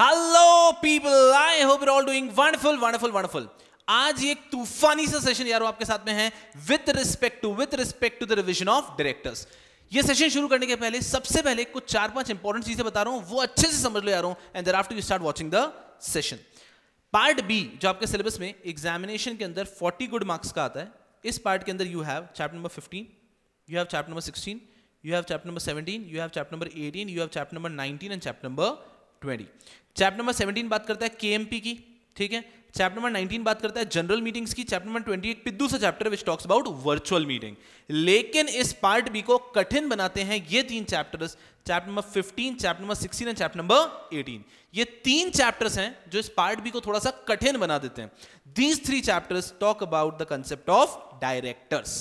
Hello people I hope you all doing wonderful wonderful wonderful आज एक तूफानी सा सेशन यार आपके साथ में है with respect to with respect to the revision of directors ये सेशन शुरू करने के पहले सबसे पहले कुछ चार पांच इंपॉर्टेंट चीजें बता रहा हूं वो अच्छे से समझ लो यार and after you start watching the session part B जो आपके सिलेबस में एग्जामिनेशन के अंदर 40 गुड मार्क्स का आता है इस पार्ट के अंदर you have chapter number 15 you have chapter number 16 you have chapter number 17 you have chapter number 18 you have chapter number 19 and chapter number twenty chapter number seventeen बात करता है के की ठीक है चैप्टर नंबर नाइनटीन बात करता है जनरल मीटिंग्स की चैप्टर नंबर 28 पिद्दू सा chapter which talks about virtual meeting लेकिन इस पार्ट बी को कठिन बनाते हैं ये तीन chapters chapter number fifteen chapter number sixteen and chapter number eighteen ये तीन चैप्टर्स हैं जो इस पार्ट बी को थोड़ा सा कठिन बना देते हैं these three chapters talk about the concept of directors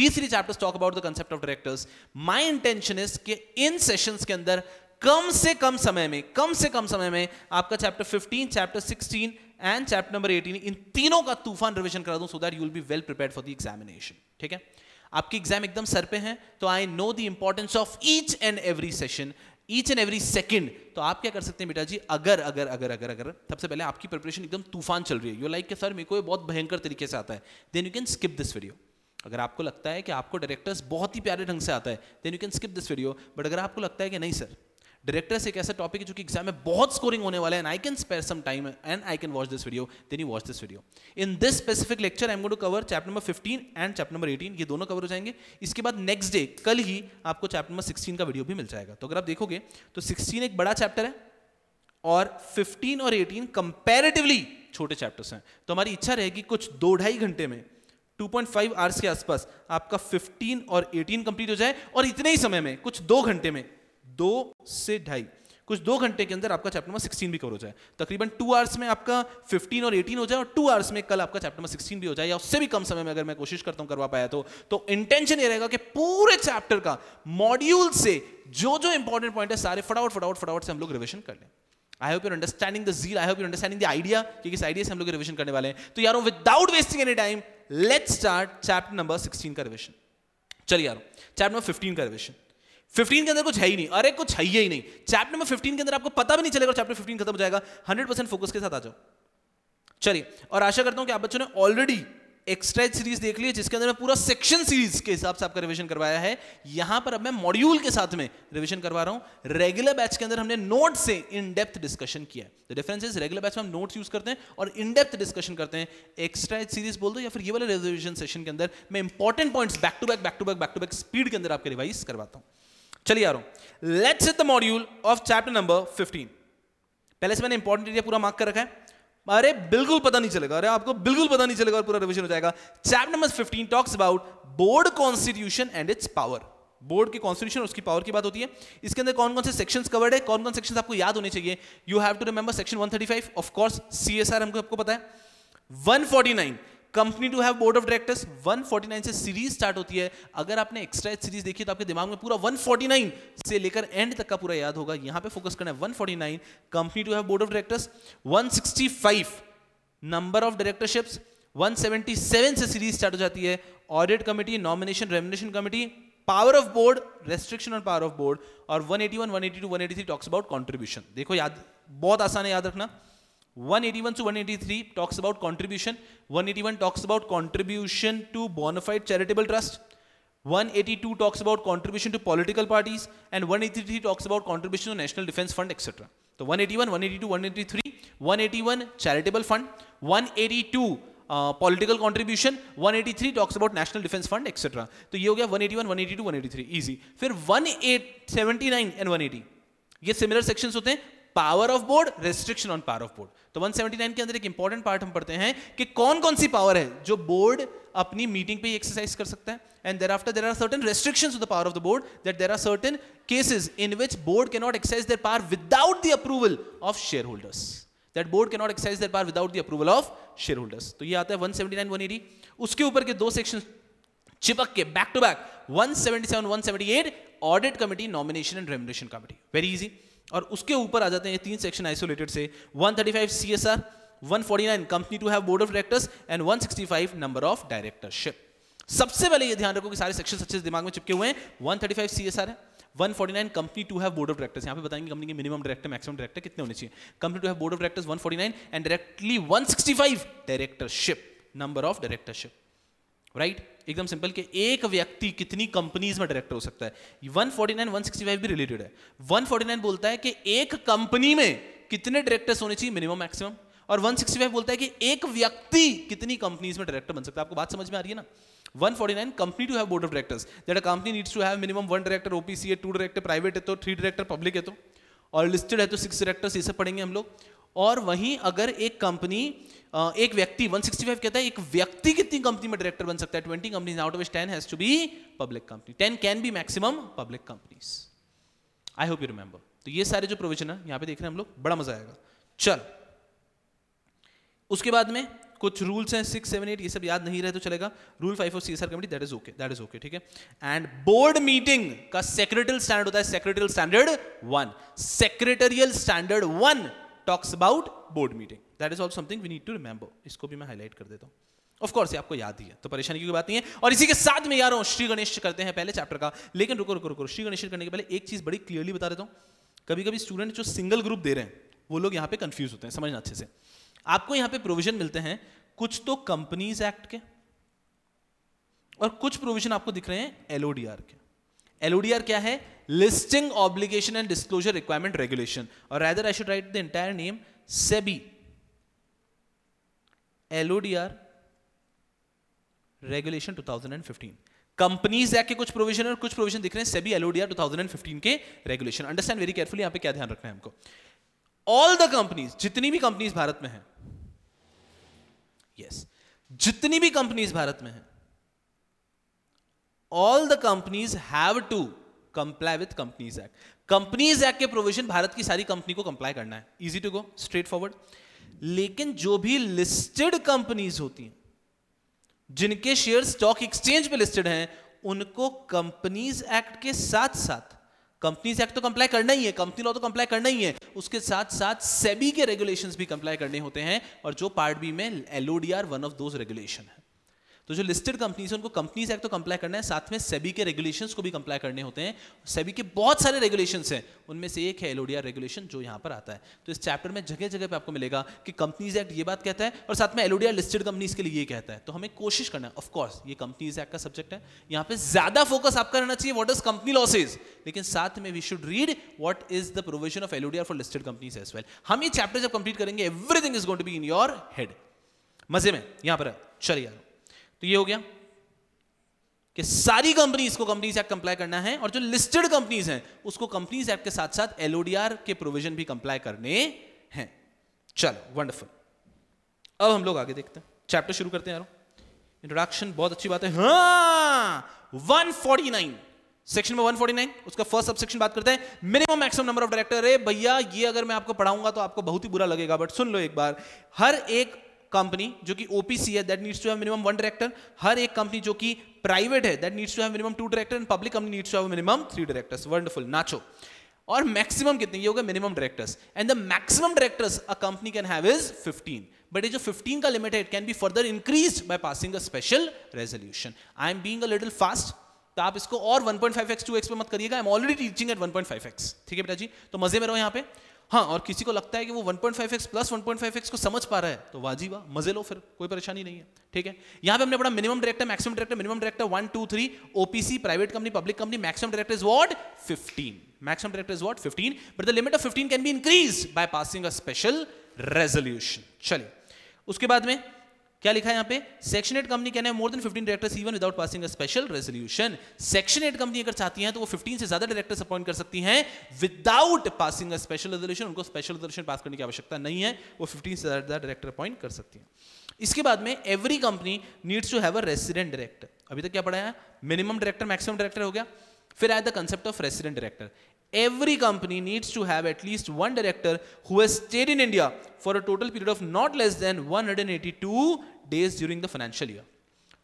these three chapters talk about the concept of directors my intention is के इन सेशंस के अंदर कम से कम समय में कम से कम समय में आपका chapter 15 chapter 16 and chapter number 18 इन तीनों का तूफान रिवीजन करा दूं so that you will be well prepared for the examination ठीक है आपकी एग्जाम एकदम सर पे है तो I know the importance of each and every session each and every second तो आप क्या कर सकते हैं बेटा जी अगर अगर अगर अगर अगर सबसे पहले आपकी प्रिपरेशन एकदम तूफान चल रही है यू लाइक के सर मेरे को ये बहुत भयंकर तरीके से आता है then you can skip this video अगर आपको लगता है कि आपको डायरेक्टर्स बहुत ही प्यारे ढंग से आता है then you can skip this video but अगर आपको लगता है कि नहीं सर डायरेक्टर से एक ऐसा टॉपिक जो कि एग्जाम में बहुत स्कोरिंग होने वाला है and I can spare some time and I can watch this video then you watch this video in this specific lecture I am going to cover chapter number 15 and chapter number 18 ये दोनों cover हो जाएंगे इसके बाद next day कल ही आपको chapter number 16 का video भी मिल जाएगा तो अगर आप देखोगे तो 16 एक बड़ा चैप्टर है और 15 और 18 कंपैरेटिवली छोटे चैप्टर्स हैं तो हमारी इच्छा रहेगी कुछ दो ढाई घंटे में 2.5 आवर्स के आसपास आपका 15 और 18 कंप्लीट हो जाए और इतने ही समय में कुछ दो घंटे में दो से ढाई कुछ दो घंटे के अंदर आपका चैप्टर नंबर सिक्सटीन भी कवर हो जाए तकरीबन टू आवर्स में आपका फिफ्टीन और एटीन हो जाए और टू आवर्स में कल आपका चैप्टर नंबर सिक्सटीन भी हो जाए या उससे भी कम समय में अगर मैं कोशिश करता हूँ करवा पाया तो, तो इंटेंशन ये रहेगा कि पूरे चैप्टर का मॉड्यूल से जो जो इंपॉर्टेंट पॉइंट है सारे फटाफट फटाउट फटाउट से हम लोग रिविजन कर लें I hope your understanding the zeal I hope your understanding the idea कि किस आइडिया से हम लोग रिविजन करने वाले हैं तो यारो without wasting any time let's start chapter number sixteen का रिविजन चलिए यारो चैप्टर नंबर फिफ्टीन का रिविजन फिफ्टीन के अंदर कुछ है ही नहीं अरे कुछ है ही नहीं चैप्टर नंबर फिफ्टीन के अंदर आपको पता भी नहीं चलेगा चैप्टर फिफ्टीन खत्म हो जाएगा हंड्रेड परसेंट फोकस के साथ आ जाओ चलिए और आशा करता हूं कि आप बच्चों ने ऑलरेडी एक्स्ट्रा सीरीज देख ली है जिसके अंदर मैं पूरा सेक्शन सीरीज के हिसाब से आपका रिविजन करवाया है यहां पर अब मैं मॉड्यूल के साथ में रिविजन करवा रहा हूं रेगुलर बैच के अंदर हमने नोट से इन डेप्थ डिस्कशन किया है डिफरेंस इज रेगुलर बैच में हम नोट्स यूज करते हैं और इन डेप्थ डिस्कशन करते हैं एक्स्ट्रा सीरीज बोल दो या फिर ये वाले रिविजन सेशन के अंदर मैं important points back to back back to back back to back speed के अंदर आपके रिवाइज करवाता हूं चलिए आ रहा हूं let's the module of chapter number 15 पहले से मैंने इंपॉर्टेंट एरिया पूरा मार्क कर रखा है अरे बिल्कुल पता नहीं चलेगा अरे आपको बिल्कुल पता नहीं चलेगा और पूरा रिविजन हो जाएगा chapter number 15 talks about board constitution and its power board के कॉन्स्टिट्यूशन उसकी पावर की बात होती है इसके अंदर कौन कौन से सेक्शंस कवर्ड है कौन कौन सेक्शंस आपको याद होने चाहिए you have to remember section 135 of course CSR हमको आपको पता है 149 company to have board of directors 149 से सीरीज स्टार्ट होती है अगर आपने एक्स्ट्रा एच सीरीज देखी तो आपके दिमाग में पूरा 149 से लेकर एंड तक का पूरा याद होगा यहां पे फोकस करना है 149 company to have board of directors 165 number of directorships 177 से सीरीज स्टार्ट हो जाती है audit committee nomination remuneration committee power of board restriction on power of board और 181 182 183 टॉक्स अबाउट कंट्रीब्यूशन देखो याद बहुत आसान है याद रखना 181 to 183 talks about contribution. 181 talks about contribution to bona fide charitable trust. 182 talks about contribution to political parties. And 183 talks about contribution to National Defense Fund, etc. So 181, 182, 183, 181 charitable fund, 182 political contribution 183 talks about national defence fund etcetera तो ये हो गया 181 182 183 easy फिर 179 and 180 ये similar sections होते हैं power of board restriction on power of board तो 179 के अंदर एक इंपॉर्टेंट पार्ट हम पढ़ते हैं कि कौन कौन सी पावर है जो बोर्ड अपनी मीटिंग पे एक्सरसाइज कर सकता है and thereafter there are certain restriction of the power of the board that there are certain cases in which board not exercise their power without the approval of shareholders that board cannot exercise their power without the approval of shareholders तो ये आता है 179 180 उसके ऊपर के दो section चिपक के back to back 177 178 audit committee nomination and remuneration committee very easy और उसके ऊपर आ जाते हैं ये तीन सेक्शन आइसोलेटेड से 135 CSR 149 company to have board of directors and 165 number of directorship सबसे पहले ये ध्यान रखो कि सारे सेक्शन अच्छे से दिमाग में चिपके हुए हैं 135 सीएसआर है 149 company to have board of directors यहां पे बताएंगे कंपनी के मिनिमम डायरेक्टर मैक्सिमम डायरेक्टर कितने होने चाहिए company to have board of directors 149 and directly 165 directorship number of directorship right एकदम सिंपल कि एक व्यक्ति कितनी कंपनीज में डायरेक्टर हो सकता है 149 165 भी रिलेटेड है 149 बोलता है कि एक कंपनी में कितने डायरेक्टर्स होने चाहिए मिनिमम मैक्सिमम और 165 बोलता है कि एक व्यक्ति कितनी कंपनीज में डायरेक्टर बन सकता है आपको बात समझ में आ रही है ना 149 company to have board of directors that a company needs to have minimum one director OPC है टू डायरेक्टर प्राइवेट है तो थ्री डायरेक्टर पब्लिक है तो और लिस्टेड है तो सिक्स डायरेक्टर्स ये सब पढ़ेंगे हम लोग और वहीं अगर एक कंपनी company एक व्यक्ति 165 कहता है एक व्यक्ति कितनी कंपनी में डायरेक्टर बन सकता है 20 companies out of which 10 has to be public company 10 can be maximum public companies I hope you remember तो ये सारे जो प्रोविजन है यहां पे देख रहे हैं हम लोग बड़ा मजा आएगा चल उसके बाद में कुछ रूल्स हैं सिक्स सेवन एट ये सब याद नहीं रहे तो चलेगा rule five of C S R committee that is okay that is okay ठीक है एंड बोर्ड मीटिंग का सेक्रेटरियल स्टैंडर्ड होता है secretarial standard one secretarial standard one talks about board meeting that is all something we need to remember इसको भी मैं highlight कर देता हूँ ऑफकोर्स ये आपको याद ही है तो परेशानी की बात नहीं है और इसी के साथ में यारों श्री गणेश करते हैं पहले चैप्टर का लेकिन रुको रुको रुको श्री गणेश करने के पहले एक चीज बड़ी क्लियरली बता देता हूँ कभी कभी स्टूडेंट जो सिंगल ग्रुप दे रहे हैं वो लोग यहाँ पे कंफ्यूज होते हैं समझना अच्छे से आपको यहाँ पे प्रोविजन मिलते हैं कुछ तो कंपनीज एक्ट के और कुछ प्रोविजन आपको दिख रहे हैं एलओडीआर के एलओडीआर क्या है listing obligation and disclosure requirement regulation और rather I should write the entire name sebi lodr regulation 2015 companies act के कुछ प्रोविजन और कुछ प्रोविजन दिख रहे हैं सेबी एलओडीआर 2015 के रेगुलेशन अंडरस्टैंड वेरी केयरफुली यहां पे क्या ध्यान रखना है हमको ऑल द कंपनीज जितनी भी कंपनीज भारत में हैं यस yes. जितनी भी कंपनीज भारत में हैं all the companies have to comply with companies act companies act के प्रोविजन भारत की सारी कंपनी को कंप्लाई करना है easy to go straightforward लेकिन जो भी लिस्टेड कंपनीज होती हैं जिनके शेयर स्टॉक एक्सचेंज पे लिस्टेड हैं उनको कंपनीज एक्ट के साथ साथ कंपनीज एक्ट तो कंप्लाई करना ही है कंपनी लॉ तो कंप्लाई करना ही है उसके साथ साथ सेबी के रेगुलेशंस भी कंप्लाई करने होते हैं और जो पार्ट बी में LODR one of those regulation है तो जो लिस्टेड कंपनीज है उनको कंपनीज एक्ट तो कंप्लाई करना है साथ में सेबी के रेगुलेशंस को भी कंप्लाई करने होते हैं सेबी के बहुत सारे रेगुलेशंस हैं उनमें से एक है एलोडिया रेगुलेशन जो यहां पर आता है तो इस चैप्टर में जगह जगह पे आपको मिलेगा कि कंपनीज एक्ट ये बात कहता है और साथ में एलोडिया लिस्टेड कंपनीज के लिए ये कहता है तो हमें कोशिश करना है ऑफकोर्स ये कंपनीज एक्ट का सब्जेक्ट है यहां पर ज्यादा फोकस आपका रहना चाहिए वॉट इज कंपनी लॉसेज लेकिन साथ में we should read what is the provision of LODR for listed companies as well हम ये चैप्टर जब कंप्लीट करेंगे everything is going to be in your head मजे में यहां पर चलिए तो ये हो गया कि सारी कंपनीज को कंपनीज एक्ट कंप्लाई करना है और जो लिस्टेड कंपनीज हैं उसको कंपनीज एक्ट के साथ साथ एलओडीआर के प्रोविजन भी कंप्लाई करने हैं चलो वंडरफुल अब हम लोग आगे देखते हैं चैप्टर शुरू करते हैं इंट्रोडक्शन बहुत अच्छी बात है हाँ 149 सेक्शन में 149 उसका फर्स्ट सब बात करते हैं minimum maximum number of director है भैया ये अगर मैं आपको पढ़ाऊंगा तो आपको बहुत ही बुरा लगेगा बट सुन लो एक बार हर एक कंपनी जो कि ओपीसी है that needs to have minimum one director हर एक कंपनी जो कि प्राइवेट है that needs to have minimum two director and public company needs to have minimum three directors wonderful नाचो और मैक्सिमम कितने ये हो गए minimum directors and the maximum directors a company can have is 15 but ये जो 15 का लिमिट है it can be further increase by passing a special resolution I am being a little fast तो आप इसको और 1.5x 2x पे मत करिएगा I am already teaching at 1.5x ठीक है बेटा जी तो मजे में रहो यहां पे हाँ और किसी को लगता है कि वो 1.5x प्लस 1.5x को समझ पा रहा है तो वाजी वाह मजे लो फिर कोई परेशानी नहीं है ठीक है यहां पे हमने पढ़ा minimum director maximum director minimum director one two three OPC private company public company maximum director is what fifteen maximum director is what fifteen but the limit of fifteen can be increase by passing a special resolution चलिए उसके बाद में क्या लिखा है यहां पे section eight company कहना है more than 15 directors even without passing a special resolution section eight company अगर चाहती है तो वो 15 से ज्यादा डायरेक्टर्स अपॉइंट कर सकती हैं without passing a special resolution उनको स्पेशल रेजोल्यूशन पास करने की आवश्यकता नहीं है वो 15 से ज्यादा डायरेक्टर अपॉइंट कर सकती हैं इसके बाद में every company needs to have a resident director अभी तक क्या पढ़ाया मिनिमम डायरेक्टर मैक्सिमम डायरेक्टर हो गया फिर आया the concept of resident director every company needs to have at least one director who has stayed in India for a total period of not less than 182 days during the financial year.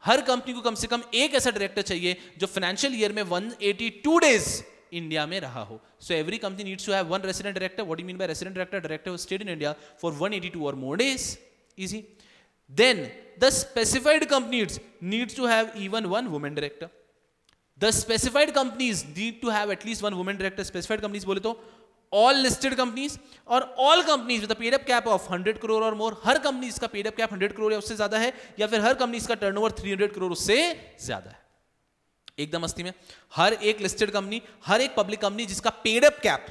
हर company को कम से कम एक ऐसा director चाहिए जो financial year में 182 days India में रहा हो so every company needs to have one resident director what you mean by resident director director who stayed in India for 182 और more days easy then the specified companies needs to have even one women director the specified companies need to have at least one women director specified companies बोले तो all listed companies और all companies with paid up cap of 100 crore और more हर company इसका paid up cap 100 crore या उससे ज्यादा है या फिर हर कंपनी इसका टर्नओवर 300 करोड़ उससे ज्यादा है एकदम अस्थि में हर एक लिस्टेड कंपनी हर एक पब्लिक कंपनी जिसका paid up cap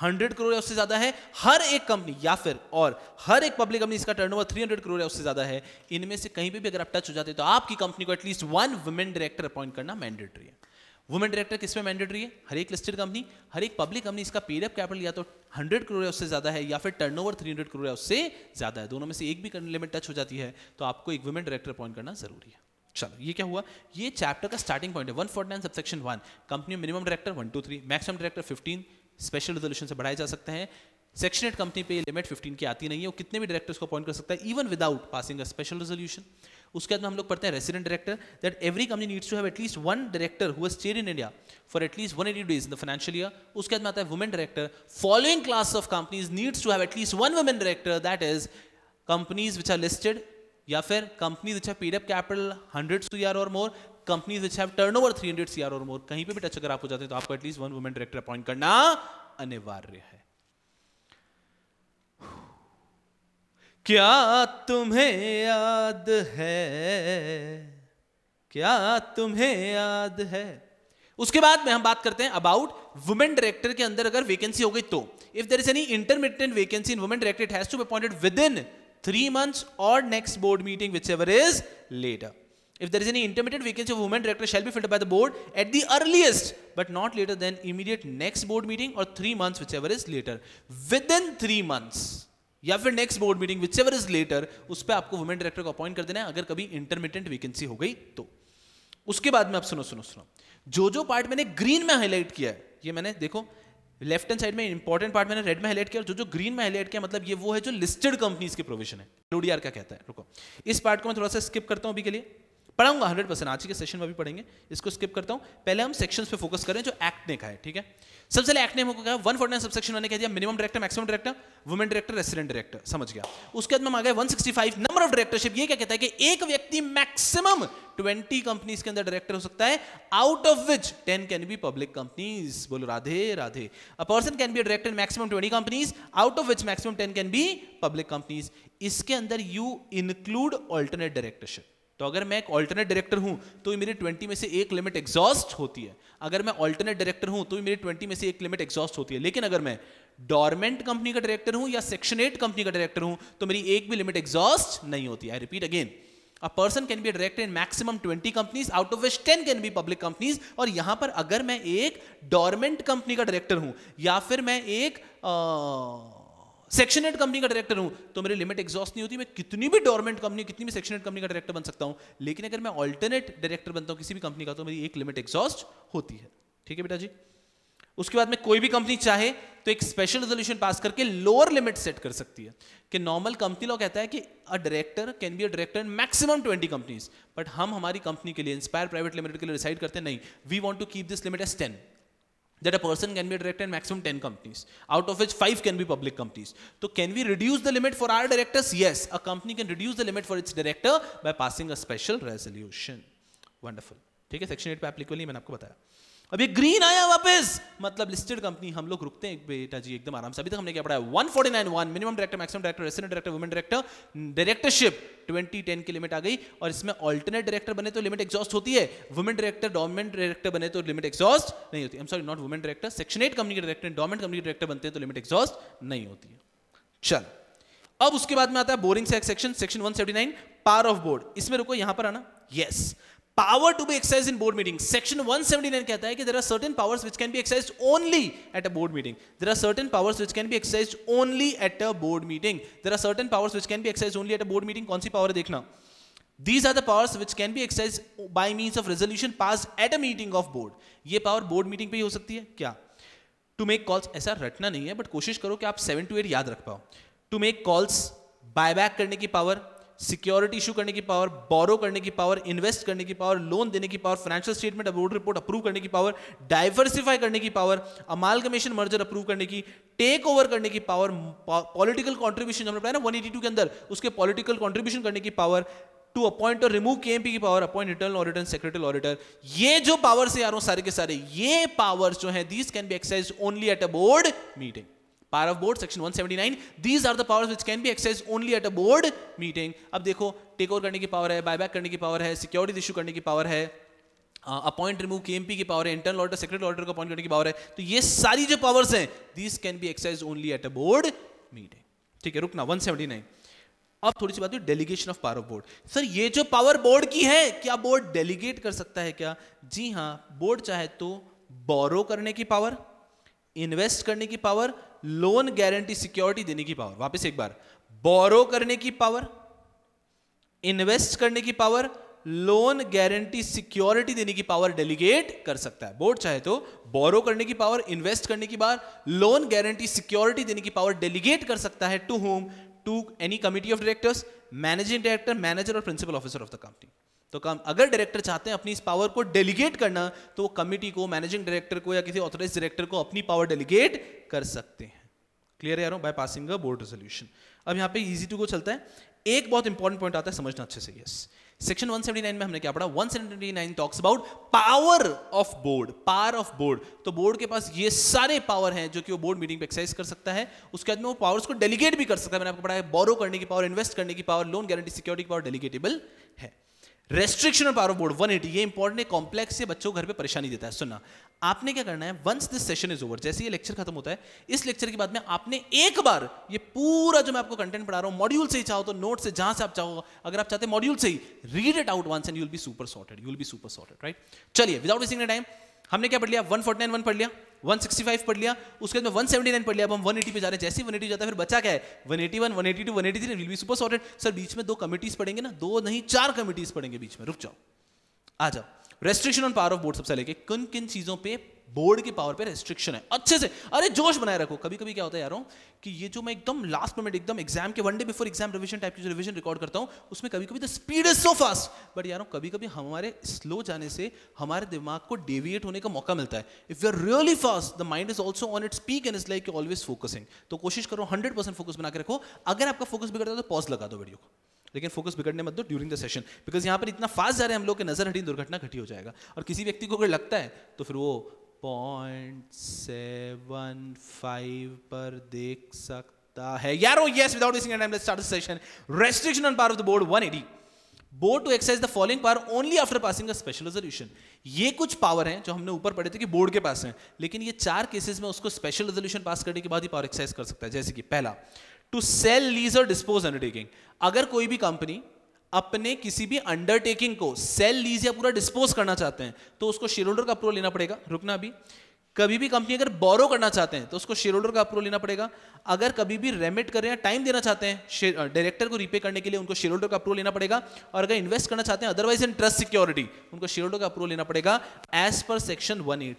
hundred crore या उससे ज्यादा है हर एक कंपनी या फिर और हर एक पब्लिक कंपनी इसका टर्नओवर थ्री हंड्रेड करोड़ या उससे ज्यादा है इनमें से कहीं पे भी अगर आप टच हो जाते हैं तो आपकी कंपनी को at least one women director appoint करना मैंडेटरी है वुमेन डायरेक्टर किसमें मैंडेटरी है हर एक लिस्टेड कंपनी हर एक पब्लिक कंपनी इसका पेड अप कैपिटल या तो हंड्रेड करोड़ या उससे ज्यादा है या फिर turn over three hundred crore या उससे ज्यादा है दोनों में से एक भी लिमिट टच हो जाती है तो आपको एक वुमेन डायरेक्टर अपॉइंट करना जरूरी है चलो ये क्या हुआ ये चैप्टर का स्टार्टिंग पॉइंट है one forty nine subsection one company minimum director one two three maximum director fifteen special resolution से बढ़ाए जा सकते हैं सेक्शन एट कंपनी पे लिमिट 15 की आती नहीं है वो कितने भी डायरेक्टर्स को अपॉइंट कर सकता है even without passing a special resolution उसके बाद में हम लोग पढ़ते हैं resident director that every company needs to have at least one director who stayed in India for at least one eighty days in the financial year उसके बाद में आता है women director following class of companies needs to have at least one women director that is companies which are listed या फिर companies which are paid up capital hundred two year और more companies which have turnover 300 CR और more कहीं पे भी touch अगर आप हो जाते हैं तो आपको at least one women director appoint करना अनिवार्य है क्या तुम्हें याद है क्या तुम्हें याद है उसके बाद में हम बात करते हैं अबाउट वुमेन डायरेक्टर के अंदर अगर वैकेंसी हो गई तो if there is any intermediate vacancy in women director has to be appointed within three months और next board meeting whichever is later If there is any intermittent vacancy of women director shall be filled by the board at the earliest, but not later than immediate next board meeting or three months, whichever is later. Within three months. या फिर next board meeting whichever is later उस पर आपको women director को appoint कर देना है अगर कभी इंटरमीडिएट वैकेंसी हो गई तो उसके बाद में आप सुनो सुनो सुनो जो जो पार्ट मैंने ग्रीन में हाईलाइट किया है ये मैंने देखो लेफ्ट हैंड साइड में इंपॉर्टेंट पार्ट मैंने रेड में हाईलाइट किया और जो जो ग्रीन में हाईलाइट किया मतलब ये वो है जो लिस्टेड कंपनीज के प्रोविजन है एलओडीआर क्या कहता है रुको इस पार्ट को मैं थोड़ा सा स्किप करता हूं अभी के लिए पढ़ाऊंगा हंड्रेड परसेंट आज के सेशन में भी पढ़ेंगे इसको स्किप करता हूँ पहले हम सेक्शन पे फोकस करें जो एक्ट ने कहा है ठीक है सबसे पहले एक्ट ने हमको कहा वन फोर्टी सबसेक्शन मैंने कह दिया minimum director maximum director women director resident director समझ गया उसके बाद में हम आ गए वन नंबर ऑफ डायरेक्टरशिप ये क्या कहता है कि एक व्यक्ति मैक्सिमम ट्वेंटी कंपनीज के अंदर डायरेक्टर हो सकता है out of which ten can be public companies बोलो Radhe Radhe a person can be director maximum twenty companies out of which maximum ten can be public companies इसके अंदर यू इंक्लूड ऑल्टरनेट डायरेक्टरशिप तो अगर मैं एक ऑल्टरनेट डायरेक्टर हूं तो मेरी ट्वेंटी में से एक लिमिट एग्जॉस्ट होती है अगर मैं ऑल्टरनेट डायरेक्टर हूं तो मेरी ट्वेंटी में से एक लिमिट एग्जॉस्ट होती है लेकिन अगर मैं डॉर्मेंट कंपनी का डायरेक्टर हूँ या सेक्शन एट कंपनी का डायरेक्टर हूं तो मेरी एक भी लिमिट एग्जॉस्ट नहीं होती I repeat again a person can be director in maximum twenty companies out of which ten can be public companies और यहां पर अगर मैं एक डॉर्मेंट कंपनी का डायरेक्टर हूं या फिर मैं एक आ, सेक्शन एट कंपनी का डायरेक्टर हूं तो मेरी लिमिट एग्जॉस्ट नहीं होती मैं कितनी भी डॉर्मेंट कंपनी कितनी भी सेक्शन एट कंपनी का डायरेक्टर बन सकता हूं लेकिन अगर मैं ऑल्टरनेट डायरेक्टर बनता हूं किसी भी कंपनी का तो मेरी एक लिमिट एग्जॉस्ट होती है ठीक है बेटा जी उसके बाद में कोई भी कंपनी चाहे तो एक स्पेशल रेजोल्यूशन पास करके लोअर लिमिट सेट कर सकती है कि नॉर्मल कंपनी लॉ कहता है कि a director can be a director in maximum twenty companies but हम हमारी कंपनी के लिए इंस्पायर प्राइवेट लिमिटेड के लिए डिसाइड करते हैं नहीं we want to keep this limit as ten that a person can be a director in maximum 10 companies, out of which 5 can be public companies. So can we reduce the limit for our directors? Yes, a company can reduce the limit for its director by passing a special resolution. Wonderful. ठीक है section eight पे आप लिख मैंने आपको बताया अब ये ग्रीन आया वापस मतलब लिस्टेड कंपनी हम लोग रुकते हैं बेटा जी एकदम आराम से अभी तक हमने क्या पढ़ा है 1491 minimum director maximum director resident director women director directorship 2010 की लिमिट आ गई और इसमें ऑल्टरनेट डायरेक्टर बने तो लिमिट एग्जॉस्ट होती है वुमेन डायरेक्टर डॉमेंट डायरेक्टर बने तो लिमिट एग्जॉस्ट नहीं होती am sorry not women director section eight company के डायरेक्टर डॉमेंट कंपनी के डायरेक्टर बनते हैं तो लिमिट एग्जॉस्ट नहीं होती है चल अब उसके बाद में आता है boring section section 179 power of board इसमें रुको यहां पर आना yes yes. Power to be exercise in board meeting section 179 कहता है कि there are certain powers which can be exercise only at a board meeting there are certain powers which can be exercise only at a board meeting there are certain powers which can be exercise only at a board meeting कौन सी power देखना these are the powers which can be exercise by means of resolution pass at a meeting of board ये power board meeting पे ही हो सकती है क्या to make calls ऐसा रटना नहीं है बट कोशिश करो कि आप सेवन टू एट याद रख पाओ to make calls buy back करने की पावर सिक्योरिटी इशू करने की पावर बोरो करने की पावर इन्वेस्ट करने की पावर लोन देने की power financial statement aboard report approve करने की पावर डाइवर्सिफाई करने की पावर अमाल कमीशन मर्जर अप्रूव करने की टेक ओवर करने की पावर पॉलिटिकल कॉन्ट्रीब्यूशन हमने बताया ना 182 के अंदर उसके पॉलिटिकल कॉन्ट्रीब्यूशन करने की पावर टू अपॉइंट और रिमूव के की power appoint return auditor secretary auditor ये जो पावर्स है यारों सारे के सारे ये पावर्स जो है these can be exercise only at a board meeting power of board section 179 these are the powers which can be access only at a board meeting अब देखो टेक ओवर करने की पावर है बायबैक करने की power है security issue करने की पावर है अपॉइंट रिमूव के एमपी की पावर है इंटरनल ऑर्डर सेक्रेटरी ऑर्डर को अपॉइंट करने की पावर है तो ये सारी जो पावर्स हैं these can be access only at a board meeting ठीक है रुकना 179 अब थोड़ी सी बात हुई delegation of power of board sir ये जो पावर बोर्ड की है क्या बोर्ड डेलीगेट कर सकता है क्या जी हाँ बोर्ड चाहे तो बोरो करने की पावर इन्वेस्ट करने की पावर लोन गारंटी सिक्योरिटी देने की पावर वापस एक बार बोरो करने की पावर इन्वेस्ट करने की पावर लोन गारंटी सिक्योरिटी देने की पावर डेलीगेट कर सकता है बोर्ड चाहे तो बोरो करने की पावर इन्वेस्ट करने की पावर लोन गारंटी सिक्योरिटी देने की पावर डेलीगेट कर सकता है to whom to any committee of directors managing director manager और principal officer of the company तो कम अगर डायरेक्टर चाहते हैं अपनी इस पावर को डेलीगेट करना तो वो कमिटी को मैनेजिंग डायरेक्टर को या किसी ऑथोराइज डायरेक्टर को अपनी पावर डेलीगेट कर सकते हैं क्लियर है by passing a board resolution अब यहाँ पे इजी टू को चलता है एक बहुत इंपॉर्टेंट पॉइंट आता है समझना अच्छे से यस सेक्शन 179 में हमने क्या पढ़ा 179 talks about power of board power of board तो बोर्ड के पास ये सारे पावर हैं जो कि वो बोर्ड मीटिंग पे एक्सरसाइज कर सकता है उसके बाद में वो पावर्स को डेलीगेट भी कर सकता है मैंने आपको पढ़ा है बोरो करने की पावर इन्वेस्ट करने की power loan guarantee security power delegatable है रेस्ट्रिक्शन पावर बोर्ड 180 ये इंपॉर्टेंट है कॉम्प्लेक्स ये बच्चों घर पे परेशानी देता है सुनना आपने क्या करना है once this session is over जैसे ये लेक्चर खत्म होता है इस लेक्चर के बाद में आपने एक बार ये पूरा जो मैं आपको कंटेंट पढ़ा रहा हूं मॉड्यूल से ही चाहो तो नोट से जहां से आप चाहो अगर आप चाहते हैं मॉड्यूल से ही read it out once and you'll be super sorted you'll be super sorted right चलिए विदाउट वेस्टिंग टाइम हमने क्या पढ़ लिया वन फोर्टी वन पढ़ लिया 165 पढ़ लिया उसके बाद वन सेवेंटी नाइन पढ़ लिया अब हम 180 पे जा रहे हैं जैसे ही 180 जाता है फिर बचा क्या है 181 182 183 will be super sorted sir बीच में दो कमिटीज पढ़ेंगे ना दो नहीं चार कमिटीज पढ़ेंगे बीच में रुक जाओ आ जाओ restriction on power of board सबसे लेके किन किन चीजों पर बोर्ड की पावर पे रेस्ट्रिक्शन है अच्छे से अरे जोश बनाए रखो कभी कभी क्या होता है यारों कि ये जो मैं एकदम लास्ट मोमेंट एकदम एग्जाम के one day before exam revision type की जो रिविजन रिकॉर्ड करता हूँ उसमें कभी कभी the speed is so fast but यारों कभी कभी हमारे स्लो जाने से हमारे दिमाग को डेविएट होने का मौका मिलता है if you are really fast the mind is also on its peak and is like always focusing तो कोशिश करो हंड्रेड परसेंट फोकस बना के रखो अगर आपका फोकस बिगड़ता है तो पॉज लगा दो वीडियो को लेकिन फोकस बिगड़ने मत दो ड्यूरिंग द सेशन बिकॉज यहाँ पर इतना फास्ट जा रहे हैं हम लोग के नजर हटी दुर्घटना घटी हो जाएगा और किसी व्यक्ति को अगर लगता है तो फिर वो 0.75 पर देख सकता है यार yes without wasting time let's start the session restriction on power of the board 180 board to exercise the following power only after passing a special resolution ये कुछ पावर हैं जो हमने ऊपर पढ़े थे कि बोर्ड के पास हैं लेकिन ये चार केसेस में उसको स्पेशल रेजोल्यूशन पास करने के बाद ही पावर एक्सरसाइज कर सकता है जैसे कि पहला टू सेल लीज और डिस्पोज अंडरटेकिंग अगर कोई भी कंपनी अपने किसी भी अंडरटेकिंग को सेल लीज या पूरा डिस्पोज करना चाहते हैं तो उसको शेयर होल्डर का अप्रूवल लेना पड़ेगा रुकना अभी कभी भी कंपनी अगर बोरो करना चाहते हैं तो उसको शेयर होल्डर का अप्रूवल लेना पड़ेगा अगर कभी भी रेमिट रहे हैं टाइम देना चाहते हैं डायरेक्टर uh, को रिपे करने के लिए उनको शेयर होल्डर का अप्रूवल लेना पड़ेगा और अगर इन्वेस्ट करना चाहते हैं अदरवाइज इन ट्रस्ट सिक्योरिटी उनको शेयर होल्डर का अप्रूवल लेना पड़ेगा एज पर सेक्शन वन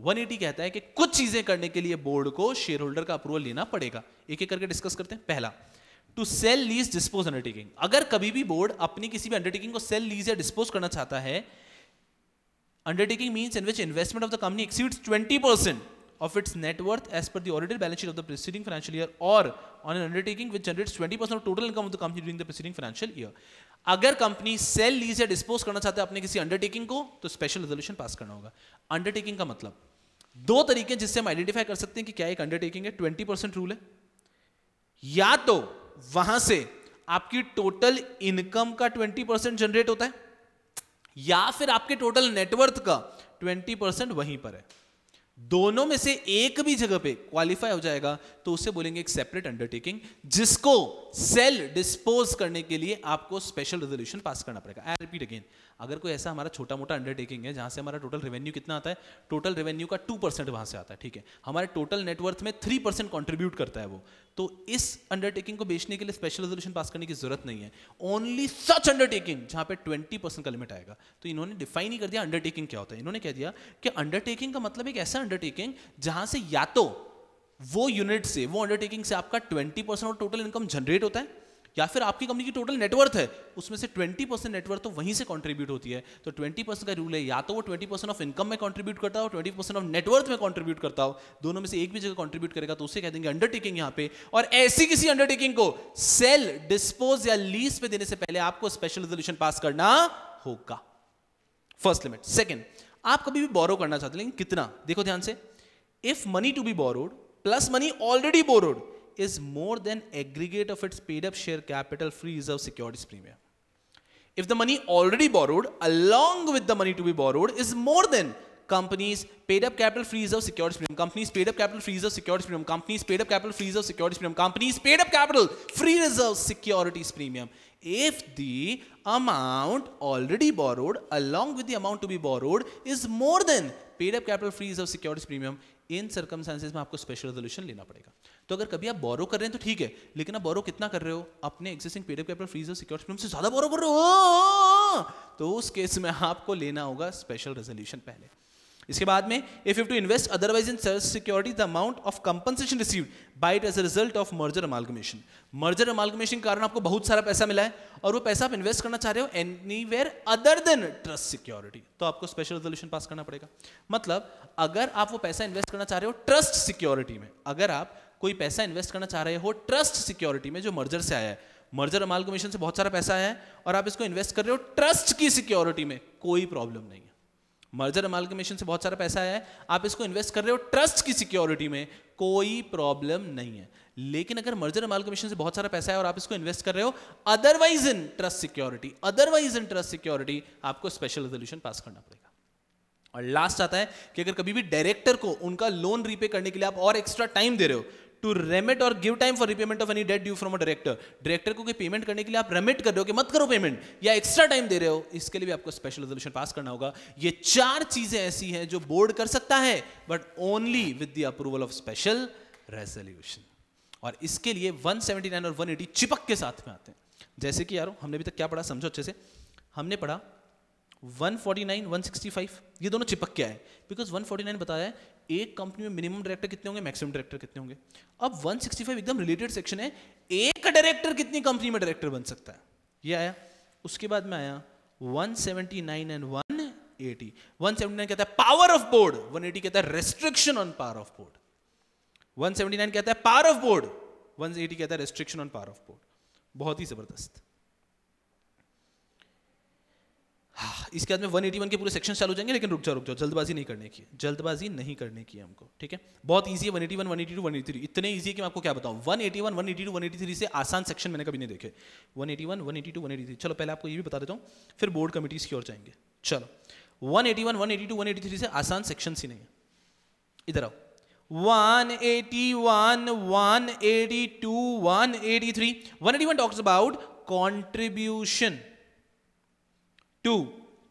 180 कहता है कि कुछ चीजें करने के लिए बोर्ड को शेयर होल्डर का अप्रूवल लेना पड़ेगा एक एक करके डिस्कस करते हैं पहला to sell lease dispose undertaking अगर कभी भी बोर्ड अपनी किसी भी अंडरटेकिंग को सेल लीज या डिस्पोज करना चाहता है undertaking means in which investment of the company exceeds twenty percent of its net worth as per per the audited balance sheet of the preceding financial year or on an undertaking which generates 20% of total income of the company during the preceding financial अगर company sell lease या dispose करना चाहते हैं अपने किसी undertaking को तो special resolution pass करना होगा अंडरटेकिंग का मतलब दो तरीके जिससे हम आइडेंटिफाई कर सकते हैं कि क्या एक अंडरटेकिंग है ट्वेंटी परसेंट रूल है या तो वहां से आपकी टोटल इनकम का 20 परसेंट जनरेट होता है या फिर आपके टोटल नेटवर्थ का 20 परसेंट वहीं पर है दोनों में से एक भी जगह पे क्वालिफाई हो जाएगा तो उसे बोलेंगे एक सेपरेट अंडरटेकिंग जिसको सेल डिस्पोज करने के लिए आपको स्पेशल रेजोल्यूशन पास करना पड़ेगा आई रिपीट अगेन अगर कोई ऐसा हमारा छोटा मोटा अंडरटेकिंग है जहां से हमारा टोटल रेवेन्यू कितना आता है टोटल रेवेन्यू का टू परसेंट वहां से आता है ठीक है हमारे टोटल नेटवर्थ में थ्री परसेंट कॉन्ट्रीब्यूट करता है वो तो इस अंडरटेकिंग को बेचने के लिए स्पेशल रेजोल्यूशन पास करने की जरूरत नहीं है ओनली सच अंडरटेकिंग जहां पे 20 परसेंट का लिमिट आएगा तो इन्होंने डिफाइन ही कर दिया अंडरटेकिंग क्या होता है इन्होंने कह दिया कि अंडरटेकिंग का मतलब एक ऐसा अंडरटेकिंग जहां से या तो वो यूनिट से वो अंडरटेकिंग से आपका ट्वेंटी परसेंट और टोटल इनकम जनरेट होता है या फिर आपकी कंपनी की टोटल नेटवर्थ है उसमें से 20 परसेंट नेटवर्थ तो वहीं से कंट्रीब्यूट होती है तो 20 परसेंट का रूल है या तो वो 20 परसेंट ऑफ इनकम में कंट्रीब्यूट करता हो 20 परसेंट ऑफ नेटवर्थ में कंट्रीब्यूट करता हो दोनों में से एक भी जगह कॉन्ट्रीब्यूट करेगा तो उसे कह देंगे अंडरटेकिंग यहाँ पे और ऐसी किसी अंडरटेकिंग को सेल डिस्पोज या लीज पे देने से पहले आपको स्पेशल रेजोल्यूशन पास करना होगा फर्स्ट लिमिट सेकेंड आप कभी भी बोरो करना चाहते लेकिन कितना देखो ध्यान से if money to be borrowed plus money already borrowed is more than aggregate of its paid up share capital free reserve securities premium. If the money already borrowed along with the money to be borrowed is more than companies paid up capital free reserve securities premium, companies paid up capital free reserve securities premium, companies paid up capital free reserve securities premium, companies paid up capital free reserve securities premium. If the amount already borrowed along with the amount to be borrowed is more than paid up capital free reserve securities premium, इन circumstances में आपको special resolution लेना पड़ेगा तो अगर कभी आप बोरो कर रहे हैं तो ठीक है लेकिन आप बोरो कितना कर रहे हो अपने एक्सिस्टिंग पेड कैपिटल फ्रीज और सिक्योरिटी से ज़्यादा बोरो कर रहे हो हाँ, तो उस केस में आपको लेना होगा स्पेशल रेजोल्यूशन पहले इसके बाद में if you to invest otherwise in sales securities the amount of compensation received by it as a result of merger amalgamation merger amalgamation के कारण आपको बहुत सारा पैसा मिला है और वो पैसा आप इन्वेस्ट करना चाह रहे हो anywhere other than trust security तो आपको स्पेशल रेजोल्यूशन पास करना पड़ेगा मतलब अगर आप वो पैसा इन्वेस्ट करना चाह रहे हो ट्रस्ट सिक्योरिटी में अगर आप कोई पैसा इन्वेस्ट करना चाह रहे हो ट्रस्ट सिक्योरिटी में जो मर्जर से आया है मर्जर अमाल कमीशन से बहुत सारा पैसा आया है और आप इसको इन्वेस्ट कर रहे हो ट्रस्ट की सिक्योरिटी में कोई प्रॉब्लम नहीं मर्जर अमालकमेशन से बहुत सारा पैसा आया है आप इसको इन्वेस्ट कर रहे हो ट्रस्ट की सिक्योरिटी में कोई प्रॉब्लम नहीं है लेकिन अगर मर्जर मिशन से बहुत सारा पैसा है और आप इसको इन्वेस्ट कर रहे हो otherwise in trust security otherwise in trust security आपको स्पेशल रेजोल्यूशन पास करना पड़ेगा और लास्ट आता है कि अगर कभी भी डायरेक्टर को उनका लोन रीपे करने के लिए आप और एक्स्ट्रा टाइम दे रहे हो टू रेमिट और give time for repayment of any debt due from a director director को कि पेमेंट करने के लिए आप रेमिट कर रहे हो कि मत करो पेमेंट या एक्स्ट्रा टाइम दे रहे हो इसके लिए भी आपको स्पेशल रेजोल्यूशन पास करना होगा ये चार चीजें ऐसी हैं जो बोर्ड कर सकता है but only with the approval of special resolution और इसके लिए 179 और 180 चिपक के साथ में आते हैं जैसे कि यारो हमने अभी तक क्या पढ़ा समझो अच्छे से हमने पढ़ा 149, 165 ये दोनों चिपक के आए बिकॉज 149 बताया है एक कंपनी में मिनिमम डायरेक्टर कितने होंगे मैक्सिमम डायरेक्टर कितने होंगे अब 165 एकदम रिलेटेड सेक्शन है एक डायरेक्टर कितनी कंपनी में डायरेक्टर बन सकता है ये आया उसके बाद में आया 179 एंड 180 179 कहता है पावर ऑफ बोर्ड 180 कहता है restriction on power of board 179 कहता है पावर ऑफ बोर्ड 180 कहता है restriction on power of board बहुत ही जबरदस्त हाँ, इसके बाद में वन एटी वन के पूरे सेक्शन चालू जाएंगे लेकिन रुक जाओ रुक जाओ जल्दबाजी नहीं करने की जल्दबाजी नहीं करने की हमको ठीक है बहुत ईजी है one one eighty two one eighty three इतने ईजी है कि मैं आपको क्या one one two one eighty three से आसान सेक्शन मैंने कभी नहीं देखे one one one eighty two one eighty three चलो पहले आपको ये भी बता देता हूँ फिर बोर्ड कमिटीज़ की ओर जाएंगे चलो one one eighty eighty two one eighty three से आसान सेक्शन ही नहीं है इधर आओ three one eighty one talks about contribution to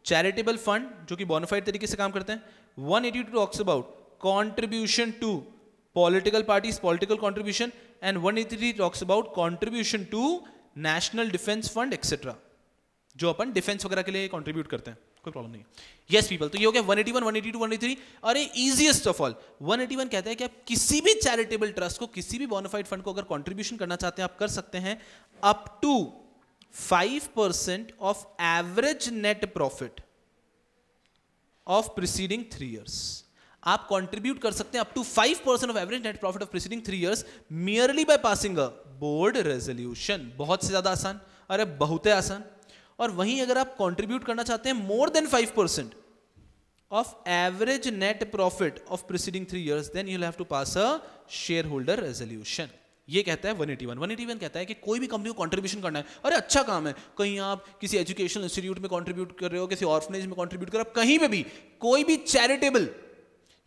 charitable fund जो कि बोनोफाइड तरीके से काम करते हैं one eighty two talks about contribution to political parties political contribution and one eighty three talks about contribution to national defence fund etcetera जो अपन defence वगैरह के लिए कॉन्ट्रीब्यूट करते हैं कोई प्रॉब्लम नहीं है यस पीपल तो ये हो गया 181 182 183 अरे इजीएस्ट ऑफ ऑल 181 कहता है कि आप किसी भी चैरिटेबल ट्रस्ट को किसी भी बोनोफाइड फंड को अगर कॉन्ट्रीब्यूशन करना चाहते हैं आप कर सकते हैं up to five percent of average net profit of preceding three years आप कंट्रीब्यूट कर सकते हैं up to five percent of average net profit of preceding three years merely by passing a board resolution बहुत से ज्यादा आसान अरे बहुत है आसान और वहीं अगर आप कंट्रीब्यूट करना चाहते हैं more than five percent of average net profit of preceding three years then you have to pass a shareholder resolution ये कहता है एटी वन कहता है कि कोई भी कंपनी को कंट्रीब्यूशन करना है अरे अच्छा काम है कहीं आप किसी एजुकेशन इंस्टीट्यूट में कंट्रीब्यूट कर रहे हो किसी ऑर्फनेज में कंट्रीब्यूट कर रहे हो कहीं पे भी कोई भी चैरिटेबल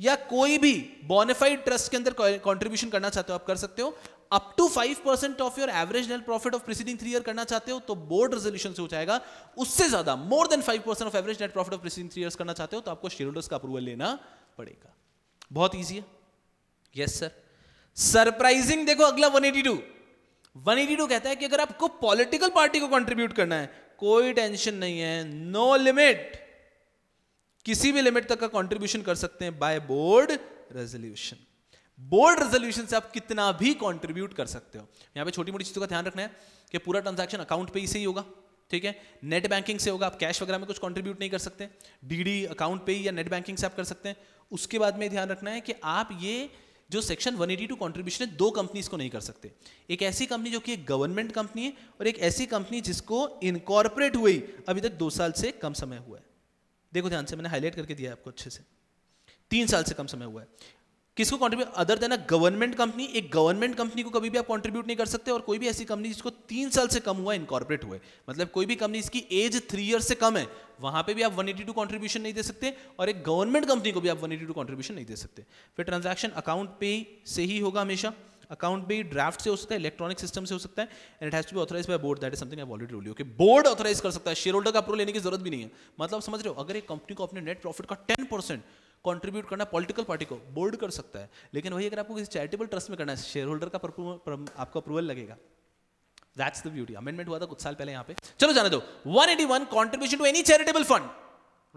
या कोई भी बोनिफाइड ट्रस्ट के अंदर कॉन्ट्रीब्यूशन करना चाहते हो आप कर सकते हो up to five percent of your average net profit of preceding three year करना चाहते हो तो बोर्ड रेजोल्यूशन से हो जाएगा उससे ज्यादा more than five percent of average net profit of preceding three year करना चाहते हो तो आपको शेयर होल्डर्स का अप्रूवल लेना पड़ेगा बहुत ईजी है यस yes, सर सरप्राइजिंग देखो अगला 182 182 कहता है कि अगर आपको पॉलिटिकल पार्टी को कंट्रीब्यूट करना है कोई टेंशन नहीं है नो लिमिट किसी भी लिमिट तक का कंट्रीब्यूशन कर सकते हैं by board resolution board resolution से आप कितना भी कंट्रीब्यूट कर सकते हो यहां पे छोटी मोटी चीजों का ध्यान रखना है कि पूरा ट्रांजैक्शन अकाउंट पे ही से ही होगा ठीक है नेट बैंकिंग से होगा आप कैश वगैरह में कुछ कंट्रीब्यूट नहीं कर सकते डीडी अकाउंट पे ही या नेट बैंकिंग से आप कर सकते हैं उसके बाद में ध्यान रखना है कि आप ये जो सेक्शन 182 कॉन्ट्रीब्यूशन है दो कंपनीज को नहीं कर सकते एक ऐसी कंपनी जो कि एक गवर्नमेंट कंपनी है और एक ऐसी कंपनी जिसको इनकॉर्पोरेट हुई अभी तक दो साल से कम समय हुआ है देखो ध्यान से मैंने हाईलाइट करके दिया है आपको अच्छे से तीन साल से कम समय हुआ है किसको contribute other than a government company एक गवर्नमेंट कंपनी को कभी भी आप कॉन्ट्रीब्यूट नहीं कर सकते और कोई भी ऐसी कंपनी जिसको तीन साल से कम हुआ इनकॉर्पोरेट हुए मतलब कोई भी कंपनी इसकी एज थ्री ईयर से कम है वहां पे भी आप 182 कॉन्ट्रीब्यूशन नहीं दे सकते और एक गवर्नमेंट कंपनी को भी आप 182 कॉन्ट्रीब्यूशन नहीं दे सकते फिर ट्रांजेक्शन अकाउंट पे से ही होगा हमेशा अकाउंट पे ड्राफ्ट से हो सकता है इलेक्ट्रॉनिक सिस्टम से हो सकता है and it has to be authorise by board that is something I already you okay board authorise कर सकता है शेयर होल्डर का अप्रूवल लेने की जरूरत भी नहीं है मतलब समझ रहे हो अगर एक कंपनी को अपने नेट प्रॉफिट का टेन परसेंट कंट्रीब्यूट करना पॉलिटिकल पार्टी को बोर्ड कर सकता है लेकिन वही अगर आपको किसी चैरिटेबल ट्रस्ट में करना है शेयर होल्डर का आपको अप्रूवल लगेगा दैट्स द ब्यूटी अमेंडमेंट हुआ था कुछ साल पहले यहाँ पे चलो जाने दो 181 contribution to any charitable fund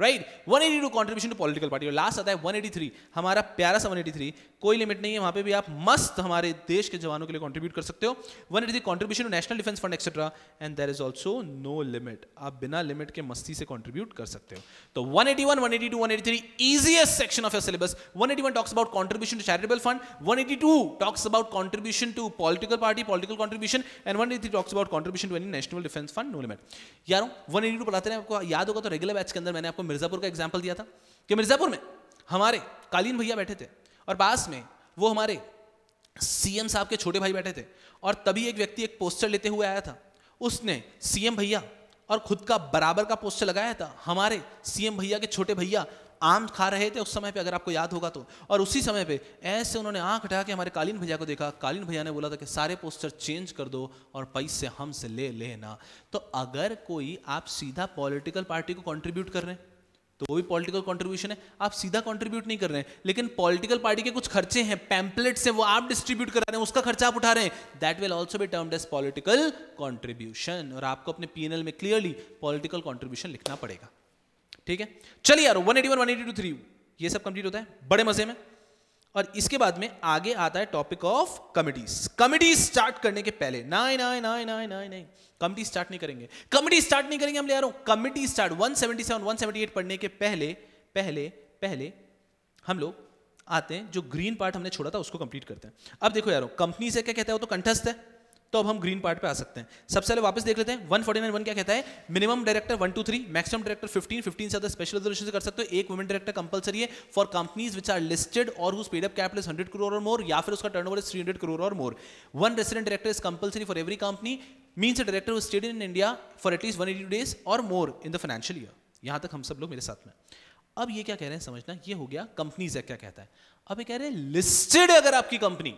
right one eighty two contribution to political party last आता है वन एटी थ्री हमारा प्यारा सा वन एटी थ्री कोई लिमिट नहीं है वहां पे भी आप मस्त हमारे देश के जवानों के लिए कॉन्ट्रीब्यूट कर सकते हो one eighty three contribution to national defence fund etcetera and there is also no limit आप बिना लिमिट के मस्ती से कॉन्ट्रीब्यूट कर सकते हो तो one eighty one one eighty two one eighty three easiest section of syllabus one eighty one talks about contribution to charitable fund one eighty two talks about contribution to political party political contribution and one eighty three talks about contribution to any national defence fund no limit यार one eighty two पढ़ाते हैं आपको याद होगा तो regular batch के अंदर मैंने आपको मिर्ज़ापुर का एग्जाम्पल दिया था कि मिर्ज़ापुर में हमारे कालीन भैया बैठे थे और पास में वो हमारे सीएम साहब के छोटे भाई बैठे थे और तभी एक व्यक्ति एक पोस्टर लेते हुए आया था उसने सीएम भैया और खुद का बराबर का पोस्टर लगाया था हमारे सीएम भैया के छोटे भैया आम खा रहे थे उस समय पे अगर आपको याद होगा तो और उसी समय पे ऐसे उन्होंने आंख हटा के हमारे कालीन भैया को देखा कालीन भैया ने बोला था कि सारे पोस्टर चेंज कर दो और पैसे हमसे ले लेना तो अगर कोई आप सीधा पॉलिटिकल पार्टी को कंट्रीब्यूट कर रहे हैं तो वो भी पॉलिटिकल कंट्रीब्यूशन है आप सीधा कंट्रीब्यूट नहीं कर रहे हैं लेकिन पॉलिटिकल पार्टी के कुछ खर्चे हैं पैम्पलेट्स हैं वो आप डिस्ट्रीब्यूट करा रहे हैं उसका खर्चा आप उठा रहे हैं दैट विल ऑल्सो भी टर्म्ड एज पॉलिटिकल कॉन्ट्रीब्यूशन और आपको अपने पी में क्लियरली पॉलिटिकल कॉन्ट्रीब्यूशन लिखना पड़ेगा ठीक है चलिए यार one eighty one one eighty two three ये सब कंप्लीट होता है बड़े मजे में और इसके बाद में आगे आता है topic of committees comedy start करने के पहले nine nine nine nine nine nine committee start नहीं करेंगे कमेडी स्टार्ट नहीं करेंगे हम ले आ रहा हूं कमेडी स्टार्ट 177 178 पढ़ने के पहले पहले पहले हम लोग आते हैं जो ग्रीन पार्ट हमने छोड़ा था उसको कंप्लीट करते हैं अब देखो यारो कंपनी से क्या कहता है वो तो कंठस्थ है तो अब हम ग्रीन पार्ट पे आ सकते हैं सबसे पहले वापस देख लेते हैं वन फोर्टी क्या कहता है minimum director one two three maximum director fifteen fifteen से ज्यादा स्पेशल रिजर्वेशन से कर सकते हो एक वुमेन डायरेक्टर कंपलसरी है for companies which are listed और whose paid up capital hundred crore और मोर या फिर उसका turn over three hundred crore और more one resident director is compulsory for every company means director who stayed in India for at least one eighty days और मोर in the financial year यहां तक हम सब लोग मेरे साथ में अब ये क्या कह रहे हैं समझना ये हो गया कंपनीज एक्ट क्या कहता है अब ये कह रहे हैं लिस्टेड अगर आपकी कंपनी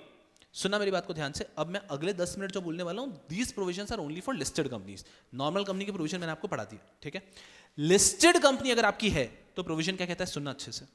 सुना मेरी बात को ध्यान से अब मैं अगले दस मिनट जो बोलने वाला हूँ these provision are only for listed companies normal company की प्रोविजन मैंने आपको पढ़ा दिया ठीक है लिस्टेड कंपनी अगर आपकी है तो प्रोविजन क्या कहता है सुनना अच्छे से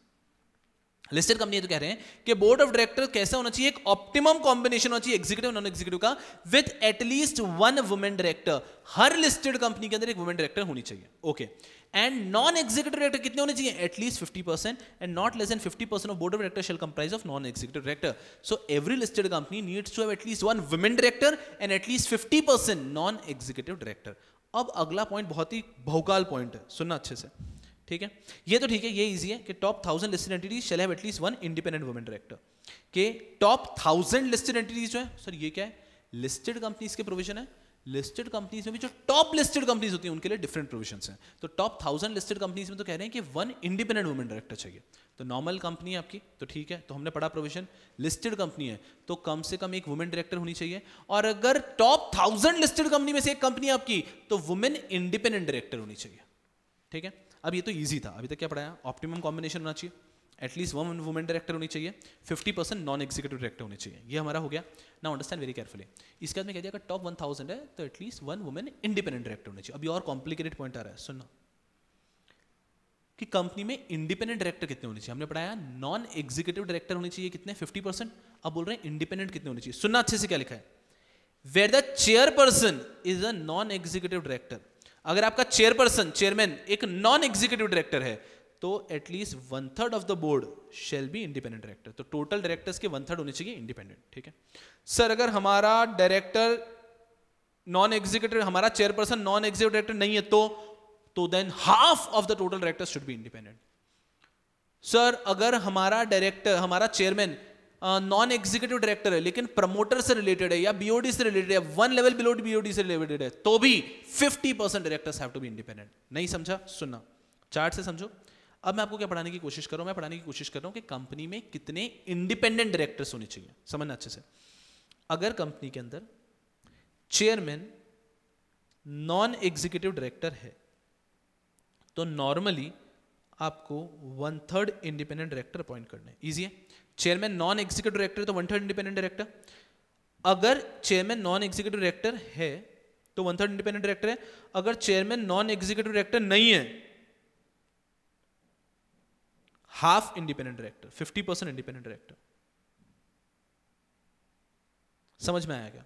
लिस्टेड कंपनी तो कह रहे हैं कि बोर्ड ऑफ डायरेक्टर कैसा होना चाहिए एक ऑप्टिमम कॉम्बिनेशन होना चाहिए एग्जीक्यूटिव नॉन एग्जीक्यूटिव का with at least one women director हर लिस्टेड कंपनी के अंदर एक वुमेन डायरेक्टर होनी चाहिए okay okay. And non executive director कितने होने चाहिए at least fifty percent and not less than fifty percent of board of director shall comprise of non executive director so every listed company needs to have at least one women director and at least fifty percent non executive director अब अगला point बहुत ही बहुकाल point है सुनना अच्छे से ठीक है ये तो ठीक है ये इजी है कि top thousand listed entities shall have at least one independent women director के टॉप थाउजेंड लिस्टेड एंटिटीज जो है सर ये क्या है लिस्टेड कंपनीज के प्रोविजन है लिस्टेड कंपनीज में भी जो टॉप लिस्टेड कंपनीज होती हैं उनके लिए डिफरेंट प्रोविजन हैं तो टॉप थाउजेंड लिस्टेड कंपनीज में तो कह रहे हैं कि वन इंडिपेंडेंट वुमेन डायरेक्टर चाहिए तो नॉर्मल कंपनी है आपकी तो ठीक है तो हमने पढ़ा प्रोविजन लिस्टेड कंपनी है तो कम से कम एक वुमेन डायरेक्टर होनी चाहिए और अगर टॉप थाउजेंड लिस्टेड कंपनी में से एक कंपनी आपकी तो वुमेन इंडिपेंडेंट डायरेक्टर होनी चाहिए ठीक है अब ये तो ईजी था अभी तक क्या पढ़ाया ऑप्टिमम कॉम्बिनेशन होना चाहिए एटलीस्ट वन वुमेन डायरेक्टर होनी चाहिए fifty percent non executive director होनी चाहिए ये हमारा हो गया ना अंडरस्टैंड वेरी केयरफुली इसके बाद में कह दिया अगर टॉप वन थाउजेंड है तो at least one women independent director होनी चाहिए अभी और कॉम्प्लिकेटेड पॉइंट आ रहा है सुनना कि कंपनी में इंडिपेंडेंट डायरेक्टर कितने होने चाहिए हमने पढ़ाया नॉन एग्जीक्यूटिव डायरेक्टर होने चाहिए कितने फिफ्टी परसेंट अब बोल रहे हैं इंडिपेंडेंट कितने होने चाहिए सुनना अच्छे से क्या लिखा है where the chairperson is a non executive director अगर आपका चेयरपर्सन चेयरमैन एक नॉन एग्जीक्यूटिव डायरेक्टर है तो at least one third of the board shall be independent director तो टोटल डायरेक्टर्स के वन थर्ड होने चाहिए इंडिपेंडेंट ठीक है सर अगर हमारा डायरेक्टर नॉन एग्जीक्यूटिव हमारा चेयरपर्सन नॉन एग्जीक्यूटिव डायरेक्टर नहीं है तो तो then half of the total director should be independent sir अगर हमारा डायरेक्टर हमारा चेयरमैन नॉन एग्जीक्यूटिव डायरेक्टर है लेकिन प्रमोटर से रिलेटेड है या बीओडी से रिलेटेड है वन लेवल बिलो बीओडी से रिलेटेड है तो भी fifty percent directors have to be independent नहीं समझा सुनना चार्ट से समझो अब मैं आपको क्या पढ़ाने की कोशिश कर रहा हूं मैं पढ़ाने की कोशिश कर रहा हूं कि कंपनी में कितने इंडिपेंडेंट डायरेक्टर्स होने चाहिए समझना अच्छे से अगर कंपनी के अंदर चेयरमैन नॉन एग्जीक्यूटिव डायरेक्टर है तो नॉर्मली आपको one third independent director appoint करना है ईजी है चेयरमैन नॉन एग्जीक्यूटिव डायरेक्टर तो वन थर्ड इंडिपेंडेंट डायरेक्टर अगर चेयरमैन नॉन एग्जीक्यूटिव डायरेक्टर है तो वन थर्ड इंडिपेंडेंट डायरेक्टर है अगर चेयरमैन नॉन एग्जीक्यूटिव डायरेक्टर नहीं है half independent director 50 percent independent director समझ में आया क्या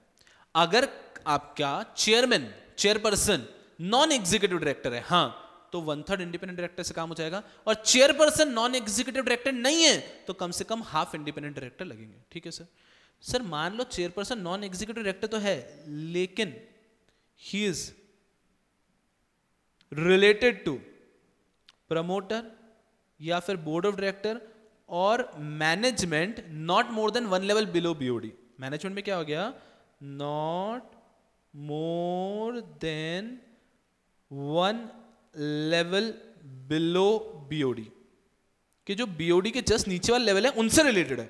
अगर आपका chairman chairperson non executive director है हाँ तो वन थर्ड इंडिपेंडेंट डायरेक्टर से काम हो जाएगा और चेयरपर्सन नॉन एग्जीक्यूटिव डायरेक्टर नहीं है तो कम से कम हाफ इंडिपेंडेंट डायरेक्टर लगेंगे ठीक है सर सर मान लो चेयरपर्सन नॉन एग्जीक्यूटिव डायरेक्टर तो है लेकिन he is related to promoter या फिर बोर्ड ऑफ डायरेक्टर और management not more than one level below BOD management में क्या हो गया not more than one level below BOD कि जो बीओडी के जस्ट नीचे वाले लेवल है उनसे रिलेटेड है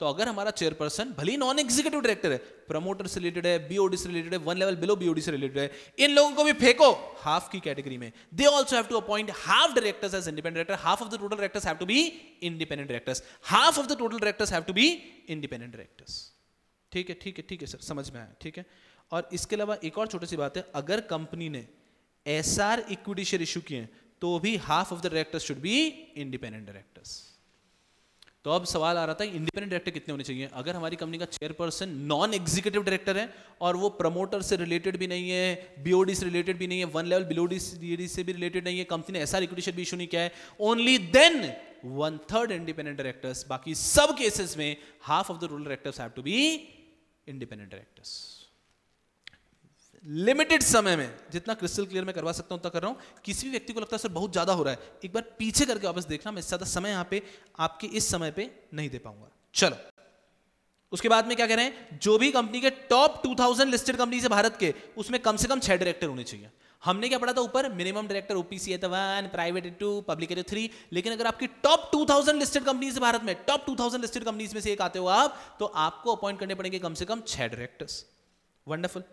तो अगर हमारा चेयरपर्सन भले नॉन एग्जीक्यूटिव डायरेक्टर है प्रमोटर से रिलेटेड है बीओडी से रिलेटेड है वन लेवल बिलो बीओडी से रिलेटेड है इन लोगों को भी फेंको हाफ की कैटेगरी में they also have to appoint half directors as independent director half of the total directors have to be independent directors half of the total directors have to be independent directors ठीक है ठीक है ठीक है sir समझ में आया ठीक है और इसके अलावा एक और छोटी सी बात है अगर कंपनी ने एस इक्विटी शेयर इशू किए तो भी half of the directors should be independent directors तो अब सवाल आ रहा था इंडिपेंडेंट डायरेक्टर कितने होने चाहिए अगर हमारी कंपनी का चेयरपर्सन नॉन एग्जीक्यूटिव डायरेक्टर है और वो प्रमोटर से रिलेटेड भी नहीं है बीओडी से रिलेटेड भी नहीं है वन लेवल बिलो डी से भी रिलेटेड नहीं है कंपनी ने ऐसा रिक्यूटेशन भी इशू नहीं किया है only then one third independent directors बाकी सब केसेस में half of the rural directors have to be independent directors limited समय में जितना क्रिस्टल क्लियर मैं करवा सकता हूं उतना कर रहा हूं किसी भी व्यक्ति को लगता है सर बहुत ज़्यादा हो रहा है एक बार पीछे करके वापस देखना मैं ज़्यादा समय यहां पे आपके इस समय पे नहीं दे पाऊंगा चलो उसके बाद में क्या कह रहे हैं जो भी कंपनी के टॉप 2000 लिस्टेड कंपनी से भारत के उसमें कम से कम छह डायरेक्टर होने चाहिए हमने क्या पढ़ा था ऊपर minimum director OPC at one private at two public at three लेकिन अगर आपकी top two thousand listed companies Bharat में top two thousand listed companies में से एक आते हो आप तो आपको अपॉइंट करने पड़ेंगे कम से कम छह डायरेक्टर्स वंडरफुल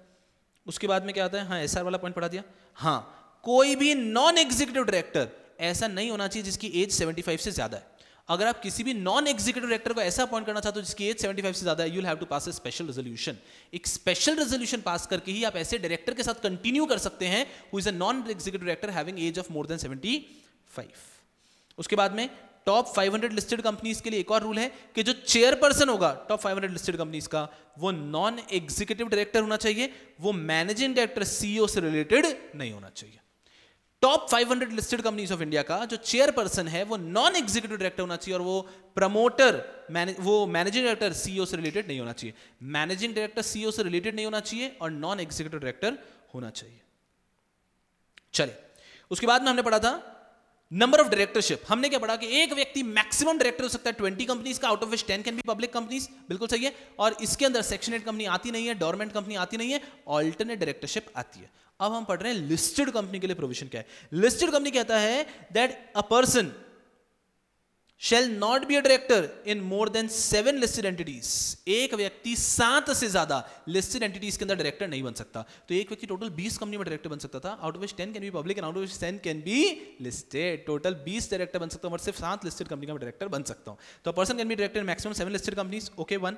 उसके बाद में क्या आता है हाँ एसआर वाला पॉइंट पढ़ा दिया हाँ कोई भी नॉन एग्जीक्यूटिव डायरेक्टर ऐसा नहीं होना चाहिए जिसकी एज 75 से ज्यादा है अगर आप किसी भी नॉन एग्जीक्यूटिव डायरेक्टर को ऐसा अपॉइंट करना चाहते हो जिसकी एज 75 से ज्यादा है you have to pass a special resolution एक स्पेशल रेजोल्यूशन पास करके ही आप ऐसे डायरेक्टर के साथ कंटिन्यू कर सकते हैं who is a non executive director having age of more than 75 उसके बाद में टॉप 500 लिस्टेड कंपनीज के लिए एक और रूल है कि जो चेयरपर्सन होगा टॉप 500 लिस्टेड कंपनीज का वो नॉन एग्जीक्यूटिव डायरेक्टर होना चाहिए वो मैनेजिंग डायरेक्टर सीईओ से रिलेटेड नहीं होना चाहिए top 500 listed companies of India का जो चेयरपर्सन है वो नॉन एग्जीक्यूटिव डायरेक्टर होना चाहिए और वो प्रमोटर वो मैनेजिंग डायरेक्टर सीईओ से रिलेटेड नहीं होना चाहिए मैनेजिंग डायरेक्टर सीईओ से रिलेटेड नहीं होना चाहिए और नॉन एग्जीक्यूटिव डायरेक्टर होना चाहिए चले उसके बाद में हमने पढ़ा था नंबर ऑफ डायरेक्टरशिप हमने क्या पढ़ा कि एक व्यक्ति मैक्सिमम डायरेक्टर हो सकता है ट्वेंटी कंपनीज का out of which ten can be public companies बिल्कुल सही है और इसके अंदर सेक्शन एट कंपनी आती नहीं है डॉर्मेंट कंपनी आती नहीं है ऑल्टरनेट डायरेक्टरशिप आती है अब हम पढ़ रहे हैं लिस्टेड कंपनी के लिए प्रोविजन क्या है लिस्टेड कंपनी कहता है that a person shall not be a director in more than seven listed entities एक व्यक्ति सात से ज्यादा लिस्टेड एंटिटीज के अंदर डायरेक्टर नहीं बन सकता तो एक व्यक्ति टोटल बीस कंपनी में डायरेक्टर बन सकता था out of which ten can be public and out of ten can be listed total बीस डायरेक्टर बन सकता हूं और सिर्फ सात लिस्टेड कंपनी का डायरेक्टर बन सकता हूं तो person can be director maximum seven listed companies okay one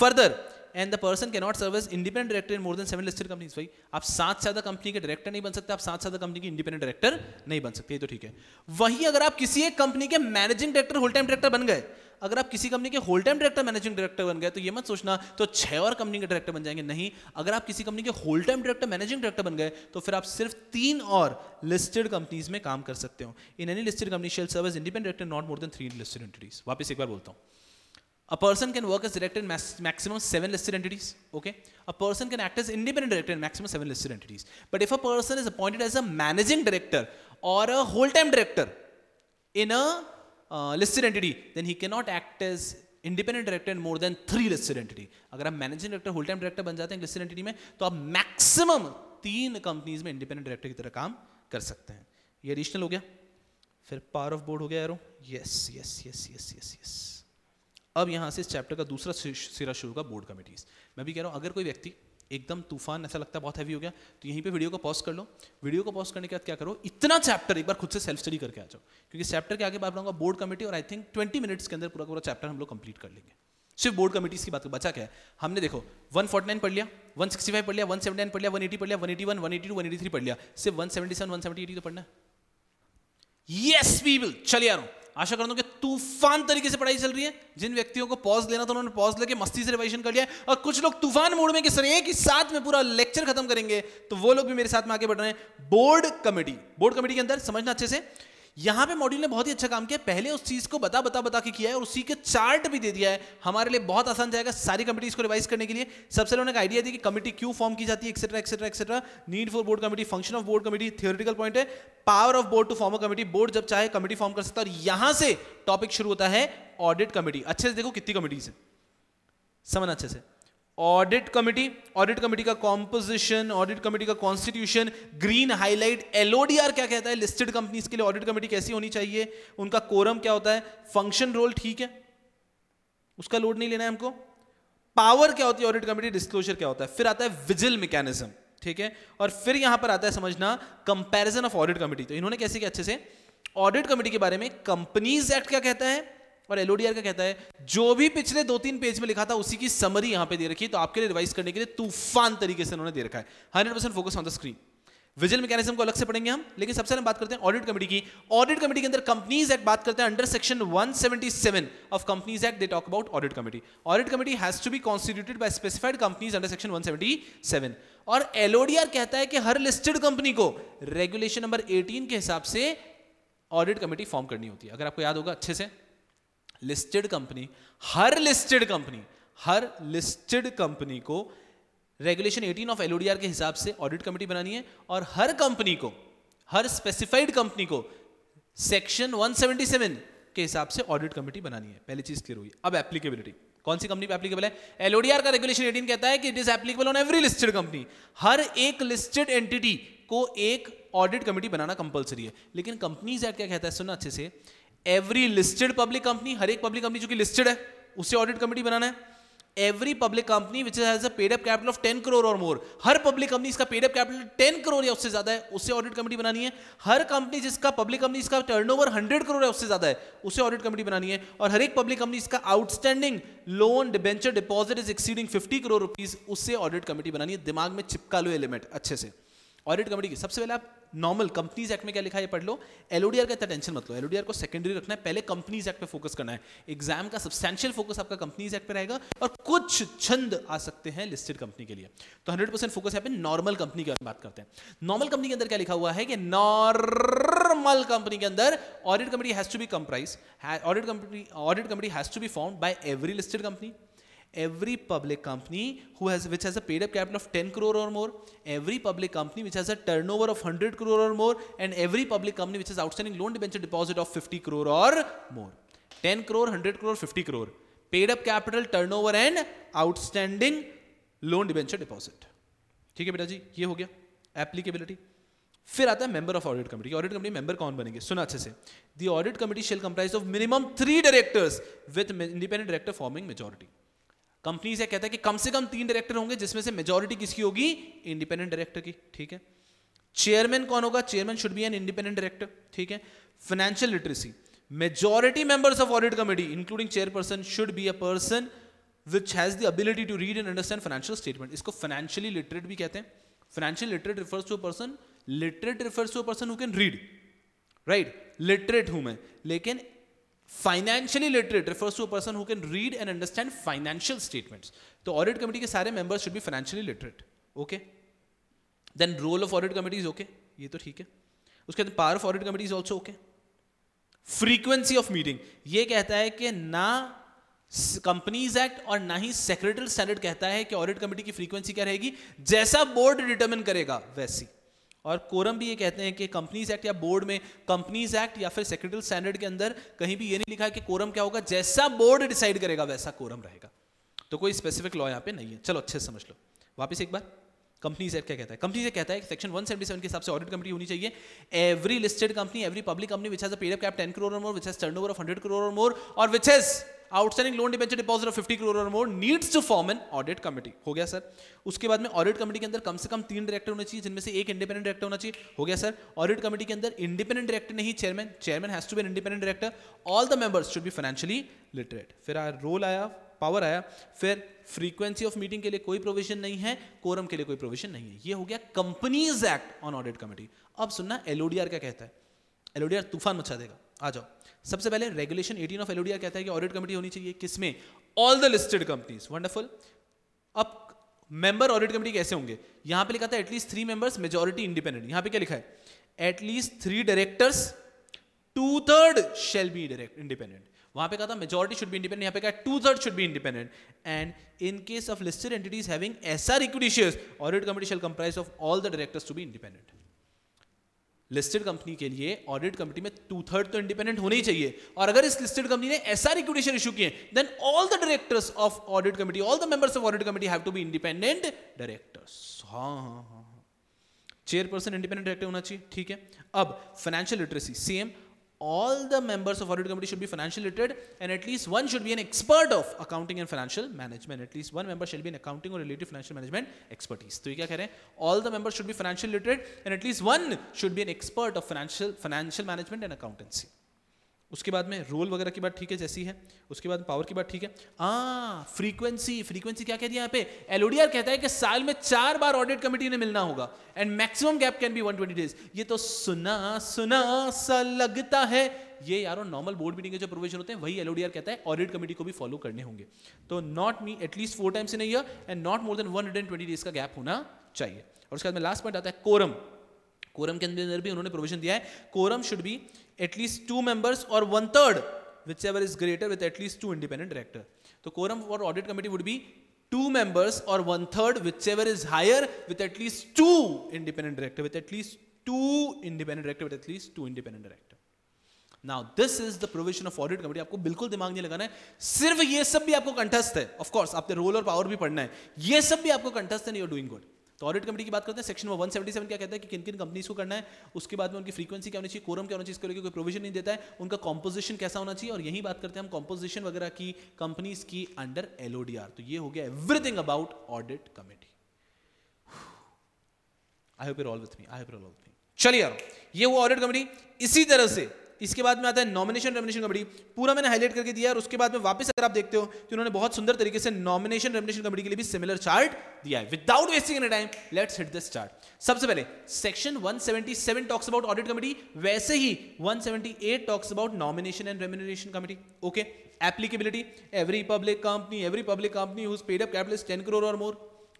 further and the person के not serve as independent director in more than seven listed companies भाई आप सात से ज्यादा कंपनी के डायरेक्टर नहीं बन सकते आप सात से ज्यादा कंपनी के इंडिपेंडेंट डायरेक्टर नहीं बन सकते तो ठीक है वहीं अगर आप किसी एक कंपनी के managing director whole time director बन गए अगर आप किसी कंपनी के whole time director managing director बन गए तो ये मत सोचना तो छह और कंपनी के डायरेक्टर बन जाएंगे नहीं अगर आप किसी कंपनी के whole time director managing director बन गए तो फिर आप सिर्फ तीन और लिस्टेड कंपनीज में काम कर सकते हो in any listed company shall serve independent director not more than three listed entities वापस एक बार बोलता हूँ A person can work as director in maximum seven listed entities. Okay. A person can act as independent director in maximum seven listed entities. But if a person is appointed as a managing director or a whole-time director in a uh, listed entity, then he cannot act as independent director in more than three listed entity अगर आप managing director whole time director बन जाते हैं listed entity में तो आप maximum तीन companies में इंडिपेंडेंट डायरेक्टर की तरह काम कर सकते हैं ये एडिशनल हो गया फिर पावर ऑफ बोर्ड हो गया यारो yes yes yes yes yes yes अब यहाँ से इस चैप्टर का दूसरा सिरा शुरू होगा बोर्ड कमेटीज़ मैं भी कह रहा हूँ अगर कोई व्यक्ति एकदम तूफान ऐसा लगता है बहुत हैवी हो गया तो यहीं पे वीडियो को पॉज कर लो वीडियो को पॉज करने के बाद क्या करो इतना चैप्टर एक बार खुद से सेल्फ स्टडी करके आ जाओ क्योंकि चैप्टर के आगे बात बनाऊंगा बोर्ड कमेटी और आई थिंक ट्वेंटी मिनट्स के अंदर पूरा पूरा चैप्टर हम लोग कंप्लीट कर लेंगे सिर्फ बोर्ड कमेटीज की बात बचा क्या है हमने देखो 149 पढ़ लिया 165 पढ़ लिया 179 पढ़ लिया 180 पढ़ लिया 181 182 183 पढ़ लिया सिर्फ 177 178 तो पढ़ना है यस वी विल चलिए आ रहा हूँ आशा करता हूँ कि तूफान तरीके से पढ़ाई चल रही है जिन व्यक्तियों को पॉज लेना था उन्होंने पॉज लेके मस्ती से रिवाइजन कर लिया और कुछ लोग तूफान मोड में कि सर एक ही साथ में पूरा लेक्चर खत्म करेंगे तो वो लोग भी मेरे साथ में आगे बढ़ रहे हैं बोर्ड कमेटी बोर्ड कमेटी के अंदर समझना अच्छे से यहां पे मॉड्यूल ने बहुत ही अच्छा काम किया पहले उस चीज को बता बता बता के किया है और उसी के चार्ट भी दे दिया है हमारे लिए बहुत आसान जाएगा सारी कमिटीज को रिवाइज करने के लिए सबसे उन्होंने आइडिया दिया कि कमिटी क्यों फॉर्म की जाती है etcetera etcetera etcetera need for board committee function of board committee theoretical point है power of board to form a committee board जब चाहे कमिटी फॉर्म कर सकता है और यहां से टॉपिक शुरू होता है ऑडिट कमिटी अच्छे से देखो कितनी कमिटीज है समझ अच्छे से ऑडिट कमेटी ऑडिट कमेटी का कॉम्पोजिशन ऑडिट कमेटी का कॉन्स्टिट्यूशन ग्रीन हाईलाइट एलओडीआर क्या कहता है लिस्टेड कंपनीज के लिए ऑडिट कमेटी कैसी होनी चाहिए उनका कोरम क्या होता है फंक्शन रोल ठीक है उसका लोड नहीं लेना है हमको पावर क्या होती है ऑडिट कमेटी डिस्क्लोजर क्या होता है फिर आता है विजिल मैकेनिज्म ठीक है और फिर यहां पर आता है समझना कंपैरिजन ऑफ ऑडिट कमेटी तो इन्होंने कैसे कि अच्छे से ऑडिट कमेटी के बारे में कंपनीज एक्ट क्या कहता है और एलओडीआर का कहता है जो भी पिछले दो तीन पेज में लिखा था उसी की समरी यहां पे दे रखी है तो आपके लिए रिवाइज करने के लिए तूफान तरीके से उन्होंने दे रखा है hundred percent focus on the screen vigil mechanism को अलग से पढ़ेंगे हम लेकिन सबसे हम बात करते हैं ऑडिट कमेटी की ऑडिट कमेटी के अंदर कंपनीज एक्ट बात करते हैं under section 177 of companies act they talk about audit committee audit committee has to be constituted by specified companies under section 177 और एलओडीआर कहता है कि हर लिस्टेड कंपनी को रेगुलेशन नंबर 18 के हिसाब से ऑडिट कमेटी फॉर्म करनी होती है अगर आपको याद होगा अच्छे से लिस्टेड कंपनी हर लिस्टेड कंपनी हर लिस्टेड कंपनी को रेगुलेशन 18 ऑफ एलओडीआर के हिसाब से ऑडिट कमेटी बनानी है और हर कंपनी को हर स्पेसिफाइड कंपनी को सेक्शन 177 के हिसाब से ऑडिट कमेटी बनानी है पहली चीज क्लियर हुई अब एप्लीकेबिलिटी कौन सी कंपनी पे एप्लीकेबल है एलओडीआर का रेगुलेशन 18 कहता है कि it is applicable on every listed company हर एक लिस्टेड एंटिटी को एक ऑडिट कमेटी बनाना कंपलसरी है लेकिन कंपनीज एक्ट क्या कहता है सुनना अच्छे से एवरी लिस्टेड पब्लिक कंपनी हर एक पब्लिक कंपनी जो कि लिस्टेड है उसे ऑडिट कमेटी बनाना है every public company which has paid up capital of ten crore और मोर हर पब्लिक कंपनी इसका paid up capital ten crore या उससे ज्यादा है उसे ऑडिट कमेटी बनानी है हर कंपनी जिसका पब्लिक कंपनी इसका टर्न ओवर हंड्रेड करोड़ है उससे ज्यादा है उसे ऑडिट कमेटी बनानी है और हर एक पब्लिक कंपनी इसका outstanding loan debenture deposit is exceeding fifty crore rupees उससे ऑडिट कमेटी बनानी है दिमाग में चिपका लो एलिमेंट अच्छे से ऑडिट कमेटी की सबसे पहले आप नॉर्मल कंपनीज एक्ट में क्या लिखा है पढ़ लो एलओडीआर का इतना टेंशन मत लो एलओडीआर को सेकेंडरी रखना है पहले कंपनीज एक्ट पे फोकस करना है एग्जाम का सब्सटेंशियल फोकस आपका कंपनीज एक्ट पे रहेगा और कुछ छंद आ सकते हैं लिस्टेड कंपनी के लिए तो हंड्रेड परसेंट फोकस यहाँ पे नॉर्मल कंपनी की बात करते हैं नॉर्मल कंपनी के अंदर क्या लिखा हुआ है कि नॉर्मल कंपनी के अंदर audit committee has to be comprise audit company audit committee has to be form by every listed company every public company who has which has a paid up capital of 10 crore or more every public company which has a turnover of 100 crore or more and every public company which has outstanding loan debenture deposit of 50 crore or more 10 crore 100 crore 50 crore paid up capital turnover and outstanding loan debenture deposit ठीक है बेटा जी ये हो गया applicability फिर आता है member of audit committee audit committee member कौन बनेंगे सुना अच्छे से the audit committee shall comprise of minimum three directors with independent director forming majority company से कहता है कि कम से कम तीन डायरेक्टर होंगे जिसमें से मेजोरिटी किसकी होगी इंडिपेंडेंट डायरेक्टर की ठीक है चेयरमैन कौन होगा chairman should be an independent director ठीक है financial literacy majority members of audit committee including chairperson should be a person which has the ability to read and understand financial statement इसको financially literate भी कहते हैं financial literate refers to a person literate refers to a person who can read write literate हूं मैं लेकिन financially literate refers to a person who can read and understand financial statements तो audit committee के सारे members should be financially literate okay then role of audit committee is okay ये तो ठीक है उसके बाद power of audit committee is also okay frequency of meeting ये कहता है कि ना कंपनीज एक्ट और ना ही सेक्रेटरी स्टैंडर्ड कहता है कि ऑडिट कमेटी की फ्रीक्वेंसी क्या रहेगी जैसा बोर्ड डिटर्मिन करेगा वैसी और कोरम भी ये कहते हैं कि कंपनीज एक्ट या बोर्ड में कंपनीज एक्ट या फिर सेक्रेटरी स्टैंडर्ड के अंदर कहीं भी ये नहीं लिखा है कि कोरम क्या होगा जैसा बोर्ड डिसाइड करेगा वैसा कोरम रहेगा तो कोई स्पेसिफिक लॉ यहाँ पे नहीं है चलो अच्छे से समझ लो वापस एक बार कंपनीज एक्ट क्या कहता है कंपनी से कहता है सेक्शन 177 के हिसाब से ऑडिट कमेटी होनी चाहिए every listed company every public company which has a paid up cap 10 crore और more which has turnover of 100 crore और मोर और which has outstanding loan debenture deposit of 50 crore और more needs to form an audit committee हो गया sir उसके बाद में audit committee के अंदर कम से कम तीन डायरेक्टर होने चाहिए जिनमें से एक इंडिपेंडेंट डायरेक्टर होना चाहिए हो गया सर ऑडिट कमेटी के अंदर इंडिपेंडेंट डायरेक्टर नहीं chairman chairman has to be independent director all the members should be financially literate फिर आया रोल आया पावर आया फिर फ्रीक्वेंसी ऑफ मीटिंग के लिए कोई प्रोविजन नहीं है कोरम के लिए कोई प्रोविजन नहीं है ये हो गया companies act on audit committee अब सुनना एलओडीआर क्या कहता है एलओडीआर तूफान मचा देगा आ जाओ सबसे पहले रेगुलेशन 18 ऑफ एलोडिया कहता है कि ऑडिट कमेटी होनी चाहिए किसमें all the listed companies wonderful अब मेंबर ऑडिट कमेटी कैसे होंगे यहां पे लिखा था at least three members majority independent यहां पे क्या लिखा है at least three directors two third shall be direct independent वहां पे कहा था मेजोरिटी शुड बी इंडिपेंडेंट यहां पे कहा two third should be independent and in case of listed entities having SR equity shares audit committee shall comprise of all the directors to be independent listed company के लिए audit committee में two third तो independent होने ही चाहिए और अगर इस लिस्टेड कंपनी ने ऐसा रिक्यूटेशन इशू किए then all the directors of audit committee all the members of audit committee have to be independent directors हाँ हाँ हाँ चेयरपर्सन इंडिपेंडेंट डायरेक्टर होना चाहिए ठीक है अब financial literacy same all the members of audit committee should be financially literate and at least one should be an expert of accounting and financial management at least one member shall be an accounting or related financial management expertise So, what क्या all the members should be financially literate and at least one should be an expert of financial financial management and accountancy उसके बाद में role वगैरह की बात ठीक है जैसी है उसके बाद पावर की बात ठीक है आ फ्रीक्वेंसी फ्रीक्वेंसी क्या कह दिया यहाँ पे एलओडीआर कहता है कि साल में चार बार ऑडिट कमेटी ने मिलना होगा and maximum gap can be 120 days ये तो सुना सुना सा लगता है ये यारो नॉर्मल बोर्ड मीटिंग के जो प्रोविजन होते हैं वही एलओडीआर कहता है ऑडिट कमेटी को भी फॉलो करने होंगे तो not meet at least four times in year and not more than 120 days का गैप होना चाहिए और उसके बाद में लास्ट पॉइंट आता है कोरम कोरम के अंदर भी उन्होंने प्रोविजन दिया है quorum should be at least two members और one third whichever is greater with at least two independent director तो quorum for audit committee would be two members और one third whichever is higher with at least two independent director with at least two independent director with at least two independent director now this is the provision of audit committee आपको बिल्कुल दिमाग नहीं लगाना है सिर्फ ये सब भी आपको कंठस्थ है ऑफकोर्स आपने रोल और पावर भी पढ़ना है ये सब भी आपको कंटस्ट है यूर डूइंग गुड तो ऑडिट कमेटी की बात करते हैं सेक्शन वन सेवेंटी सेवन क्या कहता है कि किन किन कंपनीज को करना है उसके बाद में उनकी फ्रीक्वेंसी क्या होनी चाहिए कोरम क्या होना चाहिए इसके लिए कोई प्रोविजन नहीं देता है उनका कॉम्पोजिशन कैसा होना चाहिए और यही बात करते हैं हम कॉम्पोजिशन वगैरह की कंपनीज की अंडर एलओडीआर तो ये हो गया everything about audit committee I hope all with me I hope all with me चलिए यार ये वो ऑडिट कमेटी इसी तरह से इसके बाद में आता है नॉमिनेशन रेमिनेशन कमेटी पूरा मैंने हाईलाइट करके दिया और उसके बाद में वापस अगर आप देखते हो तो उन्होंने बहुत सुंदर तरीके से नॉमिनेशन रेमिनेशन कमेटी के लिए भी सिमिलर चार्ट दिया है without wasting any time let's hit this chart सबसे पहले section 177 talks about audit committee वैसे ही 178 talks about nomination and remuneration committee okay applicability every public company every public company whose paid up capital 10 crore और more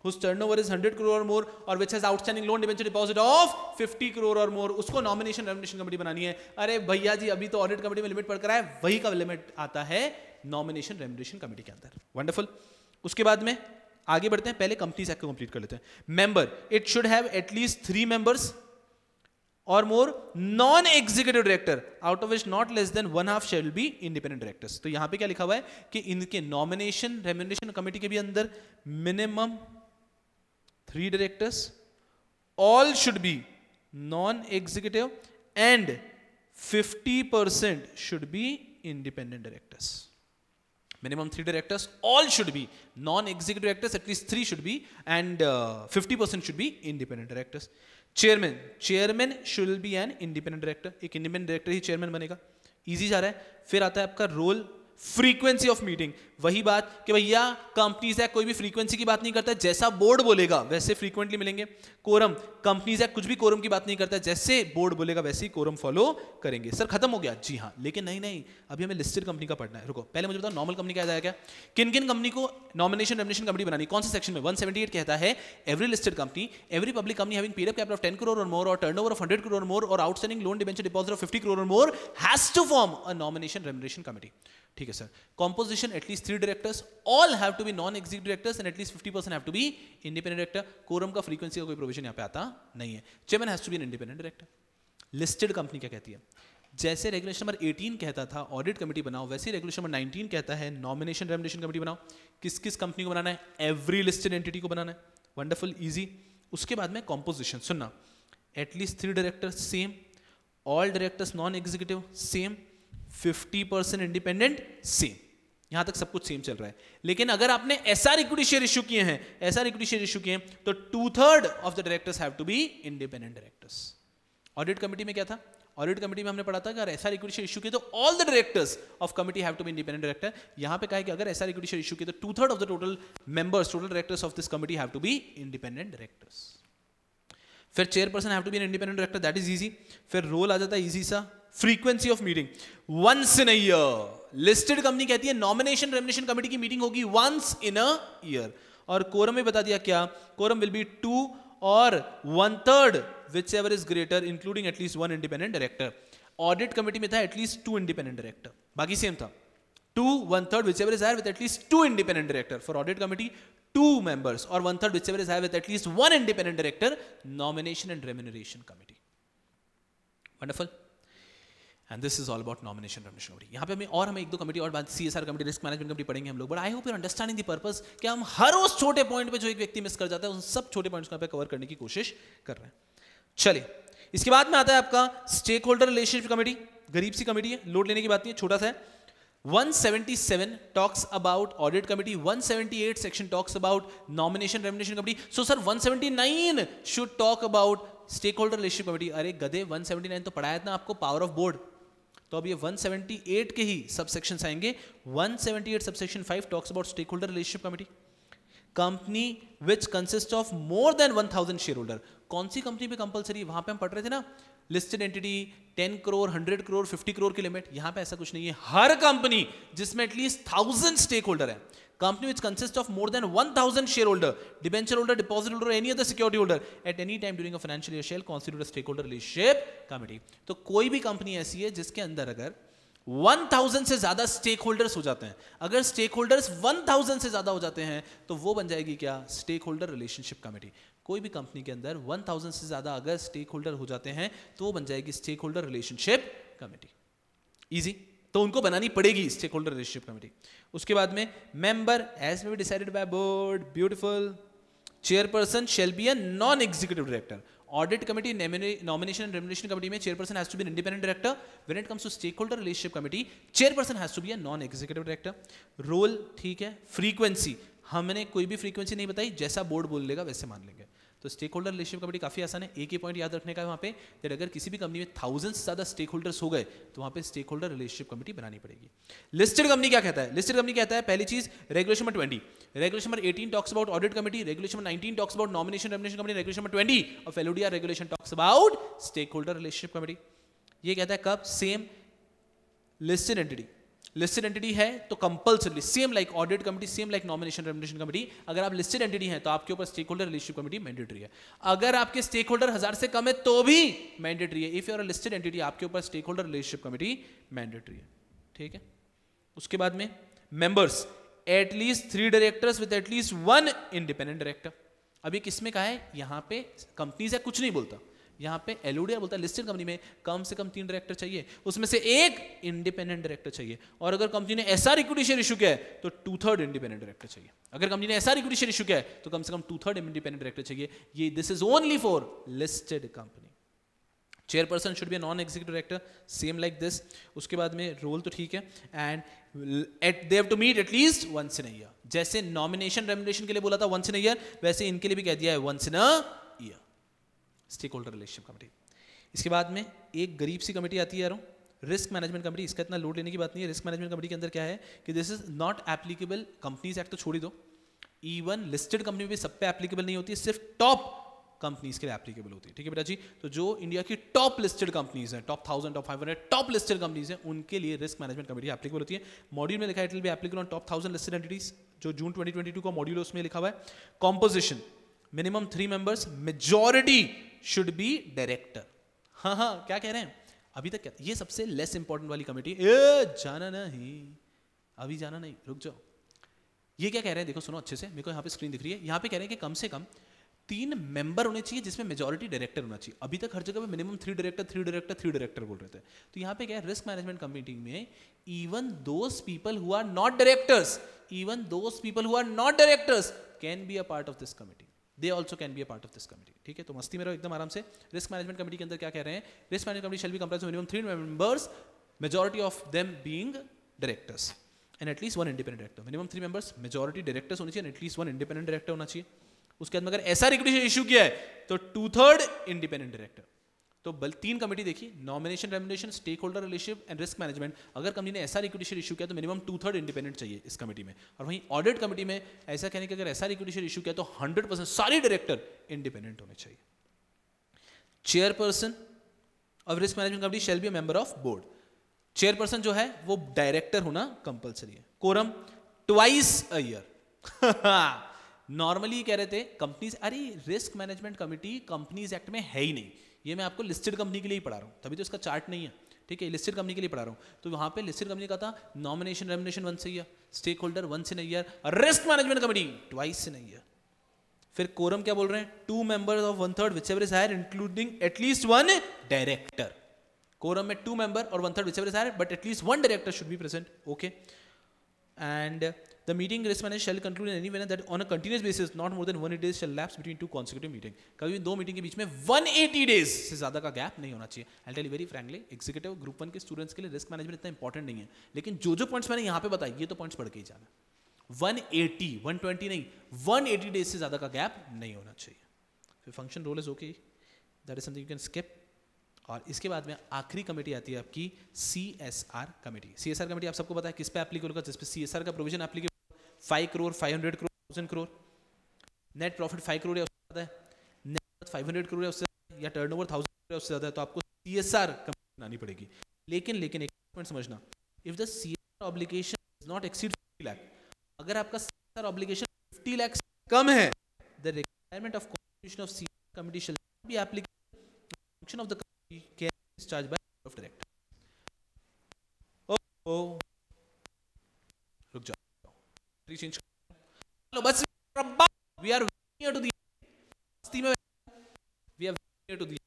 whose turnover is 100 crore or more or which has outstanding loan debenture deposit of 50 crore or more उसको nomination remuneration committee बनानी है अरे भैया जी अभी तो audit committee में limit पढ़कर आया वही का लिमिट आता है नॉमिनेशन रेमिनेशन कमेटी के अंदर वंडरफुल उसके बाद में आगे बढ़ते हैं पहले कंपनीज एक्ट को कंप्लीट कर लेते हैं member it should have at least three members और more non executive director out of which not less than one half shall be independent directors तो यहां पे क्या लिखा हुआ है कि इनके नॉमिनेशन रेम्यूनेशन कमेटी के भी अंदर minimum three directors all should be non executive and 50% should be independent directors minimum three directors all should be non-executive directors at least three should be and uh, 50% should be independent directors chairman chairman should be an independent director ek independent director hi chairman banega easy ja raha hai fir aata hai aapka role frequency of meeting वही बात कि भैया companies है कोई भी frequency की बात नहीं करता जैसा बोर्ड बोलेगा वैसे फ्रीक्वेंटली मिलेंगे कोरम कंपनीज है कुछ भी कोरम की बात नहीं करता जैसे बोर्ड बोलेगा वैसे ही कोरम फॉलो करेंगे सर खत्म हो गया जी हाँ लेकिन नहीं नहीं अभी हमें लिस्टेड कंपनी का पढ़ना है रुको पहले मुझे बताओ नॉर्मल कंपनी क्या जाएगा किन किन कंपनी को नॉमिनेशन रेमिनेशन कंपनी बनानी कौन से सेक्शन में वन कहता है every listed company every public company having paid capital of 10 crore और मोर और turnover hundred crore more और outstanding loan debenture deposit of fifty crore more has to form a nomination remuneration committee ठीक है sir composition at least three directors all have to be non-executive directors and at least 50% have to be independent director. Quorum का frequency का कोई provision यहाँ पे आता नहीं है chairman has to be an independent director listed company क्या कहती है जैसे रेगुलेशन नंबर 18 कहता था ऑडिट कमेटी बनाओ वैसे रेगुलेशन नंबर 19 कहता है नॉमिनेशन रेमिनेशन कमेटी बनाओ किस किस कंपनी को बनाना है एवरी लिस्टेड एंटिटी को बनाना है वंडरफुल इजी उसके बाद में कॉम्पोजिशन सुनना at least three director same all directors non executive same 50% independent same यहां तक सब कुछ सेम चल रहा है लेकिन अगर आपने एस इक्विटी शेयर इशू किए हैं एस इक्विटी शेयर इशू किए हैं तो two third of the directors have to be independent directors audit committee में क्या था ऑडिट कमेटी में हमने पढ़ा था कि अगर एसआर इक्विटी शेयर इशू किए तो all the directors of committee have to be independent director यहां पे कहा है कि अगर एसआर इक्विटी शेयर इशू किए तो two third of the total members total directors of this committee have to be independent directors फिर chairperson have to be an independent director that is easy फिर रोल आ जाता है easy सा frequency of meeting once in a year listed company कहती है nomination remuneration committee की meeting होगी वंस इन अ ईयर और कोरम में बता दिया क्या कोरम विल बी टू और one third whichever is greater including at least one independent director audit committee में था एटलीस्ट टू इंडिपेंडेंट डायरेक्टर बाकी सेम था two one third whichever is higher with at least two independent director for audit committee two members और one third whichever is higher with at least one independent director nomination and remuneration committee wonderful and this is all about nomination remuneration committee यहाँ पे हमें और हमें एक दो committee और बात C S R committee risk management committee पढ़ेंगे हम लोग but I hope your understanding the purpose कि हम हर उस छोटे पॉइंट पे जो एक व्यक्ति मिस कर जाता है उन सब छोटे पॉइंट्स को कवर करने की कोशिश कर रहे हैं चलिए इसके बाद में आता है आपका स्टेक होल्डर रिलेशनशिप कमेटी गरीब सी कमेटी है लोड लेने की बात नहीं है छोटा सा है 177 talks about audit committee 178 section talks about nomination remuneration committee so sir 179 should talk about stakeholder relationship committee अरे गधे 179 तो पढ़ाया था आपको power of board तो अब ये 178 के ही सबसेक्शन आएंगे 178 subsection five talks about stakeholder relationship committee company which consist of more than 1000 shareholder कौन सी कंपनी पे कंपलसरी वहां पे हम पढ़ रहे थे ना लिस्टेड एंटिटी 10 करोड़ 100 करोड़ 50 करोड़ की लिमिट यहां पे ऐसा कुछ नहीं है हर कंपनी जिसमें एटलीस्ट थाउजेंड स्टेक होल्डर है company which consists of more than 1000 shareholder, debenture holder, deposit holder, or any other security holder at any time during a financial year shall constitute a stakeholder relationship committee. तो koi bhi company aisi hai jiske andar agar 1000 से ज्यादा stake holders हो जाते हैं अगर stake holders 1000 से ज्यादा हो जाते हैं तो वो बन जाएगी क्या स्टेक होल्डर रिलेशनशिप कमेटी कोई भी कंपनी के अंदर 1000 से ज्यादा अगर स्टेक होल्डर हो जाते हैं तो वो बन जाएगी stakeholder relationship committee easy तो उनको बनानी पड़ेगी स्टेक होल्डर रिलेशनशिप कमेटी उसके बाद में member as may be decided by board beautiful chairperson shall be a non executive director audit committee nomination and remuneration committee में chairperson has to be independent director when it comes to stakeholder relationship committee chairperson has to be a non executive director role ठीक है frequency हमने कोई भी frequency नहीं बताई जैसा board बोल लेगा वैसे मान लेंगे तो स्टेक होल्डर रिलेशनशिप कमेटी काफ़ी आसान है एक ही पॉइंट याद रखने का है वहाँ पे कि अगर किसी भी कंपनी में थाउजेंड से ज़्यादा स्टेक होल्डर्स हो गए तो वहाँ पे स्टेक होल्डर रिलेशनशिप कमेटी बनानी पड़ेगी लिस्टेड कंपनी क्या कहता है लिस्टेड कंपनी कहता है पहली चीज़ regulation number twenty regulation number eighteen talks about audit committee regulation nineteen talks about nomination remuneration committee regulation number twenty और फेलोडिया regulation talks about stakeholder relationship committee ये कहता है कब same listed entity listed entity है तो compulsory same like audit committee same like nomination remuneration committee अगर आप लिस्टेड एंटिटी है तो आपके ऊपर stakeholder relationship committee mandatory है अगर आपके स्टेक होल्डर हजार से कम है तो भी मैंडेटरी है इफ यूर लिस्टेड एंटिटी आपके ऊपर stakeholder relationship committee mandatory है ठीक है उसके बाद में members at least three directors with at least one independent director अभी किसमें कहा है यहां पे कंपनीज है कुछ नहीं बोलता यहाँ पे एलुडिया बोलता है लिस्टेड कंपनी में कम से कम तीन डायरेक्टर चाहिए उसमें से एक इंडिपेंडेंट डायरेक्टर चाहिए और अगर कंपनी ने ऐसा इक्विटी शेयर इशू किया है तो टू थर्ड इंडिपेंडेंट डायरेक्टर चाहिए अगर कंपनी ने ऐसा इक्विटी शेयर इशू किया है तो कम से कम टू थर्ड इंडिपेंडेंट डायरेक्टर चाहिए ये this is only for listed company chairperson should be non executive director same like this उसके बाद में रोल तो ठीक है and at they have to meet at least once in year जैसे नॉमिनेशन रेमुलेशन के लिए बोला था वंस इन ईयर वैसे इनके लिए भी कह दिया है once in a stakeholder relationship committee इसके बाद में एक गरीब सी कमेटी आती है रिस्क मैनेजमेंट कमेटी इसका इतना लोड लेने की बात नहीं है रिस्क मैनेजमेंट कमेटी के अंदर क्या है कि this is not applicable companies act तो छोड़ ही दो इवन लिस्टेड कंपनी भी सब पे एप्लीकेबल नहीं होती है सिर्फ टॉप कंपनीज के लिए एप्लीकेबल होती है ठीक है बेटा जी तो जो इंडिया की टॉप लिस्टेड कंपनीज हैं top thousand top five hundred top listed companies हैं उनके लिए रिस्क मैनेजमेंट कमेटी एप्लीकेबल होती है मॉड्यूल में लिखा है it will be applicable on top thousand listed entities जो जून 2022 का मॉड्यूल उसमें लिखा हुआ है composition minimum three members majority should be director हाँ हाँ क्या कह रहे हैं अभी तक क्या ये सबसे लेस इंपॉर्टेंट वाली कमेटी ए जाना नहीं अभी जाना नहीं रुक जाओ ये क्या कह रहे हैं देखो सुनो अच्छे से मेरे को यहाँ पे स्क्रीन दिख रही है यहाँ पे कह रहे हैं कि कम से कम तीन मेंबर होने चाहिए जिसमें मेजोरिटी डायरेक्टर होना चाहिए अभी तक हर जगह पे minimum three director three director three director बोल रहे थे तो यहाँ पे क्या है रिस्क मैनेजमेंट कमेटी में even those people who are not directors even those people who are not directors can be a part of this committee they also can be a part of this committee ठीक है तो मस्ती में रहो एकदम आराम से रिस्क मैनेजमेंट कमेटी के अंदर क्या कह रहे हैं risk management committee shall be comprise minimum three members majority of them being directors and at least one independent director minimum three members majority directors होनी चाहिए एटलीस्ट वन इंडिपेंडेंट डायरेक्टर होना चाहिए उसके बाद अगर ऐसा रिक्वेशन इशू किया है तो टू थर्ड इंडिपेंडेंट डायरेक्टर तो बल तीन कमेटी देखी nomination remuneration stakeholder relationship and risk management अगर कंपनी ने ऐसा रिक्यूटेशन इशू किया तो मिनिमम टू थर्ड इंडिपेंडेंट चाहिए इस कमेटी में और वहीं ऑडिट कमेटी में ऐसा कहने की अगर ऐसा रिक्यूटेशन इशू किया तो हंड्रेड परसेंट सारे डायरेक्टर इंडिपेंडेंट होने चाहिए chairperson of risk management committee shall be member of board chairperson जो है वो डायरेक्टर होना कंपलसरी है quorum twice a year normally कह रहे थे कंपनीज अरे risk management committee companies act में है ही नहीं ये मैं आपको लिस्टेड कंपनी के लिए ही पढ़ा रहा हूँ तभी तो इसका चार्ट नहीं है ठीक है लिस्टेड कंपनी के लिए पढ़ा रहा हूँ तो वहाँ पे लिस्टेड कंपनी का था नॉमिनेशन रेमिनेशन वन से ईयर स्टेक होल्डर वन से year risk management committee twice से ईयर फिर कोरम क्या बोल रहे हैं two members of one third whichever is higher including at least one director quorum में टू मेंबर और one third whichever is higher but at least one director should be present okay and The meeting risk management shall conclude in any manner that on a continuous basis not more than 180 days shall lapse between two consecutive meeting. कभी दो meeting के बीच में 180 days से ज़्यादा का gap नहीं होना चाहिए I tell very frankly executive group one के स्टूडेंट्स के लिए रिस्क मैनेजमेंट इतना इंपॉर्टेंट नहीं है लेकिन जो जो पॉइंट्स मैंने यहाँ पे बताया ये तो पॉइंट्स पढ़ के ही जाना 180 120 नहीं 180 डेज से ज़्यादा का गैप नहीं होना चाहिए function role is okay that is something you can skip और इसके बाद में आखिरी कमेटी आती है आपकी C S R committee C S R committee आप सबको पता है किस पे एप्लीकेबल होगा जिस पे सी एस आर का provision applicable five crore five hundred crore thousand crore net profit five crore या उससे ज़्यादा है नेट फाइव हंड्रेड करोड़ या उससे या टर्न ओवर थाउजेंड करोड़ उससे ज़्यादा है तो आपको सी एस आर कंपनी बनानी पड़ेगी लेकिन लेकिन एक पॉइंट समझना if the C S R obligation is not exceed fifty lakh अगर आपका C S R obligation fifty lakh कम है the requirement of constitution of C S committee shall be application function of the committee can discharge by of director रुक जाओ we are near to the we have near to the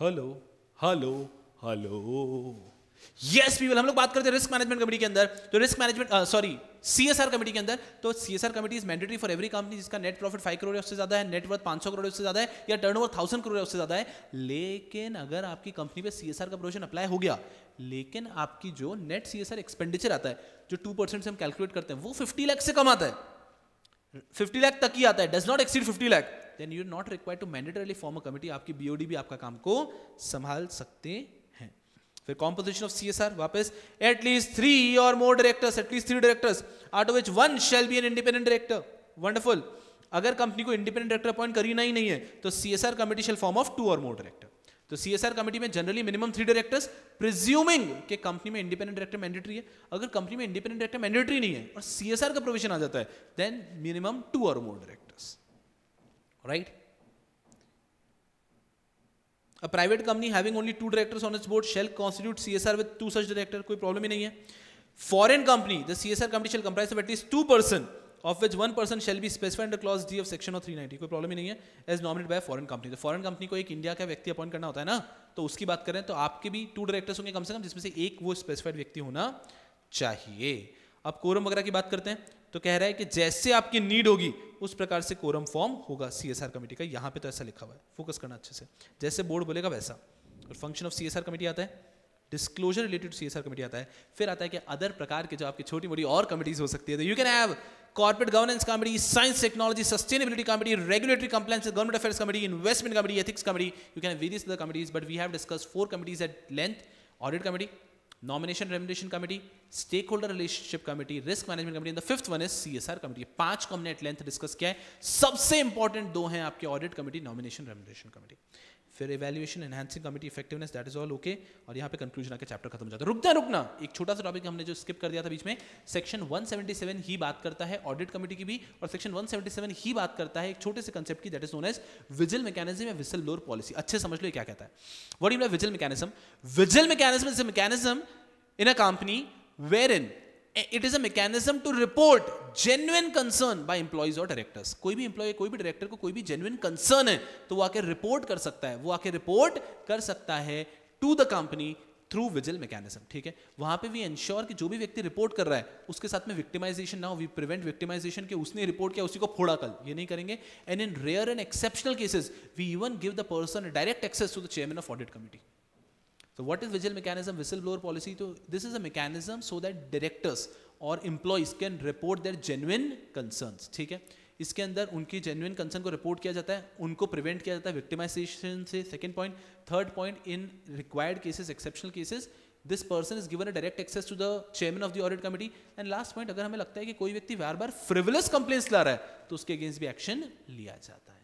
hello hello hello yes people हम लोग बात करते हैं risk management committee के अंदर तो risk management sorry CSR committee के अंदर तो CSR committee is mandatory for every company जिसका नेट प्रॉफिट फाइव करोड़ उससे ज्यादा है नेटवर्थ पांच सौ करोड़ उससे ज्यादा है या टर्न ओवर थाउजेंड करोड़ उससे ज्यादा है लेकिन अगर आपकी कंपनी पर सीएसआर का प्रोशन अप्लाई हो गया लेकिन आपकी जो नेट सीएसआर एक्सपेंडिचर आता है जो टू परसेंट से हम कैलकुलेट करते हैं वो फिफ्टी लैख से कम आता है फिफ्टी लैख तक ही आता है does not exceed fifty lakh then you not require to mandatorily form a committee आपकी बीओडी भी आपका काम को संभाल सकते हैं फिर कॉम्पोजिशन ऑफ सी वापस एटलीस्ट थ्री और more directors at least three directors out of which one shall be an independent director wonderful अगर कंपनी को इंडिपेंडेंट डायरेक्टर अपॉइंट करना ही नहीं है तो C S R committee shall form of two और मोर डायरेक्टर तो सी एस आर कमेटी में generally minimum three directors presuming के कंपनी में इंडिपेंडेंट डायरेक्टर मैंडेटरी है अगर कंपनी में इंडिपेंडेंट डायरेक्टर मैंडेटरी नहीं है और सी का प्रोविजन आ जाता है देन मिनिमम टू और more director right? A private company having only two directors on its board shall constitute CSR with two such director. कोई problem ही नहीं है. Foreign company, the CSR committee shall comprise of at least two person, of which one person shall be specified under clause D of section of 390. कोई problem ही नहीं है. As nominated by foreign company. तो foreign company को एक India का व्यक्ति appoint करना होता है ना तो उसकी बात करें तो आपके भी टू डायरेक्टर्स होंगे कम से कम जिसमें से एक वो स्पेसिफाइड व्यक्ति होना चाहिए अब कोरम वगैरह की बात करते हैं तो कह रहा है कि जैसे आपकी नीड होगी उस प्रकार से कोरम फॉर्म होगा सी कमेटी का यहाँ पे तो ऐसा लिखा हुआ है फोकस करना अच्छे से जैसे बोर्ड बोलेगा वैसा और फंक्शन ऑफ सी कमेटी आता है डिस्क्लोजर रिलेटेड सी कमेटी आता है फिर आता है कि अदर प्रकार के जो आपकी छोटी मोटी और कमेटीज हो सकती है तो you can have corporate governance committee science technology sustainability committee regulatory compliance government affairs committee investment committee ethics committee you can various other committees but we have discuss four committees at length audit committee nomination remuneration committee stakeholder relationship committee risk management committee the fifth one is R committee पांच को हमने at length discuss किया है सबसे important दो हैं आपके audit committee nomination remuneration committee फिर evaluation enhancing committee effectiveness that is all okay और यहाँ पे कंक्लूजन आके चैप्टर खत्म हो जाता है रुकना रुकना एक छोटा सा टॉपिक हमने जो स्किप कर दिया था बीच में सेक्शन 177 ही बात करता है ऑडिट कमेटी की भी और सेक्शन 177 ही बात करता है एक छोटे से कंसेप्ट की that is known as vigil mechanism या विसल लोअर पॉलिसी अच्छे समझ लो क्या कहता है what you may vigil mechanism vigil mechanism is a mechanism in a company wherein it is a mechanism to report genuine concern by employees और डायरेक्टर्स कोई भी इंप्लॉय कोई भी डायरेक्टर को कोई भी जेन्युन कंसर्न है तो वो आके रिपोर्ट कर सकता है वो आके रिपोर्ट कर सकता है to the company through vigil mechanism ठीक है वहां पे भी इंश्योर कि जो भी व्यक्ति रिपोर्ट कर रहा है उसके साथ में विक्टिमाइजेशन ना हो वी प्रिवेंट विक्टिमाइजेशन के उसने रिपोर्ट किया उसी को फोड़ा कल ये नहीं करेंगे and in rare and exceptional cases we even give the person direct access to the chairman of audit committee So what is whistle mechanism, whistleblower policy? So this is a mechanism so that directors और employees can report their genuine concerns ठीक है इसके अंदर उनकी genuine concern को report किया जाता है उनको प्रिवेंट किया जाता है विक्टिमाइजेशन से second point third point in required cases exceptional cases this person is given a direct access to the chairman of the audit committee and last point अगर हमें लगता है कि कोई व्यक्ति बार बार फ्रिवलस कंप्लेन्स ला रहा है तो उसके अगेंस्ट भी एक्शन लिया जाता है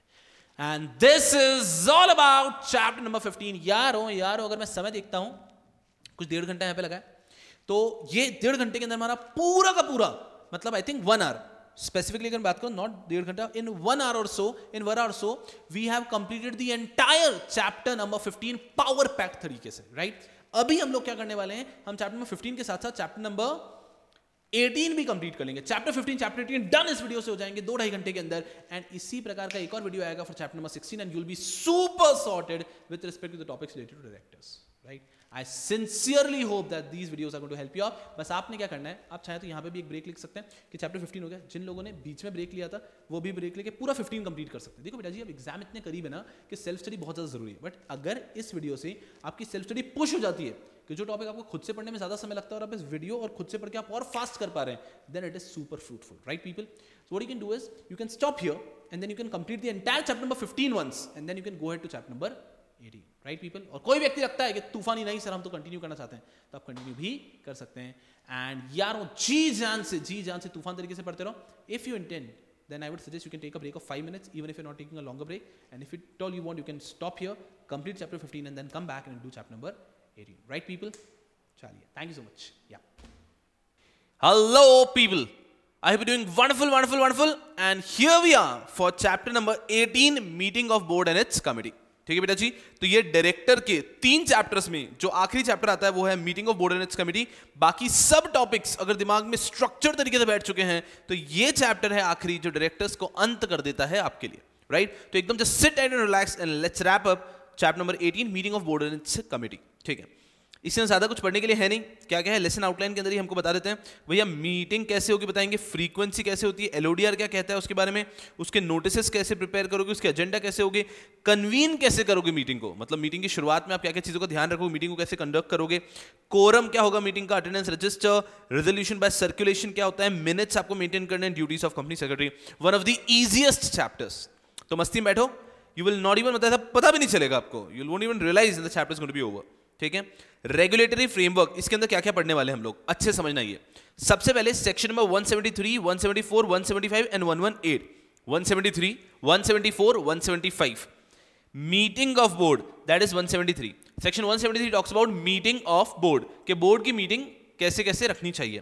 and this is all about chapter number fifteen यार हो यार हो अगर मैं समय देखता हूं कुछ डेढ़ घंटा यहां पे लगा है तो ये डेढ़ घंटे के अंदर हमारा पूरा का पूरा मतलब I think one hour specifically अगर बात करूं नॉट डेढ़ घंटा इन वन आवर और so in one hour so we have completed the entire chapter number fifteen power pack तरीके से राइट right? अभी हम लोग क्या करने वाले हैं हम चैप्टर नंबर फिफ्टीन के साथ साथ चैप्टर नंबर एटीन भी कंप्लीट कर लेंगे chapter fifteen chapter eighteen done इस वीडियो से हो जाएंगे दो ढाई घंटे के अंदर एंड इसी प्रकार का एक और वीडियो आएगा for chapter number sixteen and you'll be super sorted with respect to the topics related to directors right I sincerely hope that these video are going to help you आप बस आपने क्या करना है आप चाहे तो यहाँ पे भी एक ब्रेक लिख सकते हैं कि चैप्टर फिफ्टीन हो गया जिन लोगों ने बीच में ब्रेक लिया था वो भी ब्रेक लेके पूरा फिफ्टीन कंप्लीट कर सकते हैं देखो बेटा जी अब एग्जाम इतने करीब है ना कि सेल्फ स्टडी बहुत ज़्यादा जरूरी है बट अगर इस वीडियो से आपकी सेल्फ स्टडी पुश हो जाती है कि जो टॉपिक आपको खुद से पढ़ने में ज़्यादा समय लगता है और आप इस वीडियो और खुद से पढ़ के आप और फास्ट कर पा रहे हैं then it is super fruitful right people so what you can do is you can stop here and then you can complete the entire chapter number fifteen once and then you can go head to chapter number eighteen right people और कोई व्यक्ति लगता है कि तूफानी नहीं sir हम तो कंटिन्यू करना चाहते हैं तो आप कंटिन्यू भी कर सकते हैं एंड यार जी जान से जी जान से तूफान तरीके से पढ़ते रहो if you intend then I would suggest you can take a break of 5 minutes, even if you're not taking a longer break. And if it all you want, you can stop here, complete chapter 15, and then come back and do chapter number 18 एरियन right people चलिए thank you so much या hello people I have been doing wonderful, wonderful, wonderful, and here we are for chapter number 18, meeting of board and its committee. ठीक है बेटा जी तो ये director के तीन चैप्टर्स में जो आखिरी चैप्टर आता है वो है meeting of board and its committee बाकी सब टॉपिक्स अगर दिमाग में स्ट्रक्चर तरीके से बैठ चुके हैं तो ये चैप्टर है आखिरी जो डायरेक्टर्स को अंत कर देता है आपके लिए राइट right? तो एकदम just sit and relax and let's wrap up chapter number 18 meeting of board and its committee ठीक है इससे ज़्यादा कुछ पढ़ने के लिए है नहीं क्या क्या है लेसन आउटलाइन के अंदर ही हमको बता देते हैं भैया मीटिंग कैसे होगी बताएंगे फ्रीक्वेंसी कैसे होती है एलओडीआर क्या कहता है उसके बारे में उसके नोटिसेस कैसे प्रिपेयर करोगे उसके एजेंडा कैसे होगे कन्वीन कैसे करोगे मीटिंग को मतलब मीटिंग की शुरुआत में आप क्या क्या चीज़ों का ध्यान रखोगे मीटिंग को कैसे कंडक्ट करोगे कोरम क्या होगा मीटिंग का attendance register resolution by circulation क्या होता है मिनट्स आपको मेंटेन करने duties of company secretary one of the easiest chapters तो मस्ती में बैठो यू विल नॉट इवन पता भी नहीं चलेगा आपको you won't even realise the chapter going to be over ठीक है रेगुलेटरी फ्रेमवर्क इसके अंदर क्या क्या पढ़ने वाले हम लोग अच्छे समझना ये सबसे पहले section number 173, 174, 175 and 118, 173, 174, 175. Meeting of board that is 173. Section 173 talks about meeting of board के बोर्ड की मीटिंग कैसे कैसे रखनी चाहिए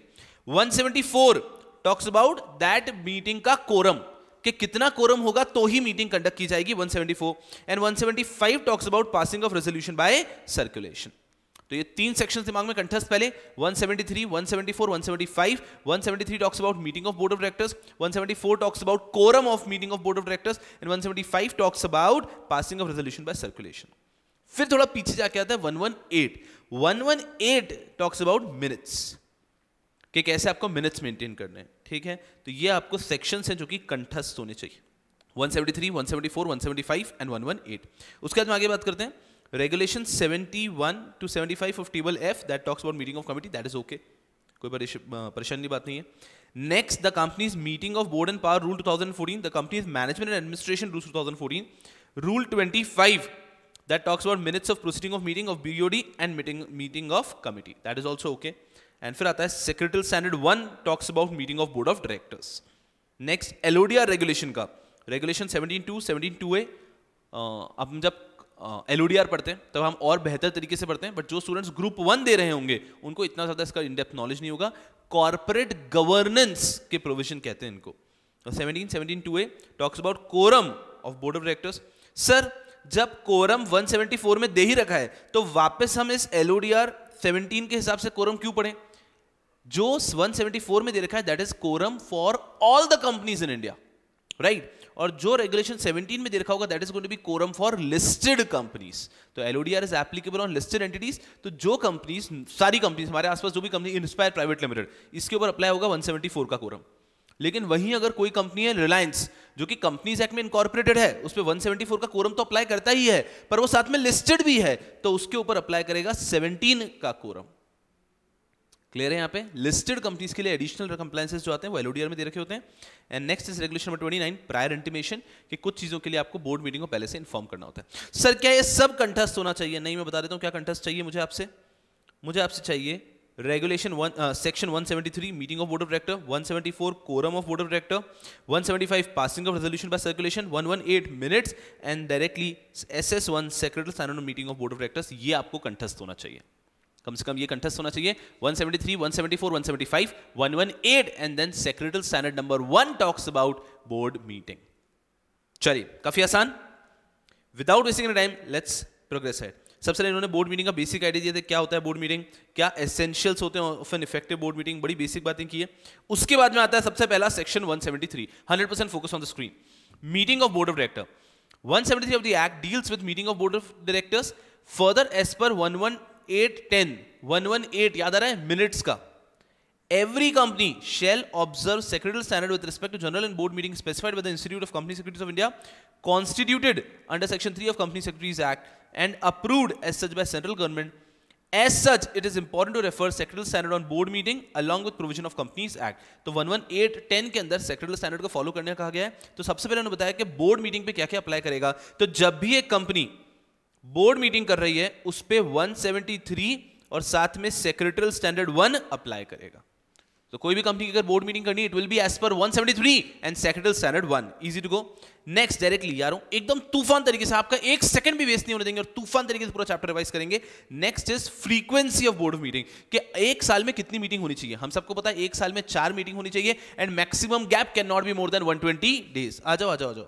174 टॉक्स अबाउट दैट मीटिंग का कोरम कि कितना कोरम होगा तो ही मीटिंग कंडक्ट की जाएगी 174 and 175 talks about passing of resolution by circulation तो ये तीन सेक्शन दिमाग में कंठस्थ पहले 173, 174, 175, 173 talks about meeting of board of directors 174 talks about quorum of meeting of board of directors and 175 talks about passing of resolution by circulation फिर थोड़ा पीछे जाके आता है 118, 118 टॉक्स अबाउट मिनट्स कि कैसे आपको मिनट्स मेंटेन करने हैं ठीक है तो ये आपको सेक्शंस हैं जो कि कंठस्थ होने चाहिए 173, 174, 175 एंड 118. उसके बाद हम आगे बात करते हैं regulation 71 to 75 of table F that talks about meeting of committee that is okay कोई परेशानी बात नहीं है next the company is meeting of board and power rule 2014 the company is management and administration rule 2014 rule 25 that talks about minutes of proceeding of meeting of BOD and meeting meeting of committee. That is also okay. And फिर आता है secretary standard one talks about meeting of board of directors next LODR regulation का regulation seventeen to seventeen two A अब हम जब LODR uh, पढ़ते हैं तब हम और बेहतर तरीके से पढ़ते हैं बट जो स्टूडेंट्स ग्रुप वन दे रहे होंगे उनको इतना ज़्यादा इसका इनडेप्थ नॉलेज नहीं होगा कॉर्पोरेट गवर्नेंस के प्रोविजन कहते हैं इनको seventeen seventeen two A talks about quorum of board of directors sir जब कोरम 174 में दे ही रखा है तो वापस हम इस एलओडीआर 17 के हिसाब से कोरम क्यों पढ़ें जो 174 में दे रखा है that is quorum for all the companies in India right और जो रेगुलेशन 17 में दे रखा होगा that is going to be quorum for listed companies तो LODR is applicable on listed entities तो जो कंपनीज सारी कंपनीज हमारे आसपास जो भी कंपनी इंस्पायर प्राइवेट लिमिटेड इसके ऊपर अप्लाई होगा 174 का कोरम लेकिन वहीं अगर कोई कंपनी है रिलायंस जो कि कंपनीज एक्ट में इनकॉर्पोरेटेड है उस पर वन का कोरम तो अप्लाई करता ही है पर वो साथ में लिस्टेड भी है तो उसके ऊपर अप्लाई करेगा सेवनटीन का कोरम क्लियर है यहाँ पे लिस्टेड कंपनीज के लिए एडिशनल कंप्लाइंसेज जो आते हैं वो एलओडीआर में दे रखे होते हैं and next is regulation number twenty nine prior intimation कि कुछ चीज़ों के लिए आपको बोर्ड मीटिंग को पहले से इन्फॉर्म करना होता है सर क्या ये सब कंठस्थ होना चाहिए नहीं मैं बता देता हूँ क्या कंठस्थ चाहिए मुझे आपसे मुझे आपसे चाहिए regulation one section one meeting of board of director one quorum of board of director one passing of resolution by circulation one minutes and directly S S one secretary meeting of board of directors ये आपको कंठस्थ होना चाहिए कम से कम ये कंठस्थ होना चाहिए 173, 174, 175, 118 and then secretary standard number one talks about board meeting चलिए काफी आसान without wasting time let's progress है सबसे पहले इन्होंने बोर्ड मीटिंग का बेसिक आइडिया दिया था क्या होता है बोर्ड मीटिंग क्या एसेंशियल्स होते हैं of an effective board meeting बड़ी बेसिक बातें की है उसके बाद में आता है सबसे पहला section 173 100% focus on the screen meeting of board of director 173 of the act deals with meeting of board of directors further as per 11 eight ten one one eight याद आ रहा है मिनट्स का every company shall observe secretarial standard with respect to general and board meetings specified by the institute of company secretaries of india constituted under section 3 of company secretaries act and approved as such by central government as such it is important to refer secretarial standard on board meeting along with provision of companies act तो 11810 के अंदर secretarial standard को follow करने कहा गया है तो सबसे पहले उन्होंने बताया कि बोर्ड मीटिंग पे क्या क्या अप्लाई करेगा तो जब भी एक कंपनी बोर्ड मीटिंग कर रही है उस पर वन और साथ में सेक्रेटरियल स्टैंडर्ड वन अप्लाई करेगा तो कोई भी कंपनी की अगर बोर्ड मीटिंग करनी it will be as per 173 and secretarial standard one easy to go next directly यार एकदम तूफान तरीके से आपका एक सेकंड भी वेस्ट नहीं होने देंगे और तूफान तरीके से पूरा चैप्टर रिवाइज करेंगे next is frequency of board meeting कि एक साल में कितनी मीटिंग होनी चाहिए हम सबको पता है एक साल में चार मीटिंग होनी चाहिए and maximum gap can not be more than one days आ जाओ आ जाओ आ जाओ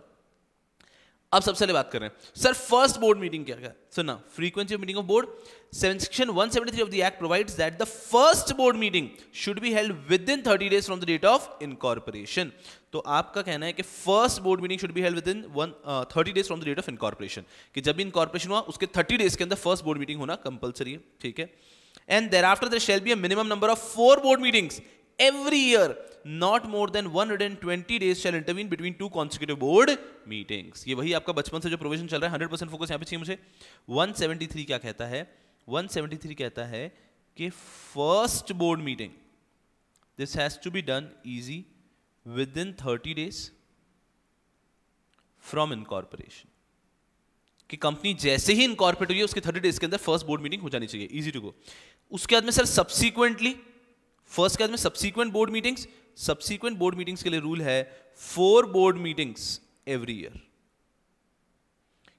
अब सबसे पहले बात कर रहे हैं सर फर्स्ट बोर्ड मीटिंग क्या है सुनना frequency meeting of board section one seventy three of the act provide that the first board meeting should be held within thirty days from the date of incorporation तो आपका कहना है कि first board meeting should be held within one thirty days from the date of incorporation कि जब भी incorporation हुआ उसके थर्टी डेज के अंदर फर्स्ट बोर्ड मीटिंग होना कंपलसरी है ठीक है and thereafter there shall be a minimum number of four board meetings every year not more than 120 days shall intervene between two consecutive board meetings ye wahi aapka bachpan se jo provision chal raha hai 100 focus yahan pe chahiye mujhe 173 kya kehta hai 173 kehta hai ki first board meeting this has to be done easy within 30 days from incorporation कि कंपनी जैसे ही incorporate हुई है उसके thirty days के अंदर first board meeting हो जानी चाहिए इजी टू गो उसके बाद में सर सब्सिक्वेंटली फर्स्ट में subsequent board meetings subsequent board meetings के लिए रूल है four board meetings every year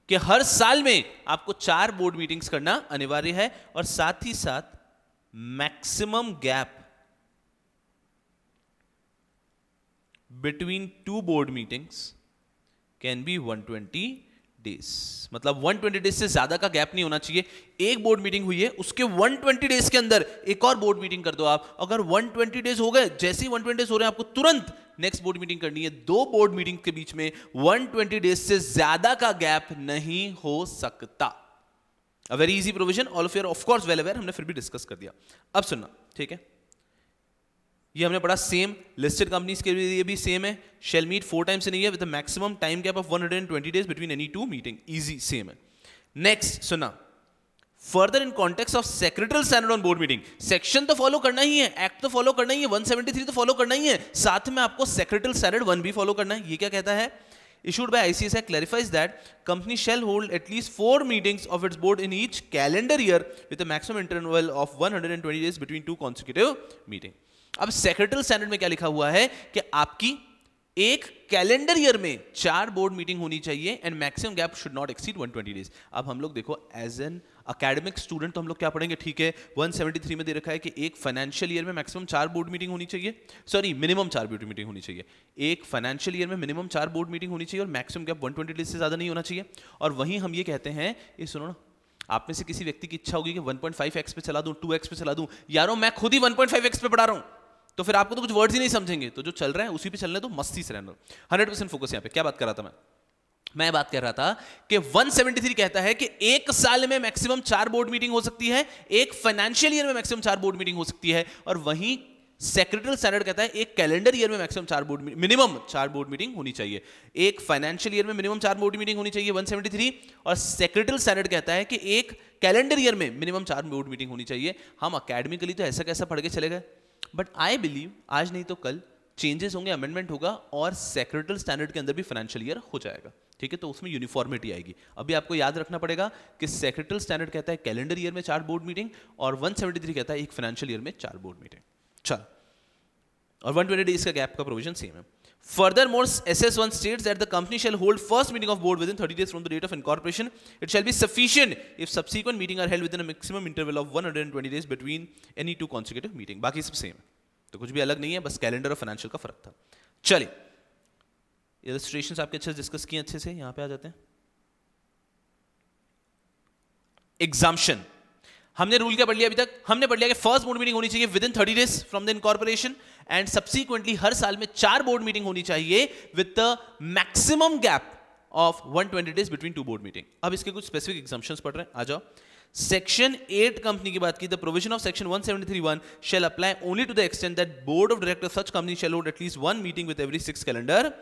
कि हर साल में आपको चार बोर्ड मीटिंग्स करना अनिवार्य है और साथ ही साथ maximum gap between two board meetings can be 120 days मतलब 120 डेज से ज्यादा का गैप नहीं होना चाहिए एक बोर्ड मीटिंग हुई है उसके 120 डेज के अंदर एक और बोर्ड मीटिंग कर दो आप अगर 120 डेज हो गए जैसे ही 120 डेज हो रहे हैं आपको तुरंत नेक्स्ट बोर्ड मीटिंग करनी है दो बोर्ड मीटिंग के बीच में 120 डेज से ज्यादा का गैप नहीं हो सकता a very easy provision all of you're of course well aware हमने फिर भी डिस्कस कर दिया अब सुनना ठीक है ये हमने पढ़ा सेम लिस्टेड कंपनीज के लिए भी सेम है शेल मीट फोर टाइम्स नहीं है with maximum time gap of one hundred and twenty days between any two meeting easy same है नेक्स्ट सुना further in context of secretary standard on board meeting section तो follow करना ही है act तो follow करना ही है 173 तो फॉलो करना ही है साथ में आपको सेक्रेटरी स्टैंडर्ड वन भी फॉलो करना है ये क्या कहता है issued by ICSI clarifies that company shall hold at least four meetings of its board in each calendar year with a maximum interval of 120 days between two consecutive meetings. अब secretary standard में क्या लिखा हुआ है कि आपकी एक calendar year में चार बोर्ड मीटिंग होनी चाहिए and maximum gap should not exceed 120 days अब हम लोग देखो एज एन अकेडमिक स्टूडेंट तो हम लोग क्या पढ़ेंगे ठीक है 173 में दे रखा है कि एक फाइनेंशियल ईयर में मैक्सिमम चार बोर्ड मीटिंग होनी चाहिए सॉरी मिनिमम चार बोर्ड मीटिंग होनी चाहिए एक फाइनेंशियल ईयर में मिनिमम चार बोर्ड मीटिंग होनी चाहिए और मैक्सिमम गैप 120 डेज से ज़्यादा नहीं होना चाहिए और वहीं हम ये कहते हैं ये सुनो ना आप में से किसी व्यक्ति की इच्छा होगी कि 1.5x पे चला दूं 2x पे चला दूं यारो मैं खुद ही 1.5x पे पढ़ा रहा हूँ तो फिर आपको तो कुछ वर्ड्स ही नहीं समझेंगे तो जो चल रहे हैं उसी पे चलने तो मस्ती से रहना हंड्रेड परसेंट फोकस यहाँ पे क्या बात कर रहा था मैं मैं बात कर रहा था कि 173 कहता है कि एक साल में मैक्सिमम चार बोर्ड मीटिंग हो सकती है एक फाइनेंशियल ईयर में मैक्सिमम चार बोर्ड मीटिंग हो सकती है और वहीं सेक्रेटरी स्टैंडर्ड कहता है एक कैलेंडर ईयर में मैक्सिमम चार बोर्ड मिनिमम चार बोर्ड मीटिंग होनी चाहिए एक फाइनेंशियल ईयर में मिनिमम चार बोर्ड मीटिंग होनी चाहिए 173 और सेक्रेटरी स्टैंडर्ड कहता है कि एक कैलेंडर ईयर में मिनिमम चार बोर्ड मीटिंग होनी चाहिए हम अकेडमिकली तो ऐसा कैसा पढ़ के चले गए बट आई बिलीव आज नहीं तो कल चेंजेस होंगे अमेंडमेंट होगा और सेक्रेटल स्टैंडर्ड के अंदर भी फाइनेंशियल ईयर हो जाएगा ठीक है तो उसमें यूनिफॉर्मिटी आएगी अभी आपको याद रखना पड़ेगा कि सेक्रेटल स्टैंडर्ड कहता है कैलेंडर ईयर में चार बोर्ड मीटिंग और 173 कहता है एक फाइनेंशियल ईयर में चार बोर्ड मीटिंग चल और 120 डेज का गैप का प्रोविजन सेम है Furthermore, SS1 states that the company shall hold first meeting of board within 30 days from the date of incorporation. It shall be sufficient if subsequent meeting are held within a maximum interval of 120 days between any two consecutive meeting. बाकी सब same है तो कुछ भी अलग नहीं है बस कैलेंडर और फाइनेंशियल का फर्क था चलिए इलस्ट्रेशन आपके अच्छे से डिस्कस किए अच्छे से यहाँ पे आ जाते हैं एग्जाम्शन हमने रूल क्या पढ़ लिया अभी तक हमने पढ़ लिया कि फर्स्ट बोर्ड मीटिंग होनी चाहिए within thirty days from the incorporation and subsequently हर साल में चार बोर्ड मीटिंग होनी चाहिए with the maximum gap of 120 days between two board meeting अब इसके कुछ स्पेसिफिक एग्जाम्पन पढ़ रहे हैं आ जाओ सेक्शन एट कंपनी की बात की the provision of section three one shall apply only to the extent that board of director such company shall hold at least one meeting with every six calendar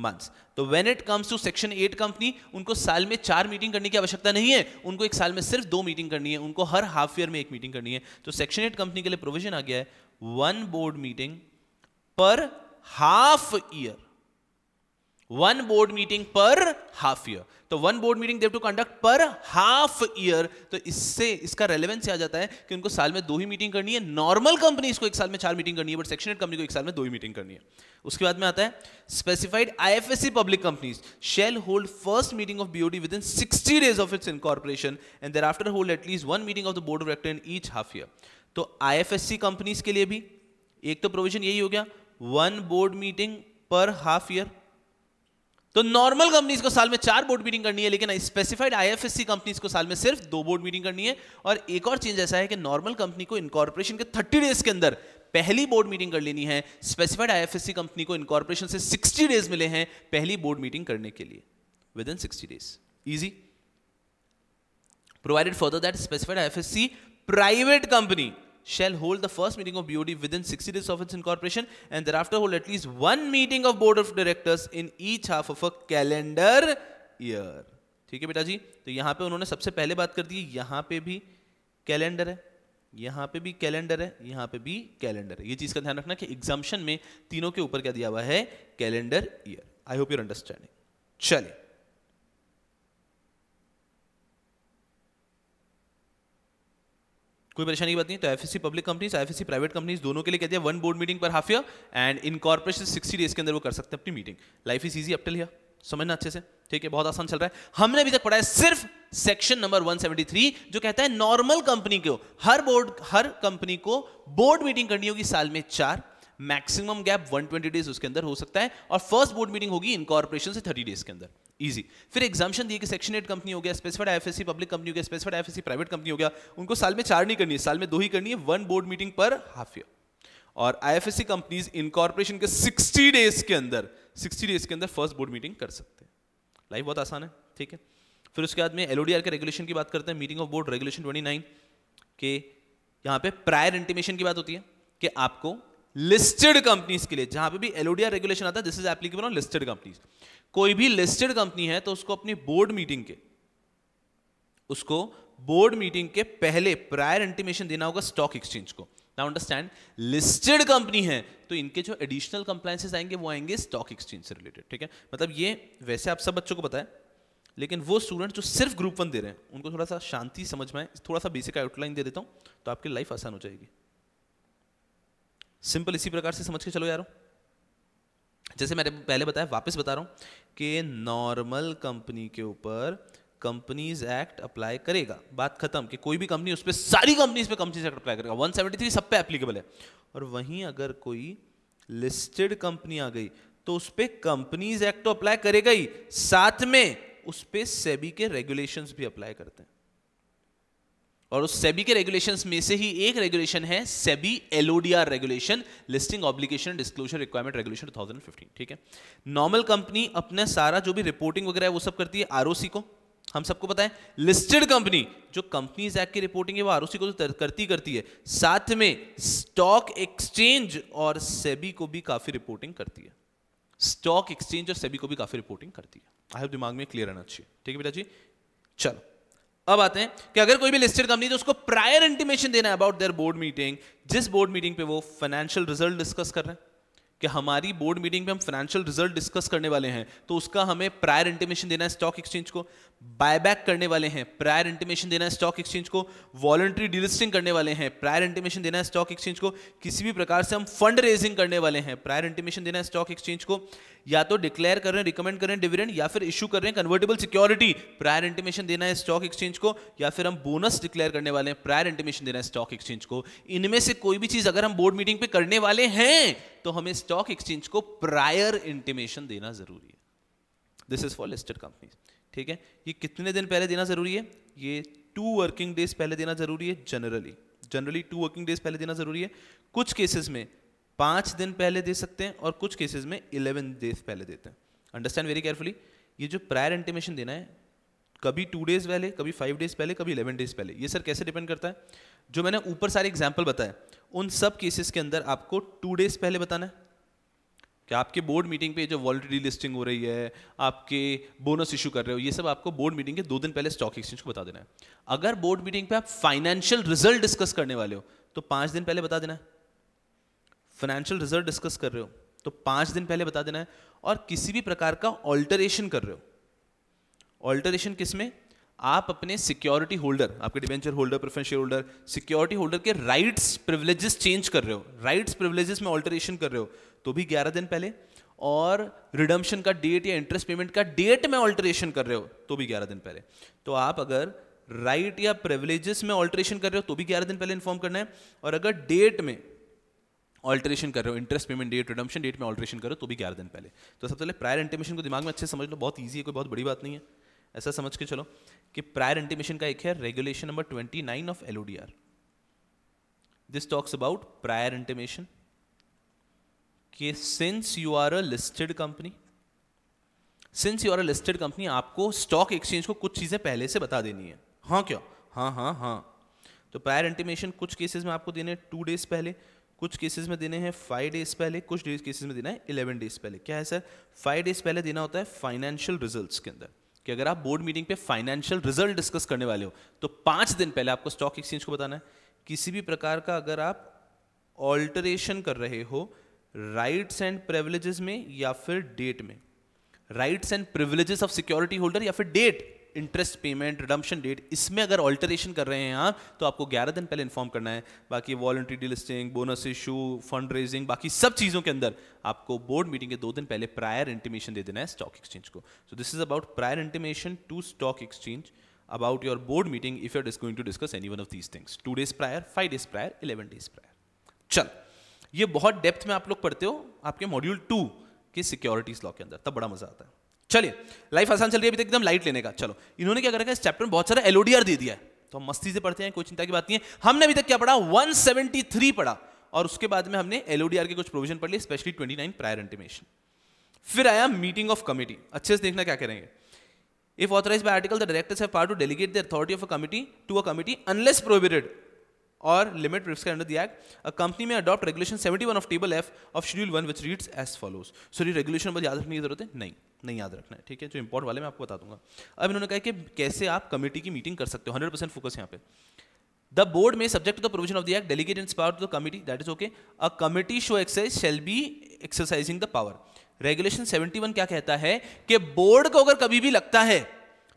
months तो when it comes to section eight company उनको साल में चार meeting करने की आवश्यकता नहीं है उनको एक साल में सिर्फ दो मीटिंग करनी है उनको हर हाफ ईयर में एक मीटिंग करनी है तो सेक्शन एट कंपनी के लिए प्रोविजन आ गया है one board meeting per half year one board meeting per half year तो one board meeting they've to conduct per half year तो इससे इसका रेलेवेंस आ जाता है कि उनको साल में दो ही मीटिंग करनी है नॉर्मल कंपनीज को एक साल में चार मीटिंग करनी है बट सेक्शन कंपनी को एक साल में दो ही मीटिंग करनी है उसके बाद में आता है specified IFSC public companies shall hold first meeting of BOD within sixty days of its incorporation and thereafter hold at least one meeting of the board of director in each half year तो IFSC companies के लिए भी एक तो provision यही हो गया one board meeting per half year तो नॉर्मल कंपनीज को साल में चार बोर्ड मीटिंग करनी है लेकिन स्पेसिफाइड आईएफएससी कंपनीज को साल में सिर्फ दो बोर्ड मीटिंग करनी है और एक और चेंज ऐसा है कि नॉर्मल कंपनी को इनकॉर्पोरेशन के 30 डेज के अंदर पहली बोर्ड मीटिंग कर लेनी है स्पेसिफाइड आईएफएससी कंपनी को इनकॉर्पोरेशन से 60 डेज मिले हैं पहली बोर्ड मीटिंग करने के लिए within sixty days easy provided for that specified IFSC private company shall hold the first meeting of BOD within 60 days of its incorporation and thereafter hold at least one meeting of board of directors in each half of a calendar year. ठीक है बेटा जी तो यहाँ पे उन्होंने सबसे पहले बात कर दी यहाँ पे भी कैलेंडर है यहां पे भी कैलेंडर है यहां पे भी कैलेंडर है ये चीज़ का ध्यान रखना कि एग्जाम्शन में तीनों के ऊपर क्या दिया हुआ है calendar year I hope your understanding चलिए कोई परेशानी की बात नहीं तो F public companies F private companies दोनों के लिए कहते हैं one board meeting per half year and incorporation sixty days के अंदर वो कर सकते हैं अपनी मीटिंग लाइफ इज ईजी अपटल समझना अच्छे से ठीक है बहुत आसान चल रहा है हमने अभी तक पढ़ा है सिर्फ सेक्शन नंबर 173 जो कहता है नॉर्मल कंपनी को हर बोर्ड हर कंपनी को बोर्ड मीटिंग करनी होगी साल में चार मैक्सिमम गैप 120 डेज उसके अंदर हो सकता है और फर्स्ट बोर्ड मीटिंग होगी इनकॉर्पोरेशन से 30 डेज के अंदर ईजी फिर एग्जामेशन दिए कि सेक्शन एट कंपनी हो गया स्पेसिफाइड एफएससी पब्लिक कंपनी हो गया स्पेसिफाइड एफएससी प्राइवेट कंपनी हो गया उनको साल में चार नहीं करनी है साल में दो ही करनी है one board meeting per half year और आईएफएससी कंपनीज इनकॉर्पोरेशन के सिक्सटी डेज के अंदर सिक्सटी डेज के अंदर फर्स्ट बोर्ड मीटिंग कर सकते हैं लाइफ बहुत आसान है ठीक है फिर उसके बाद में एलओडीआर के रेगुलेशन की बात करते हैं meeting of board regulation twenty nine के यहाँ पे प्रायर इंटीमेशन की बात होती है कि आपको लिस्टेड कंपनीज के लिए जहां पे भी एलओडीआर रेगुलेशन आता है this is applicable on listed companies कोई भी लिस्टेड कंपनी है तो उसको अपनी बोर्ड मीटिंग के उसको बोर्ड मीटिंग के पहले प्रायर इंटीमेशन देना होगा स्टॉक एक्सचेंज को नाउ अंडरस्टैंड लिस्टेड कंपनी है तो इनके जो एडिशनल कंप्लाइंसेस आएंगे वो आएंगे स्टॉक एक्सचेंज से रिलेटेड ठीक है मतलब ये वैसे आप सब बच्चों को पता है लेकिन वो स्टूडेंट जो सिर्फ ग्रुप वन दे रहे हैं उनको थोड़ा सा शांति समझ में थोड़ा सा बेसिक आउटलाइन दे देता हूं तो आपकी लाइफ आसान हो जाएगी सिंपल इसी प्रकार से समझ के चलो यारों जैसे मैंने पहले बताया वापस बता रहा हूँ कि नॉर्मल कंपनी के ऊपर कंपनीज एक्ट अप्लाई करेगा बात खत्म कि कोई भी कंपनी उस पर सारी कंपनीज पे कंपनीज एक्ट अप्लाई करेगा 173 सब पे एप्लीकेबल है और वहीं अगर कोई लिस्टेड कंपनी आ गई तो उस पर कंपनीज एक्ट तो अप्लाई करेगा ही साथ में उस पर सेबी के रेगुलेशंस भी अप्लाई करते हैं और उस सेबी के रेगुलेशन में से ही एक रेगुलेशन है SEBI LODR regulation listing obligation disclosure requirement regulation 2015 ठीक है नॉर्मल कंपनी अपने सारा जो भी रिपोर्टिंग वगैरह है वो सब करती है आरओसी को हम सबको पता है लिस्टेड कंपनी जो कंपनीज एक्ट की रिपोर्टिंग है वो आरओसी को तो करती करती है साथ में स्टॉक एक्सचेंज और सेबी को भी काफी रिपोर्टिंग करती है स्टॉक एक्सचेंज और सेबी को भी काफी रिपोर्टिंग करती है आई हैव दिमाग में क्लियर रहना चाहिए ठीक है बेटा जी चलो अब आते हैं कि अगर कोई भी लिस्टेड कंपनी तो उसको प्रायर इंटीमेशन देना है अबाउट देयर बोर्ड मीटिंग जिस बोर्ड मीटिंग पे वो फाइनेंशियल रिजल्ट डिस्कस कर रहे हैं कि हमारी बोर्ड मीटिंग पे हम फाइनेंशियल रिजल्ट डिस्कस करने वाले हैं तो उसका हमें प्रायर इंटीमेशन देना है स्टॉक एक्सचेंज को बायबैक करने वाले हैं प्रायर इंटीमेशन देना है स्टॉक एक्सचेंज को वॉलंट्री डिलिस्टिंग करने वाले हैं प्रायर इंटीमेशन देना है स्टॉक एक्सचेंज को किसी भी प्रकार से हम फंड रेजिंग करने वाले हैं प्रायर इंटीमेशन देना है स्टॉक एक्सचेंज को या तो डिक्लेयर कर रहे हैं रिकमेंड कर रहे हैं डिविडेंड या फिर इशू कर रहे हैं कन्वर्टेबल सिक्योरिटी प्रायर इंटीमेशन देना है स्टॉक एक्सचेंज को या फिर हम बोनस डिक्लेयर करने वाले हैं प्रायर इंटीमेशन देना है स्टॉक एक्सचेंज को इनमें से कोई भी चीज अगर हम बोर्ड मीटिंग पे करने वाले हैं तो हमें स्टॉक एक्सचेंज को प्रायर इंटीमेशन देना जरूरी है this is for listed company ठीक है ये कितने दिन पहले देना जरूरी है ये टू वर्किंग डेज पहले देना जरूरी है generally generally two working days पहले देना जरूरी है कुछ केसेस में पाँच दिन पहले दे सकते हैं और कुछ केसेस में इलेवन डेज पहले देते हैं अंडरस्टैंड वेरी केयरफुली ये जो प्रायर इंटीमेशन देना है कभी टू डेज पहले कभी फाइव डेज पहले कभी इलेवन डेज पहले ये सर कैसे डिपेंड करता है जो मैंने ऊपर सारे एग्जाम्पल बताए उन सब केसेस के अंदर आपको टू डेज पहले बताना है कि आपके बोर्ड मीटिंग पे जो वॉलिटी लिस्टिंग हो रही है आपके बोनस इशू कर रहे हो ये सब आपको बोर्ड मीटिंग के दो दिन पहले स्टॉक एक्सचेंज को बता देना है अगर बोर्ड मीटिंग पे आप फाइनेंशियल रिजल्ट डिस्कस करने वाले हो तो पाँच दिन पहले बता देना है फाइनेंशियल रिजल्ट डिस्कस कर रहे हो तो पांच दिन पहले बता देना है और किसी भी प्रकार का ऑल्टरेशन कर रहे हो ऑल्टरेशन किस में आप अपने सिक्योरिटी होल्डर आपके debenture holder preference share holder security holder के राइट्स प्रिविलेजेस चेंज कर रहे हो राइट्स प्रिविलेजेस में ऑल्टरेशन कर रहे हो तो भी ग्यारह दिन पहले और रिडम्शन का डेट या इंटरेस्ट पेमेंट का डेट में ऑल्टरेशन कर रहे हो तो भी ग्यारह दिन पहले तो आप अगर राइट right या प्रिविलेजेस में ऑल्टरेशन कर रहे हो तो भी ग्यारह दिन पहले इन्फॉर्म करना है और अगर डेट में ऑल्ट्रेशन कर रहे हो interest payment date redemption date में ऑल्ट्रेशन करो तो भी ग्यारह दिन पहले तो सबसे पहले प्रायर इंटीमेशन को दिमाग में अच्छे समझ लो बहुत ईजी है कोई बहुत बड़ी बात नहीं है ऐसा समझ के चलो कि प्रायर इंटीमेशन का एक है regulation number twenty nine of L this talks about prior intimation कि since you are a listed company since you are a listed company आपको स्टॉक एक्सचेंज को कुछ चीज़ें पहले से बता देनी है हाँ क्यों हाँ हाँ हाँ तो प्रायर इंटीमेशन कुछ केसेस में आपको देने टू डेज पहले कुछ केसेस में देने हैं फाइव डेज पहले कुछ डेज केसेस में देना है इलेवन डेज पहले क्या है सर फाइव डेज पहले देना होता है फाइनेंशियल रिजल्ट्स के अंदर कि अगर आप बोर्ड मीटिंग पे फाइनेंशियल रिजल्ट डिस्कस करने वाले हो तो पांच दिन पहले आपको स्टॉक एक्सचेंज को बताना है किसी भी प्रकार का अगर आप ऑल्टरेशन कर रहे हो राइट्स एंड प्रिविलेजेस में या फिर डेट में rights and privileges of security holder या फिर date interest payment redemption date इसमें अगर ऑल्टरेशन कर रहे हैं आप तो आपको ग्यारह दिन पहले इन्फॉर्म करना है बाकी voluntary delisting bonus issue fund raising बाकी सब चीज़ों के अंदर आपको बोर्ड मीटिंग के दो दिन पहले प्रायर इंटीमेशन दे देना है स्टॉक एक्सचेंज को so this is about prior intimation to stock exchange your board meeting if if you're going to discuss any one of these things two days prior five days prior eleven days prior चल ये बहुत depth में आप लोग पढ़ते हो आपके module two के सिक्योरिटीज लॉ के अंदर तब बड़ा मजा आता है चलिए लाइफ आसान चल रही है अभी तक एकदम लाइट लेने का चलो इन्होंने क्या करेगा इस चैप्टर में बहुत सारा एलओडीआर दे दिया है तो हम मस्ती से पढ़ते हैं कोई चिंता की बात नहीं है हमने अभी तक क्या पढ़ा 173 पढ़ा और उसके बाद में हमने एलओडीआर के कुछ प्रोविजन पढ़ लिए स्पेशली 29 प्रायर इंटीमेशन फिर आया मीटिंग ऑफ कमेटी अच्छे से देखना क्या करेंगे if authorise by article the directors have power to delegate the authority of a committee to a committee unless prohibited और limit prescribe under the act a company में adopt regulation 71 of table F of schedule 1 which reads as follows sorry regulation पर याद रखने की जरूरत है नहीं नहीं याद रखना है ठीक है जो इम्पोर्ट वाले मैं आपको बता दूंगा अब इन्होंने कहा कि कैसे आप कमेटी की मीटिंग कर सकते हो हंड्रेड परसेंट फोकस यहाँ पे द बोर्ड में subject to the provision of the act delegate in power to the committee that is okay a committee so exercise shall be exercising the power regulation 71 क्या कहता है कि board को अगर कभी भी लगता है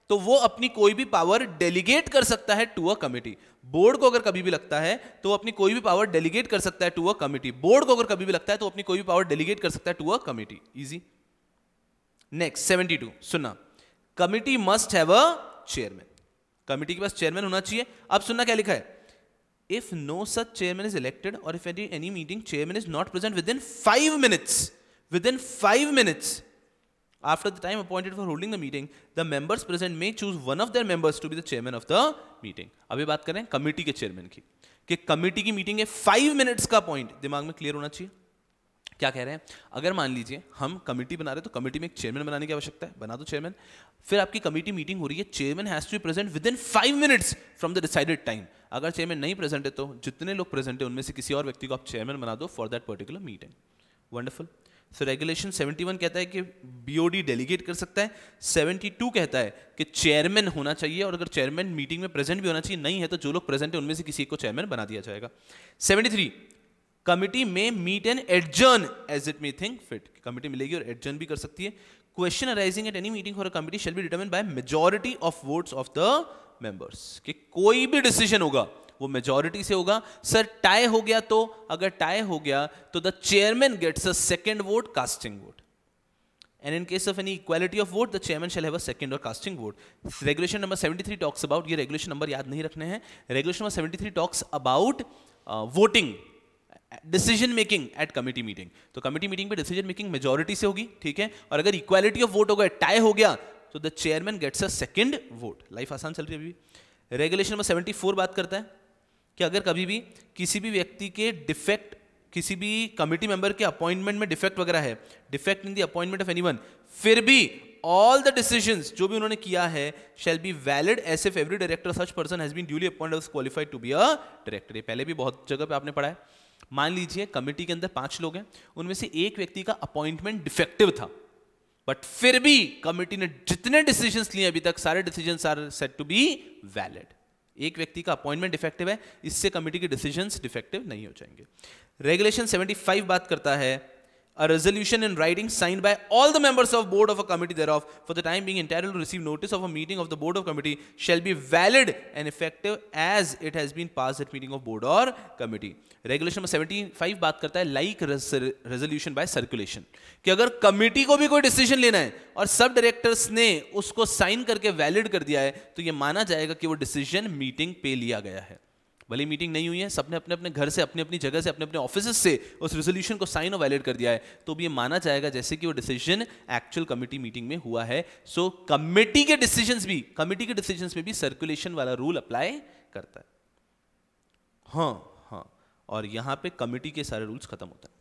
तो वो अपनी कोई भी पावर डेलीगेट कर सकता है टू अ कमिटी बोर्ड को अगर कभी भी लगता है तो अपनी कोई भी पावर डेलीगेट कर सकता है टू अ कमिटी बोर्ड को अगर कभी भी लगता है तो अपनी कोई भी पावर डेलीगेट कर सकता है to a committee easy next seventy two सुनना committee must have a chairman committee के पास चेयरमैन होना चाहिए अब सुनना क्या लिखा है if no such chairman is elected और if any any meeting chairman is not present within five minutes within five minutes after the time appointed for holding the meeting the members present may choose one of their members to be the chairman of the meeting अभी बात करें committee के chairman की कि committee की meeting है five minutes का point दिमाग में क्लियर होना चाहिए क्या कह रहे हैं अगर मान लीजिए हम कमेटी बना रहे तो कमेटी में एक चेयरमैन बनाने की आवश्यकता है बना दो चेयरमैन फिर आपकी कमेटी मीटिंग हो रही है chairman has to present within five minutes from the decided time अगर चेयरमैन नहीं प्रेजेंट है तो जितने लोग प्रेजेंट है उनमें से किसी और व्यक्ति को आप चेयरमैन बना दो for that particular meeting wonderful so regulation 71 कहता है कि बीओडी डेलीगेट कर सकता है 72 कहता है कि चेयरमैन होना चाहिए और अगर चेयरमैन मीटिंग में प्रेजेंट भी होना चाहिए नहीं है तो जो लोग प्रेजेंट है उनमें से किसी को चेयरमैन बना दिया जाएगा 73 कमिटी में meet and adjourn as it may think fit committee मिलेगी और एडजर्न भी कर सकती है question arising at any meeting for committee shall be determine by majority of votes of the members कि कोई भी डिसीजन होगा वो मेजोरिटी से होगा सर टाई हो गया तो अगर टाई हो गया तो the chairman gets a second vote casting vote and in case of any equality of vote the chairman shall have a second और casting vote regulation number seventy three talks about ये regulation number याद नहीं रखने हैं regulation number 73 talks about voting decision making at committee meeting तो committee meeting पे decision making majority से होगी ठीक है और अगर इक्वालिटी ऑफ वोट हो गया टाई हो गया तो the chairman gets a second vote life आसान चल रही है अभी रेगुलेशन नंबर सेवेंटी फोर बात करता है कि अगर कभी भी किसी भी व्यक्ति के डिफेक्ट किसी भी कमेटी मेंबर के अपॉइंटमेंट में डिफेक्ट वगैरह है defect in the appointment of any फिर भी ऑल द डिसीजन जो भी उन्होंने किया है shall be valid as if every director such person has been duly appointed qualified to be a director पहले भी बहुत जगह पे आपने पढ़ा है मान लीजिए कमेटी के अंदर पांच लोग हैं उनमें से एक व्यक्ति का अपॉइंटमेंट डिफेक्टिव था बट फिर भी कमेटी ने जितने डिसीजन लिए अभी तक सारे decision are said to be valid एक व्यक्ति का अपॉइंटमेंट डिफेक्टिव है इससे कमेटी के डिसीजन डिफेक्टिव नहीं हो जाएंगे रेगुलेशन 75 बात करता है a resolution in writing signed by all the members of board of a committee thereof for the time being entitled to receive notice of a meeting of the board of committee shall be valid and effective as it has been passed at meeting of board or committee regulation में 75 karta hai like res resolution by circulation ki agar committee ko bhi koi decision lena hai aur sub directors ne usko sign karke valid kar diya hai to ye mana jayega ki wo decision meeting pe liya gaya hai भले meeting नहीं हुई है सबने अपने अपने घर से अपने अपनी जगह से अपने अपने ऑफिस से उस रेजोल्यूशन को साइन और वैलिड कर दिया है तो भी ये माना जाएगा जैसे कि वो डिसीजन एक्चुअल कमेटी मीटिंग में हुआ है सो कमेटी के डिसीजन भी कमेटी के डिसीजन में भी सर्कुलेशन वाला रूल अप्लाई करता है हाँ हाँ और यहाँ पे कमेटी के सारे रूल्स खत्म होता है